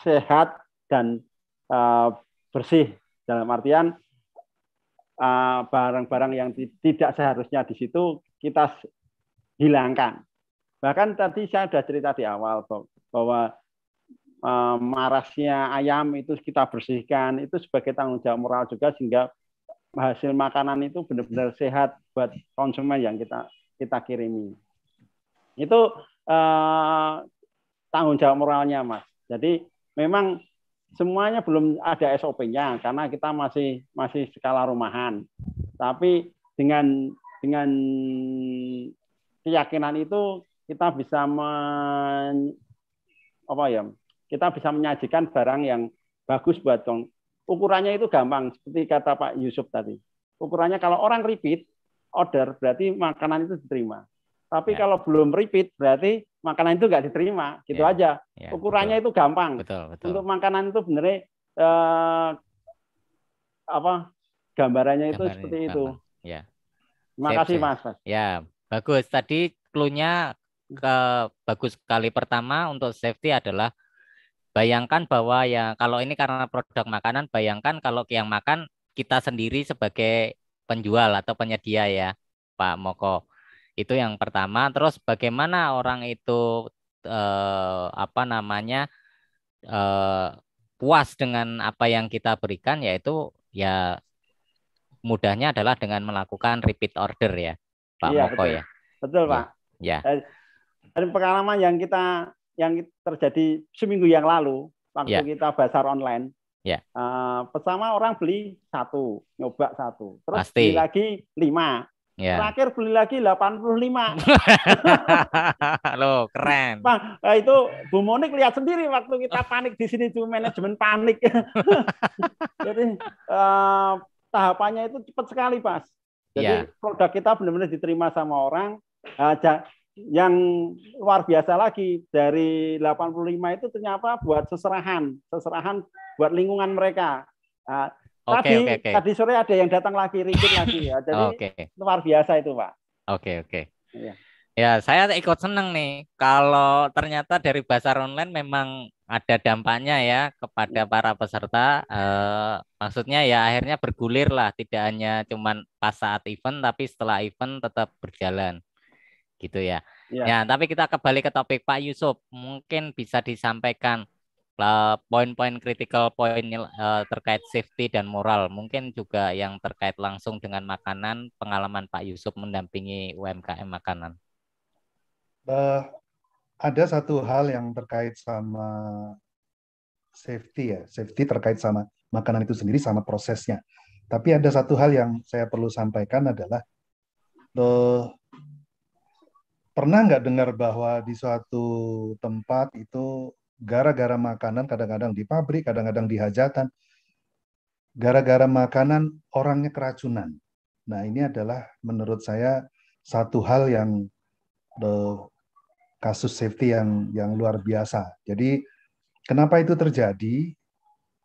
sehat dan eh, bersih dalam artian barang eh, barang-barang yang tidak seharusnya di situ kita hilangkan. Bahkan tadi saya sudah cerita di awal bahwa Eh, marasnya ayam itu kita bersihkan itu sebagai tanggung jawab moral juga sehingga hasil makanan itu benar-benar sehat buat konsumen yang kita kita kirimi itu eh, tanggung jawab moralnya mas jadi memang semuanya belum ada SOP-nya karena kita masih masih skala rumahan tapi dengan dengan keyakinan itu kita bisa men, apa ya kita bisa menyajikan barang yang bagus buat dong Ukurannya itu gampang, seperti kata Pak Yusuf tadi. Ukurannya kalau orang repeat order, berarti makanan itu diterima. Tapi ya. kalau belum repeat, berarti makanan itu nggak diterima. Gitu ya. aja. Ya, Ukurannya betul. itu gampang. Betul, betul. Untuk makanan itu benernya eh, apa gambarannya itu seperti gampang. itu. Ya. Terima kasih Mas. Ya, bagus. Tadi clue-nya ke bagus sekali pertama untuk safety adalah Bayangkan bahwa ya kalau ini karena produk makanan, bayangkan kalau yang makan kita sendiri sebagai penjual atau penyedia ya, Pak Moko. Itu yang pertama. Terus bagaimana orang itu eh, apa namanya eh, puas dengan apa yang kita berikan, yaitu ya mudahnya adalah dengan melakukan repeat order ya, Pak iya, Moko betul. ya. Betul Pak. ya. Dari pengalaman yang kita yang terjadi seminggu yang lalu waktu yeah. kita basar online. Yeah. Ya. Uh, pertama orang beli satu, nyoba satu, terus Pasti. beli lagi lima, yeah. terakhir beli lagi 85. <laughs> Loh, keren. Bang, nah, eh, itu Bu Monik lihat sendiri waktu kita <laughs> panik di sini tuh manajemen panik. <laughs> Jadi uh, tahapannya itu cepat sekali, pas. Jadi yeah. produk kita benar-benar diterima sama orang. Uh, yang luar biasa lagi dari 85 itu ternyata buat seserahan, seserahan buat lingkungan mereka. Nah, okay, tadi okay, okay. tadi sore ada yang datang lagi rikit lagi ya. <laughs> Jadi okay. luar biasa itu, Pak. Oke, oke. Okay. Ya. ya, saya ikut senang nih kalau ternyata dari pasar online memang ada dampaknya ya kepada iya. para peserta. Eh, maksudnya ya akhirnya bergulir lah, tidak hanya cuman pas saat event tapi setelah event tetap berjalan gitu ya. Ya. ya, tapi kita kembali ke topik Pak Yusuf. Mungkin bisa disampaikan eh, poin-poin kritikal poin eh, terkait safety dan moral. Mungkin juga yang terkait langsung dengan makanan, pengalaman Pak Yusuf mendampingi UMKM makanan. Uh, ada satu hal yang terkait sama safety ya, safety terkait sama makanan itu sendiri sama prosesnya. Tapi ada satu hal yang saya perlu sampaikan adalah pernah nggak dengar bahwa di suatu tempat itu gara-gara makanan kadang-kadang di pabrik, kadang-kadang di hajatan, gara-gara makanan orangnya keracunan. Nah ini adalah menurut saya satu hal yang the, eh, kasus safety yang yang luar biasa. Jadi kenapa itu terjadi?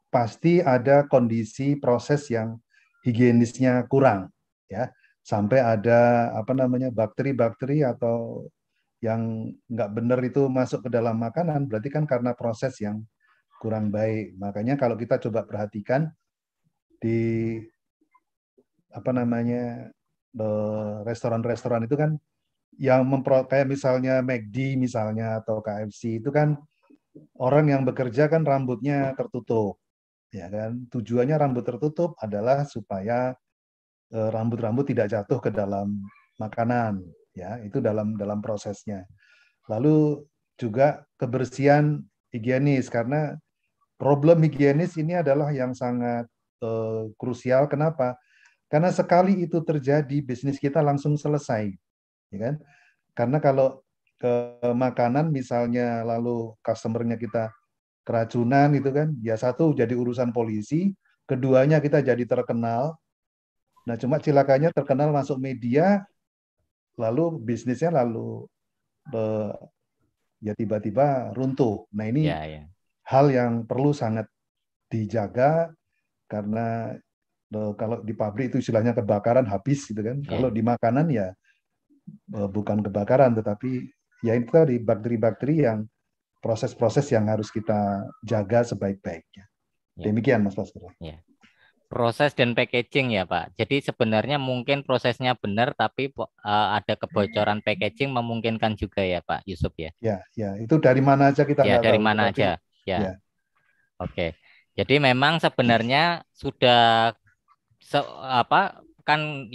Pasti ada kondisi proses yang higienisnya kurang, ya sampai ada apa namanya bakteri-bakteri atau yang nggak benar itu masuk ke dalam makanan berarti kan karena proses yang kurang baik makanya kalau kita coba perhatikan di apa namanya eh, restoran-restoran itu kan yang mempro kayak misalnya McD misalnya atau KFC itu kan orang yang bekerja kan rambutnya tertutup ya kan tujuannya rambut tertutup adalah supaya Eh, rambut-rambut tidak jatuh ke dalam makanan ya itu dalam dalam prosesnya lalu juga kebersihan higienis karena problem higienis ini adalah yang sangat uh, krusial kenapa karena sekali itu terjadi bisnis kita langsung selesai ya kan karena kalau ke makanan misalnya lalu customernya kita keracunan gitu kan ya satu jadi urusan polisi keduanya kita jadi terkenal Nah, cuma cilakanya terkenal masuk media, lalu bisnisnya lalu be, eh, ya tiba-tiba runtuh. Nah, ini ya, ya. hal yang perlu sangat dijaga karena eh, kalau di pabrik itu istilahnya kebakaran habis gitu kan. Ya. Kalau di makanan ya eh, bukan kebakaran tetapi ya itu tadi bakteri-bakteri yang proses-proses yang harus kita jaga sebaik-baiknya. Ya. Demikian Mas Pastor. Ya proses dan packaging ya Pak. Jadi sebenarnya mungkin prosesnya benar tapi uh, ada kebocoran packaging memungkinkan juga ya Pak Yusuf ya. Ya, ya, itu dari mana aja kita Ya, dari tahu. mana tapi, aja. Ya. ya. Oke. Jadi memang sebenarnya sudah se apa kan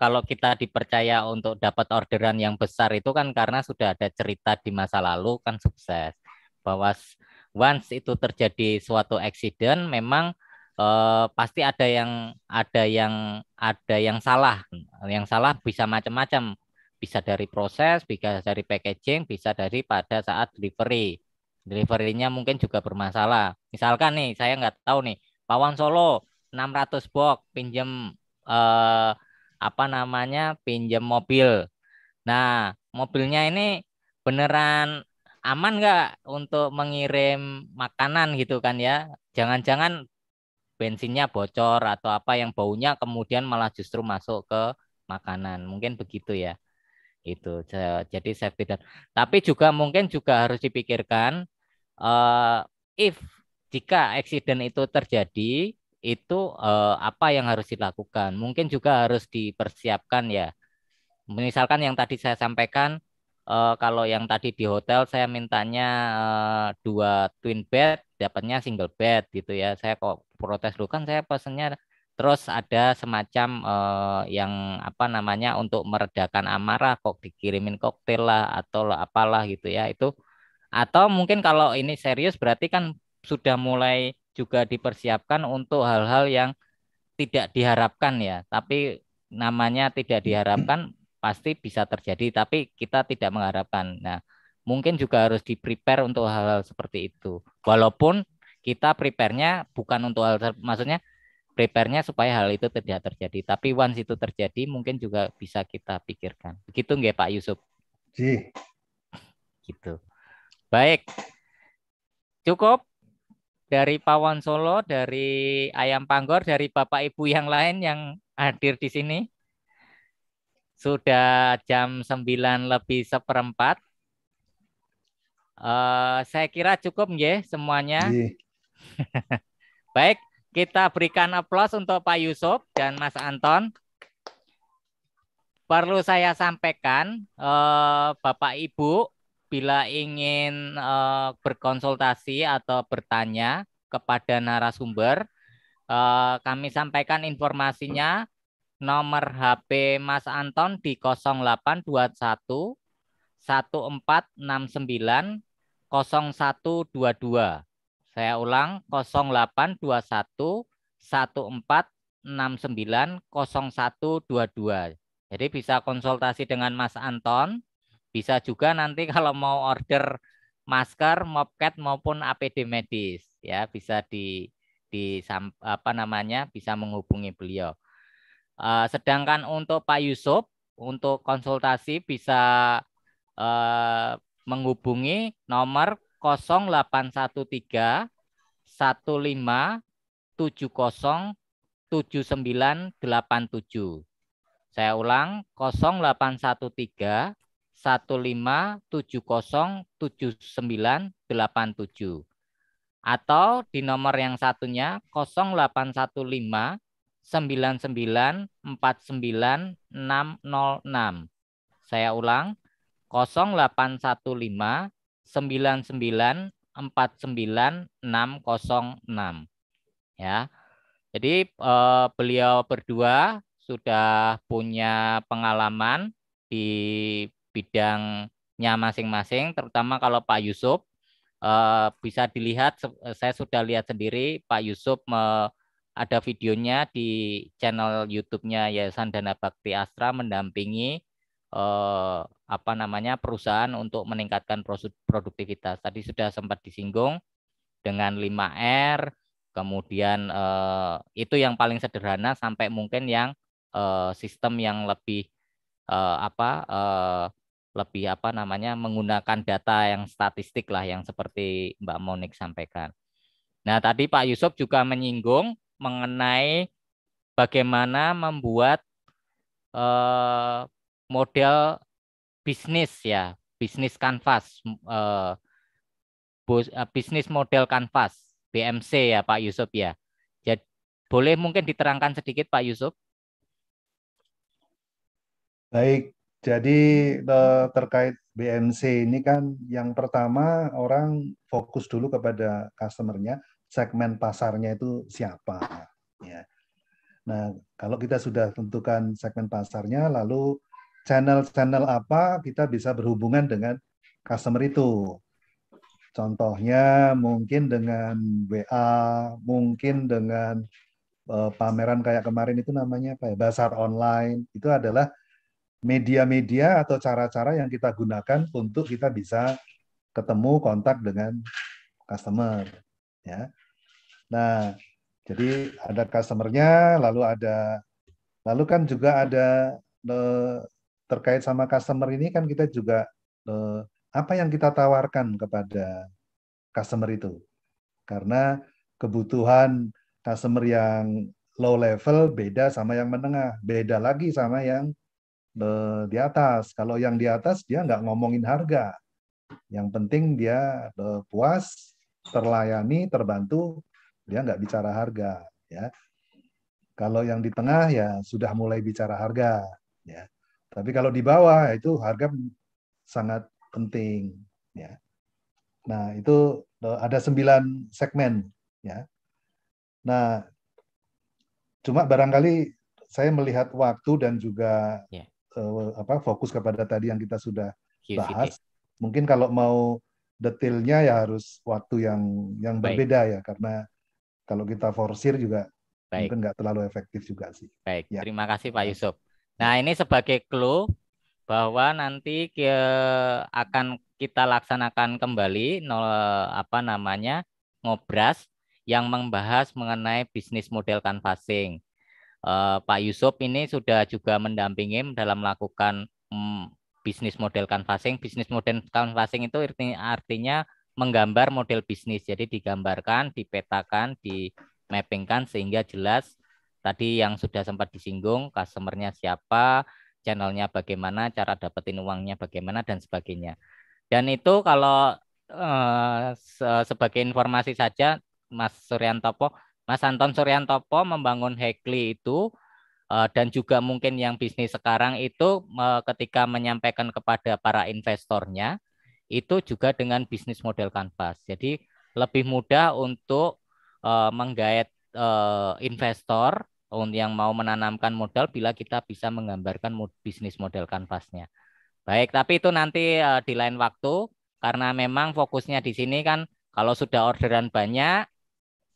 kalau kita dipercaya untuk dapat orderan yang besar itu kan karena sudah ada cerita di masa lalu kan sukses. Bahwa once itu terjadi suatu accident memang eh, pasti ada yang ada yang ada yang salah. Yang salah bisa macam-macam. Bisa dari proses, bisa dari packaging, bisa dari pada saat delivery. Deliverynya mungkin juga bermasalah. Misalkan nih, saya nggak tahu nih, pawan Solo 600 box pinjam eh, apa namanya pinjam mobil. Nah, mobilnya ini beneran aman nggak untuk mengirim makanan gitu kan ya? Jangan-jangan bensinnya bocor atau apa yang baunya kemudian malah justru masuk ke makanan. Mungkin begitu ya. Itu jadi saya pikir Tapi juga mungkin juga harus dipikirkan uh, if jika eksiden itu terjadi itu eh, apa yang harus dilakukan mungkin juga harus dipersiapkan ya misalkan yang tadi saya sampaikan eh, kalau yang tadi di hotel saya mintanya uh, dua twin bed dapatnya single bed gitu ya saya kok protes dulu kan saya pesennya terus ada semacam eh, yang apa namanya untuk meredakan amarah kok dikirimin koktail lah atau apalah gitu ya itu atau mungkin kalau ini serius berarti kan sudah mulai juga dipersiapkan untuk hal-hal yang tidak diharapkan ya tapi namanya tidak diharapkan pasti bisa terjadi tapi kita tidak mengharapkan nah mungkin juga harus di prepare untuk hal-hal seperti itu walaupun kita prepare-nya bukan untuk hal maksudnya prepare-nya supaya hal itu tidak terjadi. Tapi once itu terjadi mungkin juga bisa kita pikirkan. Begitu nggak Pak Yusuf? Si. Gitu. Baik. Cukup dari Pawon Solo, dari Ayam Panggor, dari Bapak Ibu yang lain yang hadir di sini. Sudah jam 9 lebih seperempat. Uh, saya kira cukup ya semuanya. <laughs> Baik, kita berikan aplaus untuk Pak Yusuf dan Mas Anton. Perlu saya sampaikan, eh, Bapak Ibu, bila ingin eh, berkonsultasi atau bertanya kepada narasumber, eh, kami sampaikan informasinya nomor HP Mas Anton di 0821 1469 0122 saya ulang 0821 1469 0122. Jadi bisa konsultasi dengan Mas Anton, bisa juga nanti <laughs> kalau mau order masker, mopcat maupun APD medis ya bisa di di apa namanya bisa menghubungi beliau. Uh, sedangkan untuk Pak Yusuf untuk konsultasi bisa uh, menghubungi nomor 0813 15 70 7987. Saya ulang 0813 7987. atau di nomor yang satunya 0815 9949 606. Saya ulang 0815 9949606 ya. Jadi eh, beliau berdua sudah punya pengalaman di bidangnya masing-masing, terutama kalau Pak Yusuf eh, bisa dilihat saya sudah lihat sendiri Pak Yusuf me, ada videonya di channel YouTube-nya Yayasan Dana Bakti Astra mendampingi eh, apa namanya perusahaan untuk meningkatkan produktivitas. Tadi sudah sempat disinggung dengan 5R, kemudian eh, itu yang paling sederhana sampai mungkin yang eh, sistem yang lebih eh, apa lebih apa namanya menggunakan data yang statistik lah yang seperti Mbak Monik sampaikan. Nah, tadi Pak Yusuf juga menyinggung mengenai bagaimana membuat model bisnis ya, bisnis kanvas, eh, eh, bisnis model kanvas, BMC ya Pak Yusuf ya. Jadi boleh mungkin diterangkan sedikit Pak Yusuf? Baik, jadi eh, terkait BMC ini kan yang pertama orang fokus dulu kepada customernya, segmen pasarnya itu siapa. Ya. Nah, kalau kita sudah tentukan segmen pasarnya, lalu channel-channel apa kita bisa berhubungan dengan customer itu. Contohnya mungkin dengan WA, mungkin dengan uh, pameran kayak kemarin itu namanya apa ya? Basar online. Itu adalah media-media atau cara-cara yang kita gunakan untuk kita bisa ketemu kontak dengan customer ya. Nah, jadi ada customernya, lalu ada lalu kan juga ada eh, terkait sama customer ini kan kita juga eh, apa yang kita tawarkan kepada customer itu. Karena kebutuhan customer yang low level beda sama yang menengah, beda lagi sama yang eh, di atas. Kalau yang di atas dia nggak ngomongin harga. Yang penting dia eh, puas, terlayani, terbantu, dia nggak bicara harga, ya. Kalau yang di tengah ya sudah mulai bicara harga, ya. Tapi kalau di bawah ya, itu harga sangat penting ya. Nah, itu eh, ada sembilan segmen ya. Nah, cuma barangkali saya melihat waktu dan juga yeah. Ya. uh, apa fokus kepada tadi yang kita sudah bahas. Mungkin kalau mau detailnya ya harus waktu yang yang Baik. berbeda ya karena kalau kita forsir juga Baik. mungkin nggak terlalu efektif juga sih. Baik, ya. terima kasih Pak Yusuf. Nah, ini sebagai clue bahwa nanti ke, akan kita laksanakan kembali nol, apa namanya ngobras yang membahas mengenai bisnis model canvassing. Eh, Pak Yusuf ini sudah juga mendampingi dalam melakukan mm, bisnis model canvassing. Bisnis model canvassing itu artinya, artinya menggambar model bisnis. Jadi digambarkan, dipetakan, di mappingkan sehingga jelas Tadi yang sudah sempat disinggung, customernya siapa, channelnya bagaimana, cara dapetin uangnya bagaimana, dan sebagainya. Dan itu kalau eh, sebagai informasi saja, Mas Suryantopo, Mas Anton Suryantopo membangun Hekli itu eh, dan juga mungkin yang bisnis sekarang itu eh, ketika menyampaikan kepada para investornya, itu juga dengan bisnis model kanvas. Jadi lebih mudah untuk uh, menggait uh, investor yang mau menanamkan modal bila kita bisa menggambarkan bisnis model kanvasnya. Baik, tapi itu nanti uh, di lain waktu karena memang fokusnya di sini kan kalau sudah orderan banyak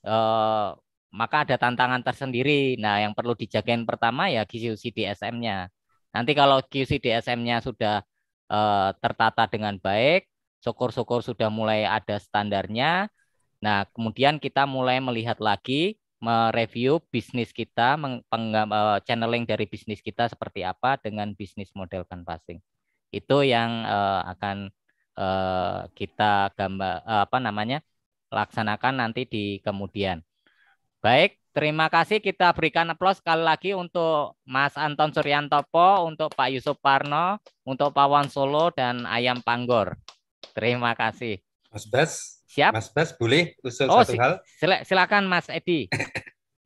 eh, maka ada tantangan tersendiri. Nah, yang perlu dijagain pertama ya dsm nya Nanti kalau dsm nya sudah eh, tertata dengan baik, syukur-syukur sudah mulai ada standarnya. Nah, kemudian kita mulai melihat lagi mereview bisnis kita, eh, channeling dari bisnis kita seperti apa dengan bisnis model canvassing. Itu yang eh, akan eh, kita gambar apa namanya laksanakan nanti di kemudian. Baik, terima kasih kita berikan aplaus sekali lagi untuk Mas Anton Suryantopo, untuk Pak Yusuf Parno, untuk Pak Wan Solo dan Ayam Panggor. Terima kasih. Mas Bas, Siap? Mas Bas boleh usul oh, satu si hal? silakan Mas Edi.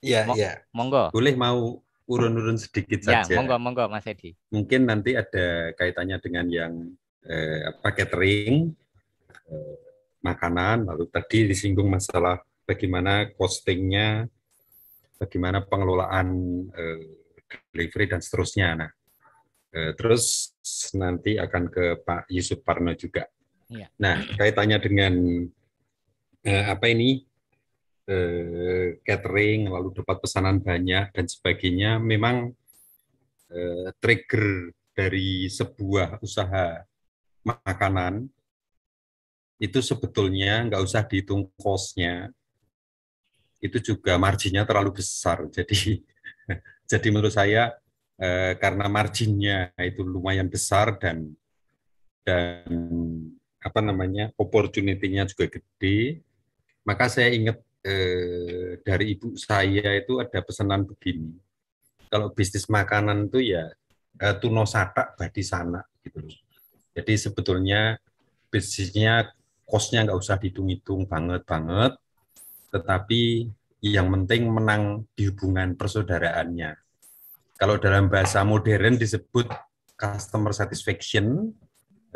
Iya, <laughs> iya. Mo iya. monggo. Boleh mau urun-urun sedikit ya, saja. monggo, monggo Mas Edi. Mungkin nanti ada kaitannya dengan yang eh, apa catering, eh, makanan, lalu tadi disinggung masalah bagaimana costingnya, bagaimana pengelolaan eh, delivery dan seterusnya. Nah, eh, terus nanti akan ke Pak Yusuf Parno juga. Ya. Nah, kaitannya dengan eh, apa ini eh, catering lalu dapat pesanan banyak dan sebagainya memang eh, trigger dari sebuah usaha makanan itu sebetulnya nggak usah dihitung kosnya itu juga marginnya terlalu besar jadi <laughs> jadi menurut saya eh, karena marginnya itu lumayan besar dan dan apa namanya opportunity-nya juga gede maka saya ingat eh, dari ibu saya itu ada pesanan begini. Kalau bisnis makanan itu ya eh, tuno satak badi sana gitu Jadi sebetulnya bisnisnya kosnya nggak usah dihitung-hitung banget banget, tetapi yang penting menang di hubungan persaudaraannya. Kalau dalam bahasa modern disebut customer satisfaction,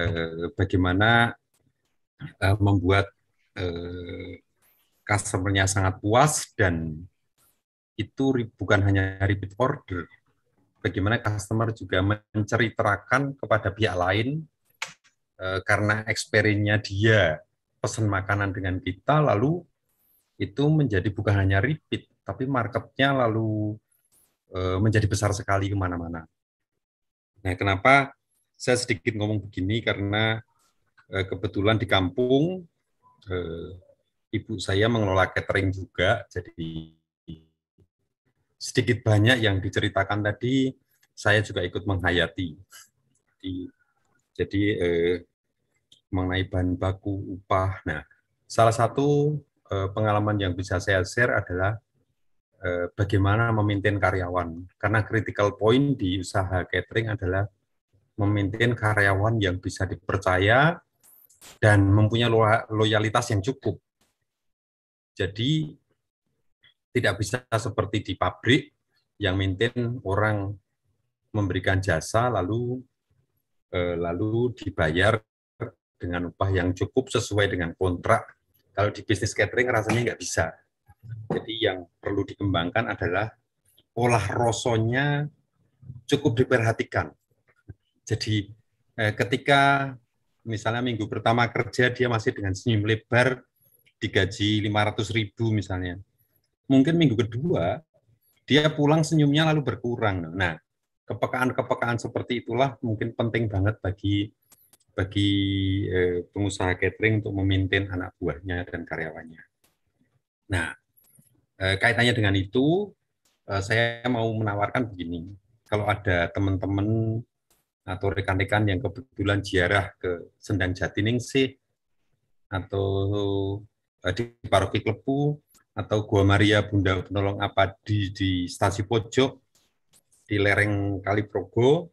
eh, bagaimana eh, membuat eh, customernya sangat puas dan itu bukan hanya repeat order, bagaimana customer juga menceritakan kepada pihak lain e, karena experience-nya dia pesan makanan dengan kita, lalu itu menjadi bukan hanya repeat, tapi marketnya lalu e, menjadi besar sekali kemana-mana. Nah, kenapa saya sedikit ngomong begini karena e, kebetulan di kampung e, ibu saya mengelola catering juga, jadi sedikit banyak yang diceritakan tadi saya juga ikut menghayati. Jadi, jadi eh, mengenai bahan baku upah. Nah, salah satu eh, pengalaman yang bisa saya share adalah eh, bagaimana memimpin karyawan. Karena critical point di usaha catering adalah memimpin karyawan yang bisa dipercaya dan mempunyai loyalitas yang cukup. Jadi tidak bisa seperti di pabrik yang maintain orang memberikan jasa lalu eh, lalu dibayar dengan upah yang cukup sesuai dengan kontrak. Kalau di bisnis catering rasanya nggak bisa. Jadi yang perlu dikembangkan adalah olah rosonya cukup diperhatikan. Jadi eh, ketika misalnya minggu pertama kerja dia masih dengan senyum lebar, digaji 500 ribu misalnya. Mungkin minggu kedua, dia pulang senyumnya lalu berkurang. Nah, kepekaan-kepekaan seperti itulah mungkin penting banget bagi bagi eh, pengusaha catering untuk memimpin anak buahnya dan karyawannya. Nah, eh, kaitannya dengan itu, eh, saya mau menawarkan begini. Kalau ada teman-teman atau rekan-rekan yang kebetulan ziarah ke Sendang Jatiningsih atau di Paroki Klepu atau Gua Maria Bunda Penolong Apadi di Stasi Pojok di lereng Kali Progo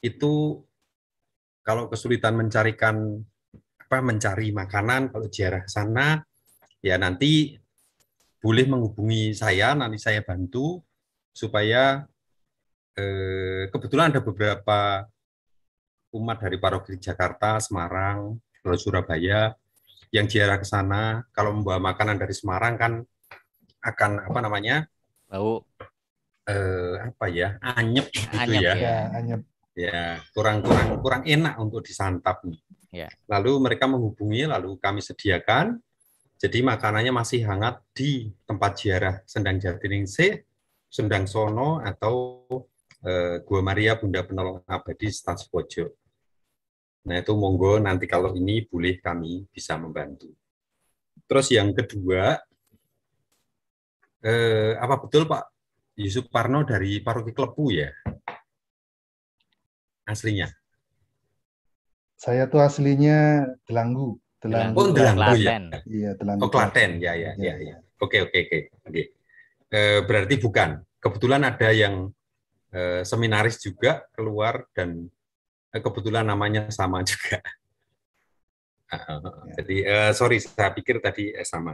itu kalau kesulitan mencarikan apa mencari makanan kalau jarak sana ya nanti boleh menghubungi saya nanti saya bantu supaya eh, kebetulan ada beberapa umat dari paroki Jakarta, Semarang, Surabaya yang ziarah ke sana kalau membawa makanan dari Semarang kan akan apa namanya Lalu eh, apa ya anyep gitu ya. ya anyep ya kurang kurang kurang enak untuk disantap ya. lalu mereka menghubungi lalu kami sediakan jadi makanannya masih hangat di tempat ziarah Sendang Jatiningsih Sendang Sono atau eh, Gua Maria Bunda Penolong Abadi Stans Pojok Nah itu monggo nanti kalau ini boleh kami bisa membantu. Terus yang kedua, eh, apa betul Pak Yusuf Parno dari Paroki Klepu ya? Aslinya? Saya tuh aslinya Delanggu. Delanggu. Oh, Telanggu ya. Oh, iya, Delanggu. Oh, Klaten. Ya, ya, ya, iya. ya. Oke, oke, oke. Oke. Eh, berarti bukan. Kebetulan ada yang eh, seminaris juga keluar dan Eh, kebetulan namanya sama juga. <laughs> Jadi uh, sorry saya pikir tadi eh, sama.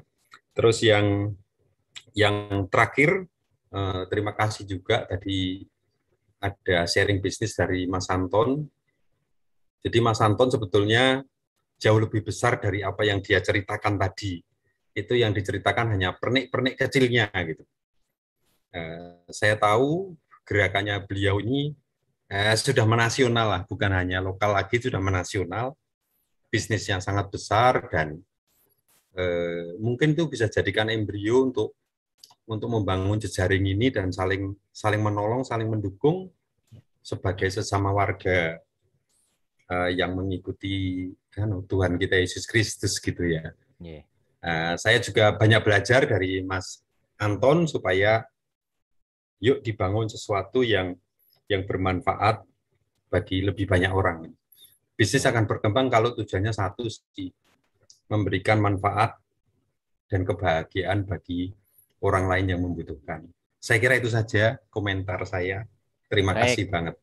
Terus yang yang terakhir uh, terima kasih juga tadi ada sharing bisnis dari Mas Anton. Jadi Mas Anton sebetulnya jauh lebih besar dari apa yang dia ceritakan tadi. Itu yang diceritakan hanya pernik-pernik kecilnya gitu. Uh, saya tahu gerakannya beliau ini eh, sudah menasional lah, bukan hanya lokal lagi, sudah menasional, bisnis yang sangat besar dan eh, mungkin itu bisa jadikan embrio untuk untuk membangun jejaring ini dan saling saling menolong, saling mendukung sebagai sesama warga eh, yang mengikuti kan, Tuhan kita Yesus Kristus gitu ya. Yeah. Eh, saya juga banyak belajar dari Mas Anton supaya yuk dibangun sesuatu yang yang bermanfaat bagi lebih banyak orang. Bisnis akan berkembang kalau tujuannya satu sih, memberikan manfaat dan kebahagiaan bagi orang lain yang membutuhkan. Saya kira itu saja komentar saya. Terima Baik. kasih banget.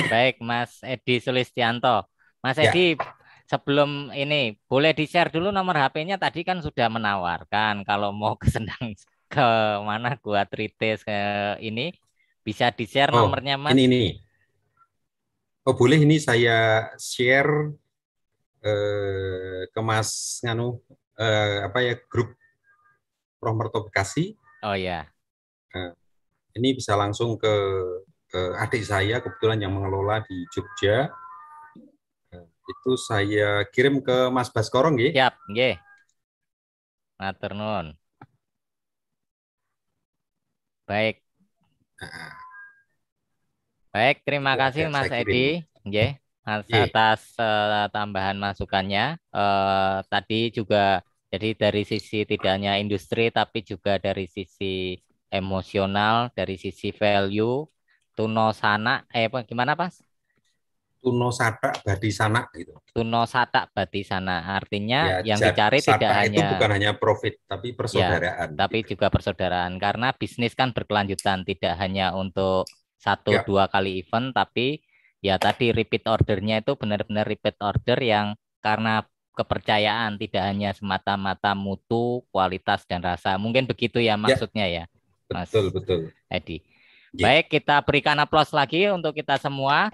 Baik, Mas Edi Sulistianto. Mas ya. Edi, sebelum ini boleh di-share dulu nomor HP-nya tadi kan sudah menawarkan kalau mau kesenang ke mana gua tritis ke ini bisa di-share oh, nomornya, Mas? Ini, ini. Oh, boleh ini saya share eh, ke Mas Nganu, eh, apa ya, grup Promerto Bekasi. Oh, ya. nah, ini bisa langsung ke, ke adik saya, kebetulan yang mengelola di Jogja. Nah, itu saya kirim ke Mas Baskorong, ya? Siap, ya. Matur Baik, Baik, terima kasih Mas Edi. Yeah. Mas iya. atas uh, tambahan masukannya uh, tadi juga jadi dari sisi tidak hanya industri tapi juga dari sisi emosional, dari sisi value, tuno sana, eh gimana pas? Tuno Sata Badi Sana gitu. Tuno Sata Badi Sana artinya ya, yang dicari tidak hanya itu bukan hanya profit tapi iya, persaudaraan. Ya, tapi gitu. juga persaudaraan karena bisnis kan berkelanjutan tidak hanya untuk satu ya. dua kali event tapi ya tadi repeat ordernya itu benar-benar repeat order yang karena kepercayaan tidak hanya semata-mata mutu, kualitas dan rasa. Mungkin begitu ya, ya. maksudnya ya. ya. Mas betul betul. Edi. Ya. Baik, kita berikan aplaus lagi untuk kita semua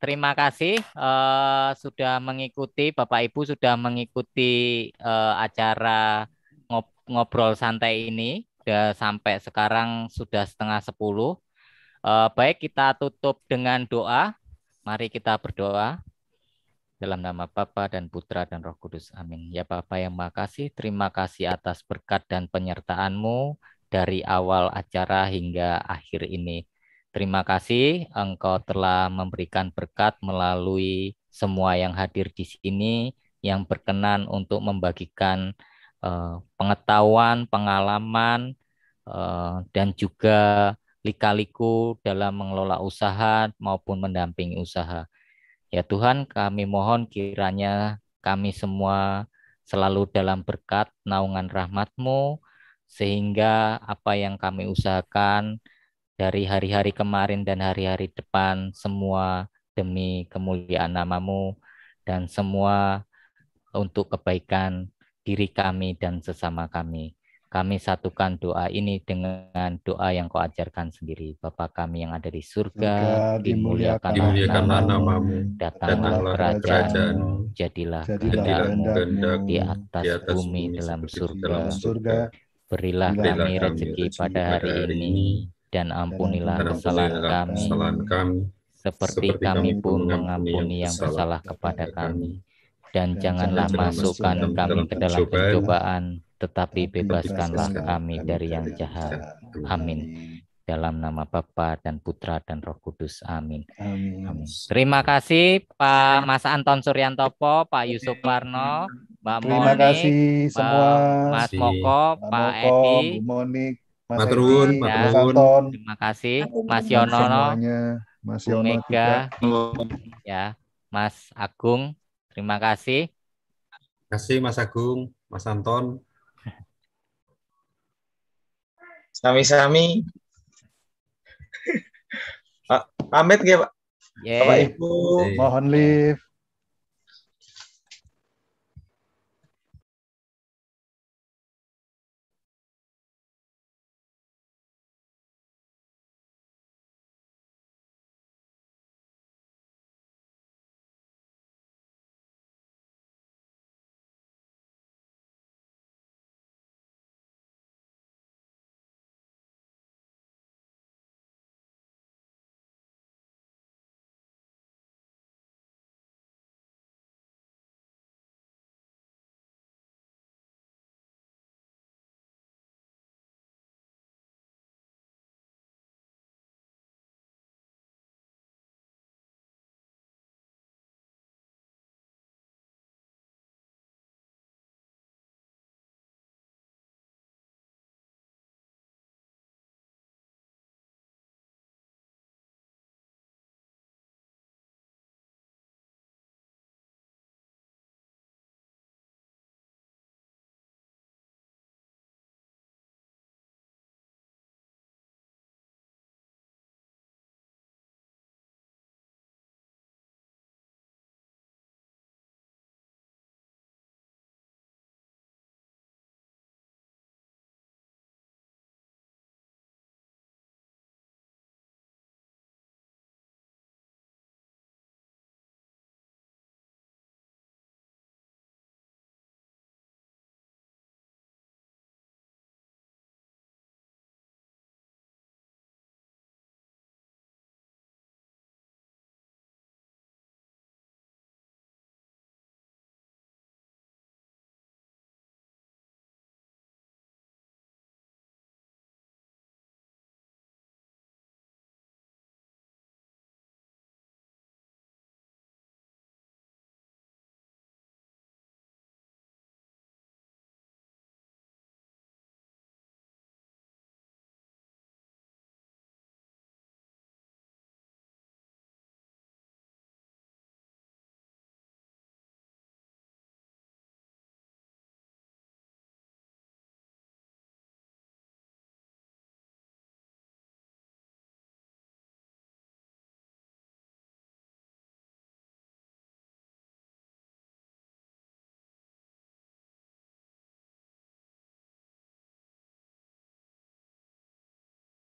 terima kasih uh, sudah mengikuti Bapak Ibu sudah mengikuti uh, acara ngob ngobrol santai ini. Sudah sampai sekarang sudah setengah sepuluh. Eh, baik kita tutup dengan doa. Mari kita berdoa. Dalam nama Bapa dan Putra dan Roh Kudus. Amin. Ya Bapa yang makasih, terima kasih atas berkat dan penyertaanmu dari awal acara hingga akhir ini. Terima kasih engkau telah memberikan berkat melalui semua yang hadir di sini yang berkenan untuk membagikan uh, pengetahuan, pengalaman, uh, dan juga lika-liku dalam mengelola usaha maupun mendampingi usaha. Ya Tuhan, kami mohon kiranya kami semua selalu dalam berkat naungan rahmat-Mu, sehingga apa yang kami usahakan, dari hari-hari kemarin dan hari-hari depan semua demi kemuliaan namamu dan semua untuk kebaikan diri kami dan sesama kami. Kami satukan doa ini dengan doa yang kau ajarkan sendiri. Bapa kami yang ada di surga, dimuliakan dimuliakanlah namamu, datanglah kerajaan, jadilah, jadilah kehendakmu di di atas bumi dalam surga. Dalam surga. Berilah, Berilah kami rezeki pada hari ini dan ampunilah kesalahan, kami, seperti, kami pun mengampuni yang bersalah kepada kami. Dan, janganlah masukkan kami ke dalam pencobaan, tetapi bebaskanlah kami dari yang jahat. Amin. Dalam nama Bapa dan Putra dan Roh Kudus. Amin. Amin. Terima kasih Pak Mas Anton Suryantopo, Pak Yusuf Warno, Mbak Terima Monik, kasih semua. Mas Moko, Pak Edi, Monik, Mas Maturun, Maturun. Ya, terima kasih Mas Yono, Mas Yono Mega, ya, Mas Agung, terima kasih. Terima kasih Mas Agung, Mas Anton. Sami-sami. <laughs> Pamit -sami. ya Pak. Yeah. Bapak Ibu, mohon lift.